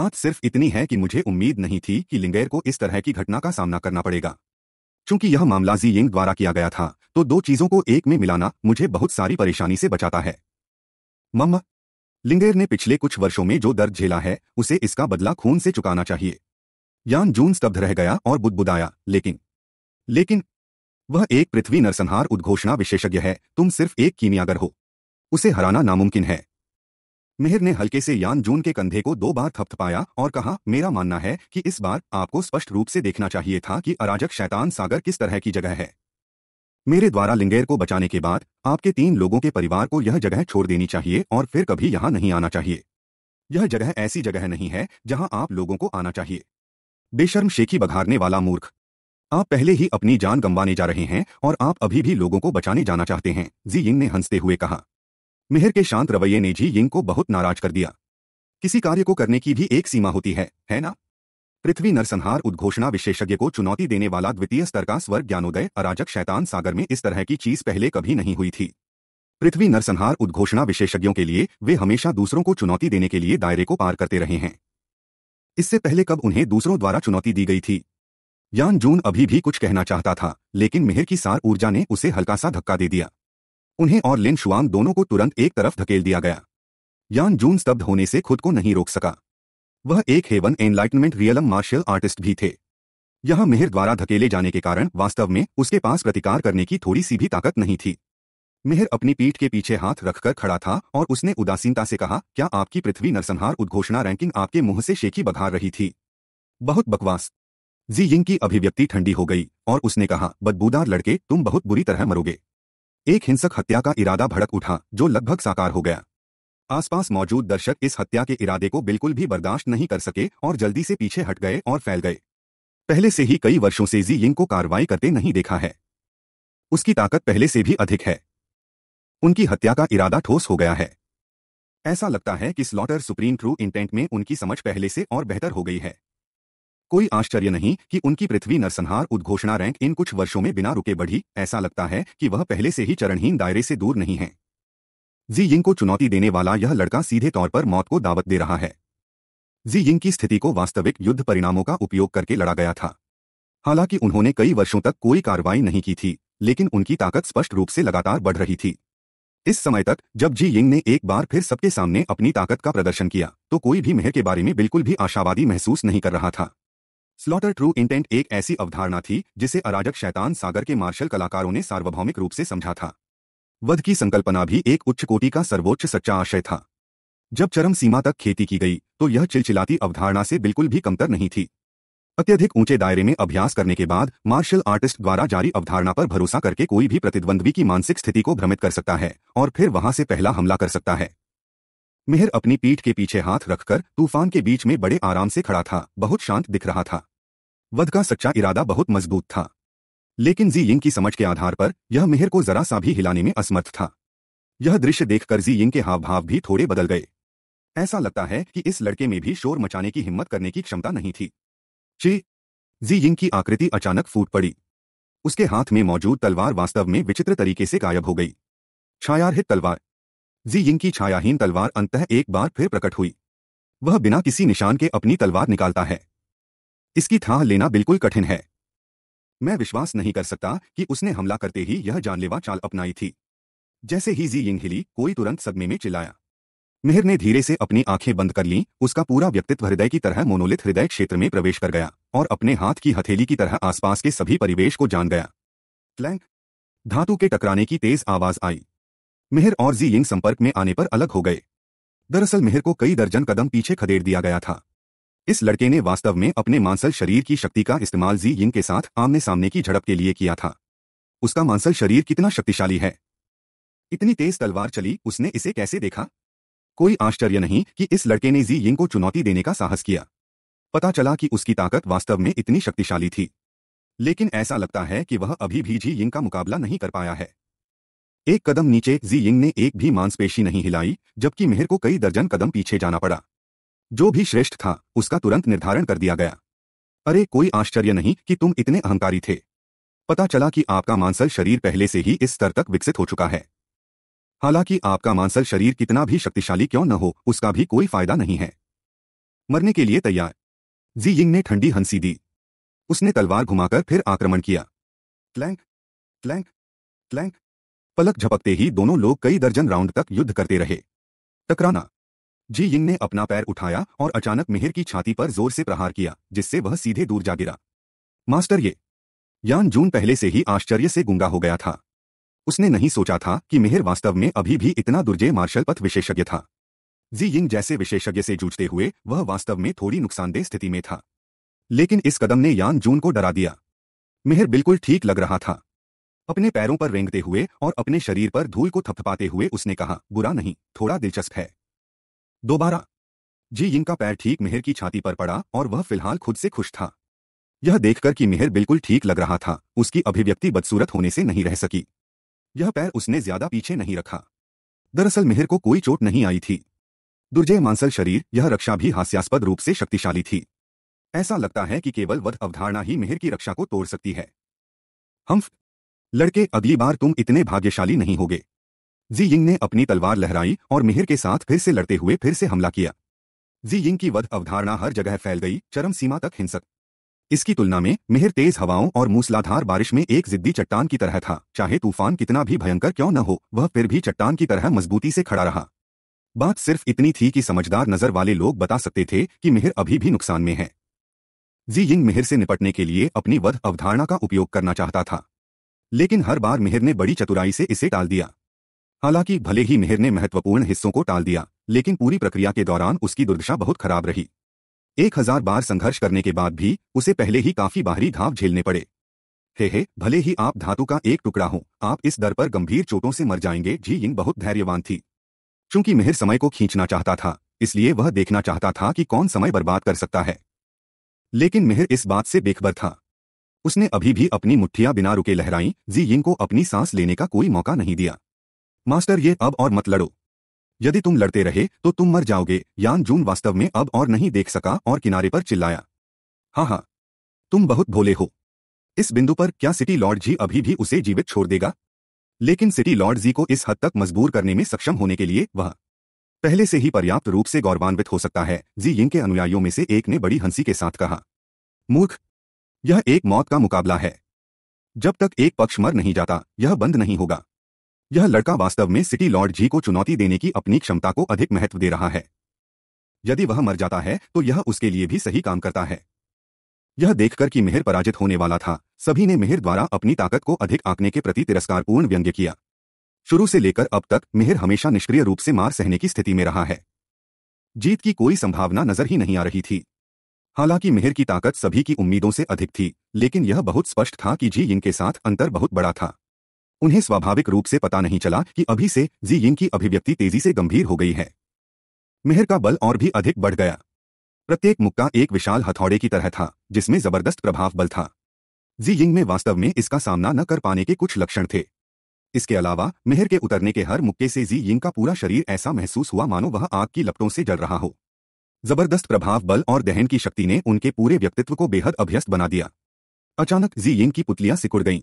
बात सिर्फ इतनी है कि मुझे उम्मीद नहीं थी कि लिंगेर को इस तरह की घटना का सामना करना पड़ेगा चूंकि यह मामला जी यिंग द्वारा किया गया था तो दो चीजों को एक में मिलाना मुझे बहुत सारी परेशानी से बचाता है मम्मा लिंगेर ने पिछले कुछ वर्षों में जो दर्द झेला है उसे इसका बदला खून से चुकाना चाहिए यान जून स्तब्ध रह गया और बुदबुदाया लेकिन लेकिन वह एक पृथ्वी नरसंहार उद्घोषणा विशेषज्ञ है तुम सिर्फ एक कीमियागर हो उसे हराना नामुमकिन है मिहिर ने हल्के से यान जून के कंधे को दो बार थपथपाया और कहा मेरा मानना है कि इस बार आपको स्पष्ट रूप से देखना चाहिए था कि अराजक शैतान सागर किस तरह की जगह है मेरे द्वारा लिंगेर को बचाने के बाद आपके तीन लोगों के परिवार को यह जगह छोड़ देनी चाहिए और फिर कभी यहां नहीं आना चाहिए यह जगह ऐसी जगह नहीं है जहां आप लोगों को आना चाहिए बेशर्म शेखी बघारने वाला मूर्ख आप पहले ही अपनी जान गंवाने जा रहे हैं और आप अभी भी लोगों को बचाने जाना चाहते हैं जी यिंग ने हंसते हुए कहा मिहिर के शांत रवैये ने जी यिंग को बहुत नाराज कर दिया किसी कार्य को करने की भी एक सीमा होती है है ना पृथ्वी नरसंहार उद्घोषणा विशेषज्ञ को चुनौती देने वाला द्वितीय स्तर का स्वर्ग ज्ञानोदय अराजक शैतान सागर में इस तरह की चीज पहले कभी नहीं हुई थी पृथ्वी नरसंहार उद्घोषणा विशेषज्ञों के लिए वे हमेशा दूसरों को चुनौती देने के लिए दायरे को पार करते रहे हैं इससे पहले कब उन्हें दूसरों द्वारा चुनौती दी गई थी यान जून अभी भी कुछ कहना चाहता था लेकिन मेहर की सार ऊर्जा ने उसे हल्का सा धक्का दे दिया उन्हें और लिन शुआंग दोनों को तुरंत एक तरफ धकेल दिया गया यान जून स्तब्ध होने से खुद को नहीं रोक सका वह एक heaven enlightenment realm martial artist भी थे यहां मेहर द्वारा धकेले जाने के कारण वास्तव में उसके पास प्रतिकार करने की थोड़ी सी भी ताकत नहीं थी मेहर अपनी पीठ के पीछे हाथ रखकर खड़ा था और उसने उदासीनता से कहा क्या आपकी पृथ्वी नरसंहार उद्घोषणा रैंकिंग आपके मुंह से शेखी बघार रही थी बहुत बकवास जी यिंग की अभिव्यक्ति ठंडी हो गई और उसने कहा बदबूदार लड़के तुम बहुत बुरी तरह मरोगे एक हिंसक हत्या का इरादा भड़क उठा जो लगभग साकार हो गया आसपास मौजूद दर्शक इस हत्या के इरादे को बिल्कुल भी बर्दाश्त नहीं कर सके और जल्दी से पीछे हट गए और फैल गए पहले से ही कई वर्षों से जी यिंग को कार्रवाई करते नहीं देखा है उसकी ताकत पहले से भी अधिक है उनकी हत्या का इरादा ठोस हो गया है ऐसा लगता है कि स्लॉटर सुप्रीम ट्रू इंटेंट में उनकी समझ पहले से और बेहतर हो गई है कोई आश्चर्य नहीं कि उनकी पृथ्वी नरसंहार उद्घोषणा रैंक इन कुछ वर्षों में बिना रुके बढ़ी ऐसा लगता है कि वह पहले से ही चरणहीन दायरे से दूर नहीं है जी यिंग को चुनौती देने वाला यह लड़का सीधे तौर पर मौत को दावत दे रहा है जी यिंग की स्थिति को वास्तविक युद्ध परिणामों का उपयोग करके लड़ा गया था हालांकि उन्होंने कई वर्षों तक कोई कार्रवाई नहीं की थी लेकिन उनकी ताकत स्पष्ट रूप से लगातार बढ़ रही थी इस समय तक जब जी यिंग ने एक बार फिर सबके सामने अपनी ताकत का प्रदर्शन किया तो कोई भी मेहर के बारे में बिल्कुल भी आशावादी महसूस नहीं कर रहा था स्लॉटर ट्रू इंटेंट एक ऐसी अवधारणा थी जिसे अराजक शैतान सागर के मार्शल कलाकारों ने सार्वभौमिक रूप से समझा था वध की संकल्पना भी एक उच्च कोटि का सर्वोच्च सच्चा आशय था जब चरम सीमा तक खेती की गई तो यह चिलचिलाती अवधारणा से बिल्कुल भी कमतर नहीं थी अत्यधिक ऊंचे दायरे में अभ्यास करने के बाद मार्शल आर्टिस्ट द्वारा जारी अवधारणा पर भरोसा करके कोई भी प्रतिद्वंद्वी की मानसिक स्थिति को भ्रमित कर सकता है और फिर वहां से पहला हमला कर सकता है मेहर अपनी पीठ के पीछे हाथ रखकर तूफान के बीच में बड़े आराम से खड़ा था बहुत शांत दिख रहा था वध का सच्चा इरादा बहुत मजबूत था लेकिन जी यिंग की समझ के आधार पर यह मेहर को जरा सा भी हिलाने में असमर्थ था यह दृश्य देखकर जी यिंग के हाव भाव भी थोड़े बदल गए ऐसा लगता है कि इस लड़के में भी शोर मचाने की हिम्मत करने की क्षमता नहीं थी ची जी यिंग की आकृति अचानक फूट पड़ी उसके हाथ में मौजूद तलवार वास्तव में विचित्र तरीके से गायब हो गई छायारहित तलवार जी यिंग की छायाहीन तलवार अंतः एक बार फिर प्रकट हुई वह बिना किसी निशान के अपनी तलवार निकालता है इसकी थाह लेना बिल्कुल कठिन है मैं विश्वास नहीं कर सकता कि उसने हमला करते ही यह जानलेवा चाल अपनाई थी जैसे ही जी यिंग हिली कोई तुरंत सदमे में चिल्लाया मिहिर ने धीरे से अपनी आंखें बंद कर ली उसका पूरा व्यक्तित्व हृदय की तरह मोनोलिथ हृदय क्षेत्र में प्रवेश कर गया और अपने हाथ की हथेली की तरह आसपास के सभी परिवेश को जान गया क्लैंक धातु के टकराने की तेज आवाज आई मेहर और जी यिंग संपर्क में आने पर अलग हो गए दरअसल मेहर को कई दर्जन कदम पीछे खदेड़ दिया गया था इस लड़के ने वास्तव में अपने मांसल शरीर की शक्ति का इस्तेमाल जी यिंग के साथ आमने सामने की झड़प के लिए किया था उसका मांसल शरीर कितना शक्तिशाली है इतनी तेज तलवार चली उसने इसे कैसे देखा कोई आश्चर्य नहीं कि इस लड़के ने जी यिंग को चुनौती देने का साहस किया पता चला कि उसकी ताकत वास्तव में इतनी शक्तिशाली थी लेकिन ऐसा लगता है कि वह अभी भी जी यिंग का मुकाबला नहीं कर पाया है एक कदम नीचे जी यिंग ने एक भी मांसपेशी नहीं हिलाई जबकि मेहर को कई दर्जन कदम पीछे जाना पड़ा जो भी श्रेष्ठ था उसका तुरंत निर्धारण कर दिया गया अरे कोई आश्चर्य नहीं कि तुम इतने अहंकारी थे पता चला कि आपका मांसल शरीर पहले से ही इस स्तर तक विकसित हो चुका है हालांकि आपका मांसल शरीर कितना भी शक्तिशाली क्यों न हो उसका भी कोई फायदा नहीं है मरने के लिए तैयार जी यिंग ने ठंडी हंसी दी उसने तलवार घुमाकर फिर आक्रमण किया क्लैंक क्लैंक क्लैंक पलक झपकते ही दोनों लोग कई दर्जन राउंड तक युद्ध करते रहे टकराना जी यिंग ने अपना पैर उठाया और अचानक मिहिर की छाती पर जोर से प्रहार किया जिससे वह सीधे दूर जा गिरा मास्टर ये यान जून पहले से ही आश्चर्य से गुंगा हो गया था उसने नहीं सोचा था कि मिहिर वास्तव में अभी भी इतना दुर्जय मार्शल पथ विशेषज्ञ था जी यिंग जैसे विशेषज्ञ से जूझते हुए वह वास्तव में थोड़ी नुकसानदेह स्थिति में था लेकिन इस कदम ने यान जून को डरा दिया मिहिर बिल्कुल ठीक लग रहा था अपने पैरों पर रेंगते हुए और अपने शरीर पर धूल को थपथपाते हुए उसने कहा बुरा नहीं थोड़ा दिलचस्प है दोबारा जी यिंग का पैर ठीक मेहर की छाती पर पड़ा और वह फिलहाल खुद से खुश था यह देखकर कि मेहर बिल्कुल ठीक लग रहा था उसकी अभिव्यक्ति बदसूरत होने से नहीं रह सकी यह पैर उसने ज्यादा पीछे नहीं रखा दरअसल मेहर को कोई चोट नहीं आई थी दुर्जय मांसल शरीर यह रक्षा भी हास्यास्पद रूप से शक्तिशाली थी ऐसा लगता है कि केवल वध अवधारणा ही मेहर की रक्षा को तोड़ सकती है हम लड़के अगली बार तुम इतने भाग्यशाली नहीं होगे जी यिंग ने अपनी तलवार लहराई और मिहिर के साथ फिर से लड़ते हुए फिर से हमला किया जी यिंग की वध अवधारणा हर जगह फैल गई चरम सीमा तक हिंसक इसकी तुलना में मिहिर तेज हवाओं और मूसलाधार बारिश में एक जिद्दी चट्टान की तरह था चाहे तूफान कितना भी भयंकर क्यों न हो वह फिर भी चट्टान की तरह मजबूती से खड़ा रहा बात सिर्फ इतनी थी कि समझदार नजर वाले लोग बता सकते थे कि मिहिर अभी भी नुकसान में है जी यिंग मिहिर से निपटने के लिए अपनी वध अवधारणा का उपयोग करना चाहता था लेकिन हर बार मिहिर ने बड़ी चतुराई से इसे टाल दिया हालांकि भले ही मिहिर ने महत्वपूर्ण हिस्सों को टाल दिया लेकिन पूरी प्रक्रिया के दौरान उसकी दुर्दशा बहुत खराब रही एक हजार बार संघर्ष करने के बाद भी उसे पहले ही काफी बाहरी घाव झेलने पड़े हे हे भले ही आप धातु का एक टुकड़ा हो आप इस दर पर गंभीर चोटों से मर जाएंगे जी यिंग बहुत धैर्यवान थी चूंकि मिहिर समय को खींचना चाहता था इसलिए वह देखना चाहता था कि कौन समय बर्बाद कर सकता है लेकिन मिहिर इस बात से बेखबर था उसने अभी भी अपनी मुठ्ठियां बिना रुके लहराई जी यिंग को अपनी सांस लेने का कोई मौका नहीं दिया मास्टर ये अब और मत लड़ो यदि तुम लड़ते रहे तो तुम मर जाओगे यान जून वास्तव में अब और नहीं देख सका और किनारे पर चिल्लाया हाँ हाँ तुम बहुत भोले हो इस बिंदु पर क्या सिटी लॉर्ड जी अभी भी उसे जीवित छोड़ देगा लेकिन सिटी लॉर्ड जी को इस हद तक मजबूर करने में सक्षम होने के लिए वह पहले से ही पर्याप्त रूप से गौरवान्वित हो सकता है जी यिंग के अनुयायियों में से एक ने बड़ी हंसी के साथ कहा मूर्ख यह एक मौत का मुकाबला है जब तक एक पक्ष मर नहीं जाता यह बंद नहीं होगा यह लड़का वास्तव में सिटी लॉर्ड जी को चुनौती देने की अपनी क्षमता को अधिक महत्व दे रहा है यदि वह मर जाता है तो यह उसके लिए भी सही काम करता है यह देखकर कि मेहर पराजित होने वाला था सभी ने मेहर द्वारा अपनी ताकत को अधिक आंकने के प्रति तिरस्कारपूर्ण व्यंग्य किया शुरू से लेकर अब तक मेहर हमेशा निष्क्रिय रूप से मार सहने की स्थिति में रहा है जीत की कोई संभावना नजर ही नहीं आ रही थी हालांकि मेहर की ताकत सभी की उम्मीदों से अधिक थी लेकिन यह बहुत स्पष्ट था कि जी यिंग के साथ अंतर बहुत बड़ा था उन्हें स्वाभाविक रूप से पता नहीं चला कि अभी से जी यिंग की अभिव्यक्ति तेजी से गंभीर हो गई है मेहर का बल और भी अधिक बढ़ गया प्रत्येक मुक्का एक विशाल हथौड़े की तरह था जिसमें जबरदस्त प्रभाव बल था जी यिंग में वास्तव में इसका सामना न कर पाने के कुछ लक्षण थे इसके अलावा मेहर के उतरने के हर मुक्के से जी यिंग का पूरा शरीर ऐसा महसूस हुआ मानो वह आग की लपटों से जल रहा हो जबरदस्त प्रभाव बल और दहन की शक्ति ने उनके पूरे व्यक्तित्व को बेहद अभ्यस्त बना दिया अचानक जी यिंग की पुतलियां सिकुड़ गईं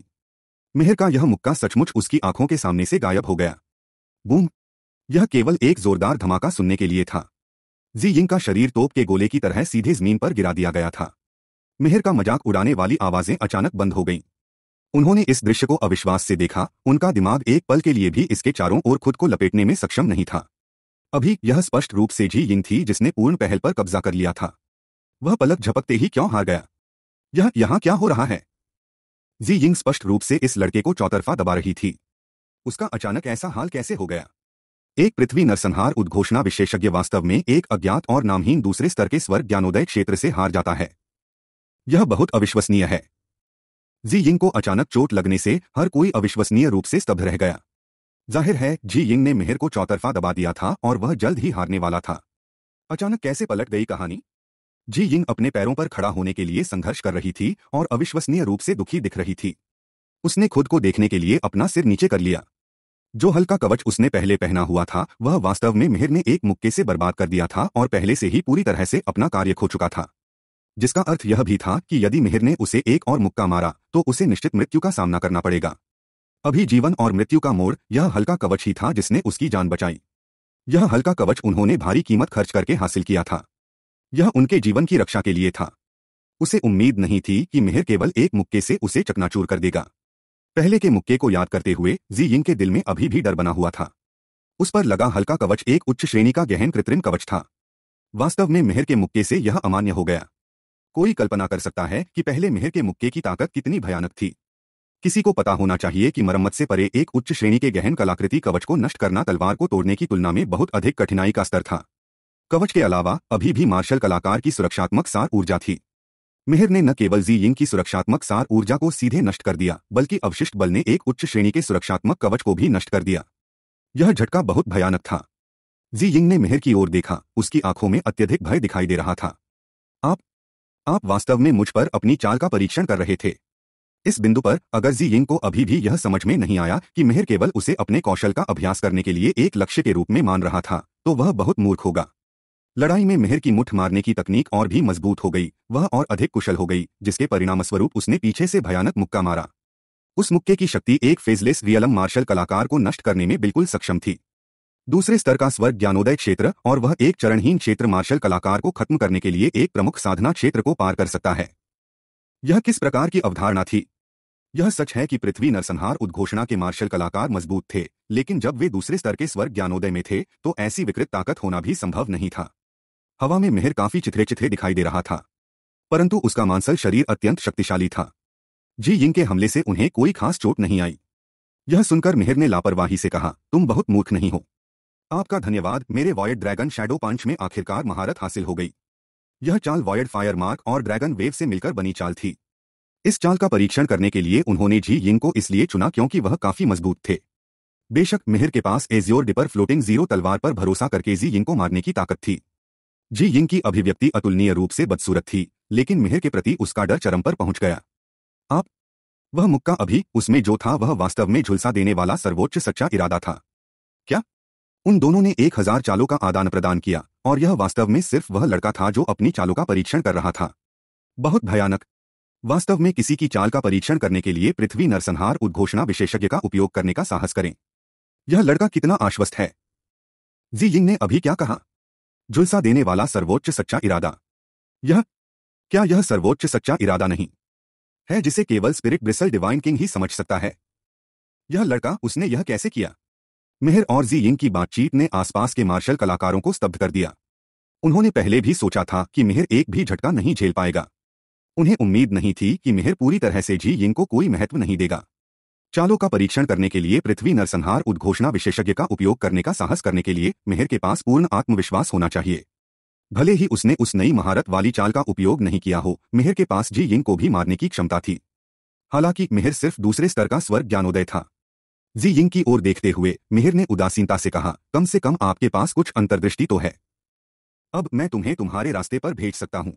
मेहर का यह मुक्का सचमुच उसकी आंखों के सामने से गायब हो गया बूम यह केवल एक जोरदार धमाका सुनने के लिए था जी यिंग का शरीर तोप के गोले की तरह सीधे जमीन पर गिरा दिया गया था मेहर का मजाक उड़ाने वाली आवाजें अचानक बंद हो गईं उन्होंने इस दृश्य को अविश्वास से देखा उनका दिमाग एक पल के लिए भी इसके चारों ओर खुद को लपेटने में सक्षम नहीं था अभी यह स्पष्ट रूप से जी यिंग थी जिसने पूर्ण पहल पर कब्जा कर लिया था वह पलक झपकते ही क्यों हार गया यह यहां क्या हो रहा है जी यिंग स्पष्ट रूप से इस लड़के को चौतरफा दबा रही थी उसका अचानक ऐसा हाल कैसे हो गया एक पृथ्वी नरसंहार उद्घोषणा विशेषज्ञ वास्तव में एक अज्ञात और नामहीन दूसरे स्तर के स्वर्ग ज्ञानोदय क्षेत्र से हार जाता है यह बहुत अविश्वसनीय है जी यिंग को अचानक चोट लगने से हर कोई अविश्वसनीय रूप से स्तब्ध रह गया जाहिर है जी यिंग ने मेहर को चौतरफा दबा दिया था और वह जल्द ही हारने वाला था अचानक कैसे पलट गई कहानी जी यिंग अपने पैरों पर खड़ा होने के लिए संघर्ष कर रही थी और अविश्वसनीय रूप से दुखी दिख रही थी उसने खुद को देखने के लिए अपना सिर नीचे कर लिया जो हल्का कवच उसने पहले पहना हुआ था वह वास्तव में मेहर ने एक मुक्के से बर्बाद कर दिया था और पहले से ही पूरी तरह से अपना कार्य खो चुका था जिसका अर्थ यह भी था कि यदि मेहर ने उसे एक और मुक्का मारा तो उसे निश्चित मृत्यु का सामना करना पड़ेगा अभी जीवन और मृत्यु का मोड़ यह हल्का कवच ही था जिसने उसकी जान बचाई यह हल्का कवच उन्होंने भारी कीमत खर्च करके हासिल किया था यह उनके जीवन की रक्षा के लिए था उसे उम्मीद नहीं थी कि मेहर केवल एक मुक्के से उसे चकनाचूर कर देगा पहले के मुक्के को याद करते हुए जी यिंग के दिल में अभी भी डर बना हुआ था उस पर लगा हल्का कवच एक उच्च श्रेणी का गहन कृत्रिम कवच था वास्तव में मेहर के मुक्के से यह अमान्य हो गया कोई कल्पना कर सकता है कि पहले मेहर के मुक्के की ताकत कितनी भयानक थी किसी को पता होना चाहिए कि मरम्मत से परे एक उच्च श्रेणी के गहन कलाकृति कवच को नष्ट करना तलवार को तोड़ने की तुलना में बहुत अधिक कठिनाई का स्तर था कवच के अलावा अभी भी मार्शल कलाकार की सुरक्षात्मक सार ऊर्जा थी मेहर ने न केवल जी यिंग की सुरक्षात्मक सार ऊर्जा को सीधे नष्ट कर दिया बल्कि अवशिष्ट बल ने एक उच्च श्रेणी के सुरक्षात्मक कवच को भी नष्ट कर दिया यह झटका बहुत भयानक था जी यिंग ने मेहर की ओर देखा उसकी आंखों में अत्यधिक भय दिखाई दे रहा था आप आप वास्तव में मुझ पर अपनी चाल का परीक्षण कर रहे थे इस बिंदु पर अगर जी यिंग को अभी भी यह समझ में नहीं आया कि मेहर केवल उसे अपने कौशल का अभ्यास करने के लिए एक लक्ष्य के रूप में मान रहा था तो वह बहुत मूर्ख होगा लड़ाई में मेहर की मुठ मारने की तकनीक और भी मजबूत हो गई वह और अधिक कुशल हो गई जिसके परिणामस्वरूप उसने पीछे से भयानक मुक्का मारा उस मुक्के की शक्ति एक फेजलेस रियलम मार्शल कलाकार को नष्ट करने में बिल्कुल सक्षम थी दूसरे स्तर का स्वर्ग ज्ञानोदय क्षेत्र और वह एक चरणहीन क्षेत्र मार्शल कलाकार को खत्म करने के लिए एक प्रमुख साधना क्षेत्र को पार कर सकता है यह किस प्रकार की अवधारणा थी यह सच है कि पृथ्वी नरसंहार उद्घोषणा के मार्शल कलाकार मजबूत थे लेकिन जब वे दूसरे स्तर के स्वर्ग ज्ञानोदय में थे तो ऐसी विकृत ताकत होना भी संभव नहीं था हवा में मेहर काफी चिथरे चिथरे दिखाई दे रहा था परंतु उसका मांसल शरीर अत्यंत शक्तिशाली था जी यिंग के हमले से उन्हें कोई खास चोट नहीं आई यह सुनकर मेहर ने लापरवाही से कहा तुम बहुत मूर्ख नहीं हो आपका धन्यवाद मेरे वॉयड ड्रैगन शैडो पांच में आखिरकार महारत हासिल हो गई यह चाल वॉयड फायर मार्क और ड्रैगन वेव से मिलकर बनी चाल थी इस चाल का परीक्षण करने के लिए उन्होंने जी यिंग को इसलिए चुना क्योंकि वह काफी मजबूत थे बेशक मिहिर के पास एजियोर डिपर फ्लोटिंग जीरो तलवार पर भरोसा करके जी यिंग को मारने की ताकत थी जी यिंग की अभिव्यक्ति अतुलनीय रूप से बदसूरत थी लेकिन मिहिर के प्रति उसका डर चरम पर पहुंच गया आप वह मुक्का अभी उसमें जो था वह वास्तव में झुलसा देने वाला सर्वोच्च सच्चा इरादा था क्या उन दोनों ने एक हजार चालों का आदान प्रदान किया और यह वास्तव में सिर्फ वह लड़का था जो अपनी चालों का परीक्षण कर रहा था बहुत भयानक वास्तव में किसी की चाल का परीक्षण करने के लिए पृथ्वी नरसंहार उद्घोषणा विशेषज्ञ का उपयोग करने का साहस करें यह लड़का कितना आश्वस्त है जी यिंग ने अभी क्या कहा झुलसा देने वाला सर्वोच्च सच्चा इरादा यह क्या यह सर्वोच्च सच्चा इरादा नहीं है जिसे केवल स्पिरिट ब्रिसल डिवाइन किंग ही समझ सकता है यह लड़का उसने यह कैसे किया मेहर और जी यिंग की बातचीत ने आसपास के मार्शल कलाकारों को स्तब्ध कर दिया उन्होंने पहले भी सोचा था कि मेहर एक भी झटका नहीं झेल पाएगा उन्हें उम्मीद नहीं थी कि मेहर पूरी तरह से जी यिंग को कोई महत्व नहीं देगा चालों का परीक्षण करने के लिए पृथ्वी नरसंहार उद्घोषणा विशेषज्ञ का उपयोग करने का साहस करने के लिए मेहर के पास पूर्ण आत्मविश्वास होना चाहिए भले ही उसने उस नई महारत वाली चाल का उपयोग नहीं किया हो मेहर के पास जी यिंग को भी मारने की क्षमता थी हालांकि मेहर सिर्फ दूसरे स्तर का स्वर्ग ज्ञानोदय था जी यिंग की ओर देखते हुए मेहर ने उदासीनता से कहा कम से कम आपके पास कुछ अंतर्दृष्टि तो है अब मैं तुम्हें तुम्हारे रास्ते पर भेज सकता हूं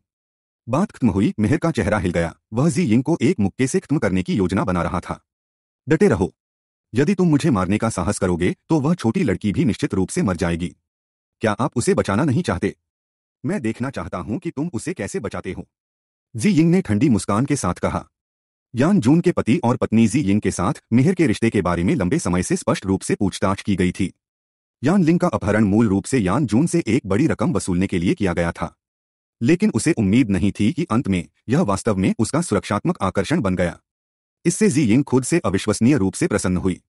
बात खत्म हुई मेहर का चेहरा हिल गया वह जी यिंग को एक मुक्के से खत्म करने की योजना बना रहा था डटे रहो यदि तुम मुझे मारने का साहस करोगे तो वह छोटी लड़की भी निश्चित रूप से मर जाएगी क्या आप उसे बचाना नहीं चाहते मैं देखना चाहता हूं कि तुम उसे कैसे बचाते हो जी यिंग ने ठंडी मुस्कान के साथ कहा यान जून के पति और पत्नी जी यिंग के साथ मेहर के रिश्ते के बारे में लंबे समय से स्पष्ट रूप से पूछताछ की गई थी यान लिंग का अपहरण मूल रूप से यान जून से एक बड़ी रकम वसूलने के लिए किया गया था लेकिन उसे उम्मीद नहीं थी कि अंत में यह वास्तव में उसका सुरक्षात्मक आकर्षण बन गया इससे जी यिंग खुद से अविश्वसनीय रूप से प्रसन्न हुई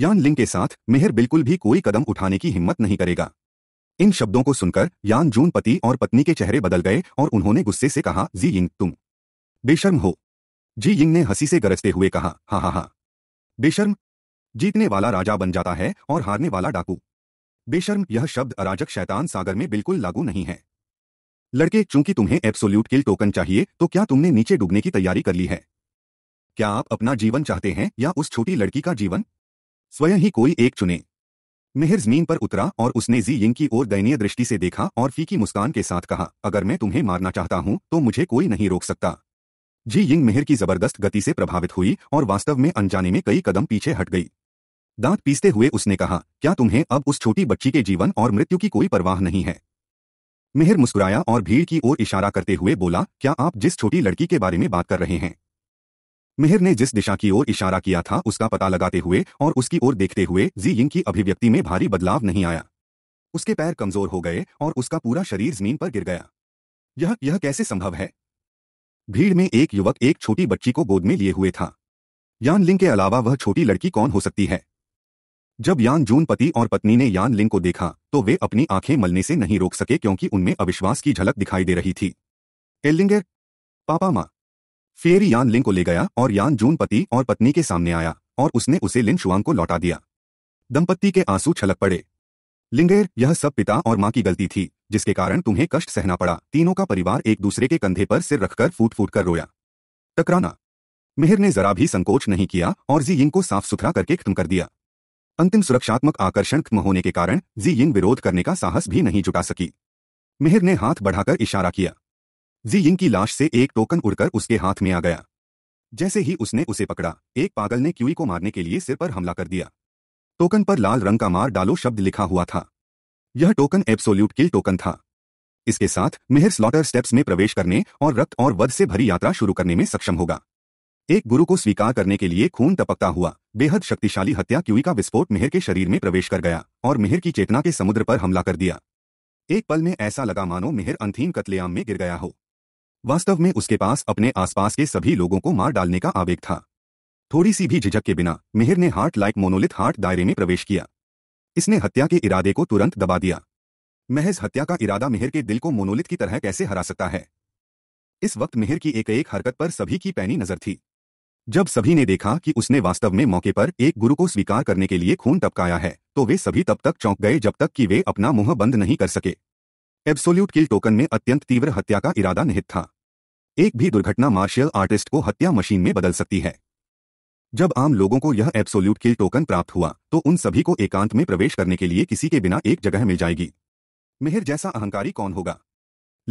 यान लिंग के साथ मेहर बिल्कुल भी कोई कदम उठाने की हिम्मत नहीं करेगा इन शब्दों को सुनकर यान जून पति और पत्नी के चेहरे बदल गए और उन्होंने गुस्से से कहा जी यिंग तुम बेशर्म हो जी यिंग ने हंसी से गरजते हुए कहा हा हा हा बेशर्म जीतने वाला राजा बन जाता है और हारने वाला डाकू बेशर्म यह शब्द अराजक शैतान सागर में बिल्कुल लागू नहीं है लड़के चूंकि तुम्हें एब्सोल्यूट किल टोकन चाहिए तो क्या तुमने नीचे डूबने की तैयारी कर ली है क्या आप अपना जीवन चाहते हैं या उस छोटी लड़की का जीवन स्वयं ही कोई एक चुने मिहिर जमीन पर उतरा और उसने जी यिंग की ओर दयनीय दृष्टि से देखा और फीकी मुस्कान के साथ कहा अगर मैं तुम्हें मारना चाहता हूं तो मुझे कोई नहीं रोक सकता जी यिंग मिहिर की जबरदस्त गति से प्रभावित हुई और वास्तव में अनजाने में कई कदम पीछे हट गई दांत पीसते हुए उसने कहा क्या तुम्हें अब उस छोटी बच्ची के जीवन और मृत्यु की कोई परवाह नहीं है मेहर मुस्कुराया और भीड़ की ओर इशारा करते हुए बोला क्या आप जिस छोटी लड़की के बारे में बात कर रहे हैं मेहर ने जिस दिशा की ओर इशारा किया था उसका पता लगाते हुए और उसकी ओर देखते हुए जी यिंग की अभिव्यक्ति में भारी बदलाव नहीं आया उसके पैर कमजोर हो गए और उसका पूरा शरीर जमीन पर गिर गया यह यह कैसे संभव है भीड़ में एक युवक एक छोटी बच्ची को गोद में लिए हुए था यान लिंग के अलावा वह छोटी लड़की कौन हो सकती है जब यान जून पति और पत्नी ने यान लिंग को देखा तो वे अपनी आंखें मलने से नहीं रोक सके क्योंकि उनमें अविश्वास की झलक दिखाई दे रही थी एल्लिंगर पापा माँ फेरी यान लिंग को ले गया और यान जून पति और पत्नी के सामने आया और उसने उसे लिन शुआंग को लौटा दिया दंपत्ति के आंसू छलक पड़े लिंगेर यह सब पिता और माँ की गलती थी जिसके कारण तुम्हें कष्ट सहना पड़ा तीनों का परिवार एक दूसरे के कंधे पर सिर रखकर फूट फूट कर रोया टकराना मिहिर ने जरा भी संकोच नहीं किया और जी यिंग को साफ सुथरा करके खत्म कर दिया अंतिम सुरक्षात्मक आकर्षण खत्म होने के कारण जी यिंग विरोध करने का साहस भी नहीं जुटा सकी मेहर ने हाथ बढ़ाकर इशारा किया जी यिंग की लाश से एक टोकन उड़कर उसके हाथ में आ गया जैसे ही उसने उसे पकड़ा एक पागल ने क्यूई को मारने के लिए सिर पर हमला कर दिया टोकन पर लाल रंग का मार डालो शब्द लिखा हुआ था यह टोकन एब्सोल्यूट किल टोकन था इसके साथ मेहर स्लॉटर स्टेप्स में प्रवेश करने और रक्त और वध से भरी यात्रा शुरू करने में सक्षम होगा एक गुरु को स्वीकार करने के लिए खून टपकता हुआ बेहद शक्तिशाली हत्या क्यूई का विस्फोट मिहिर के शरीर में प्रवेश कर गया और मिहिर की चेतना के समुद्र पर हमला कर दिया एक पल में ऐसा लगा मानो मेहर अंथीम कतलेआम में गिर गया हो वास्तव में उसके पास अपने आसपास के सभी लोगों को मार डालने का आवेग था थोड़ी सी भी झिझक के बिना मिहिर ने हार्ट लाइक मोनोलिथ हार्ट दायरे में प्रवेश किया इसने हत्या के इरादे को तुरंत दबा दिया महज हत्या का इरादा मेहर के दिल को मोनोलिथ की तरह कैसे हरा सकता है इस वक्त मिहिर की एक एक हरकत पर सभी की पैनी नजर थी जब सभी ने देखा कि उसने वास्तव में मौके पर एक गुरु को स्वीकार करने के लिए खून टपकाया है तो वे सभी तब तक चौंक गए जब तक कि वे अपना मुंह बंद नहीं कर सके एब्सोल्यूट किल टोकन में अत्यंत तीव्र हत्या का इरादा निहित था एक भी दुर्घटना मार्शल आर्टिस्ट को हत्या मशीन में बदल सकती है जब आम लोगों को यह एब्सोल्यूट किल टोकन प्राप्त हुआ तो उन सभी को एकांत में प्रवेश करने के लिए किसी के बिना एक जगह मिल जाएगी मेहर जैसा अहंकारी कौन होगा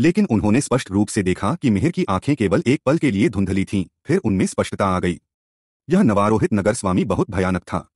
लेकिन उन्होंने स्पष्ट रूप से देखा कि मिहिर की आंखें केवल एक पल के लिए धुंधली थीं, फिर उनमें स्पष्टता आ गई यह नवारोहित नगर स्वामी बहुत भयानक था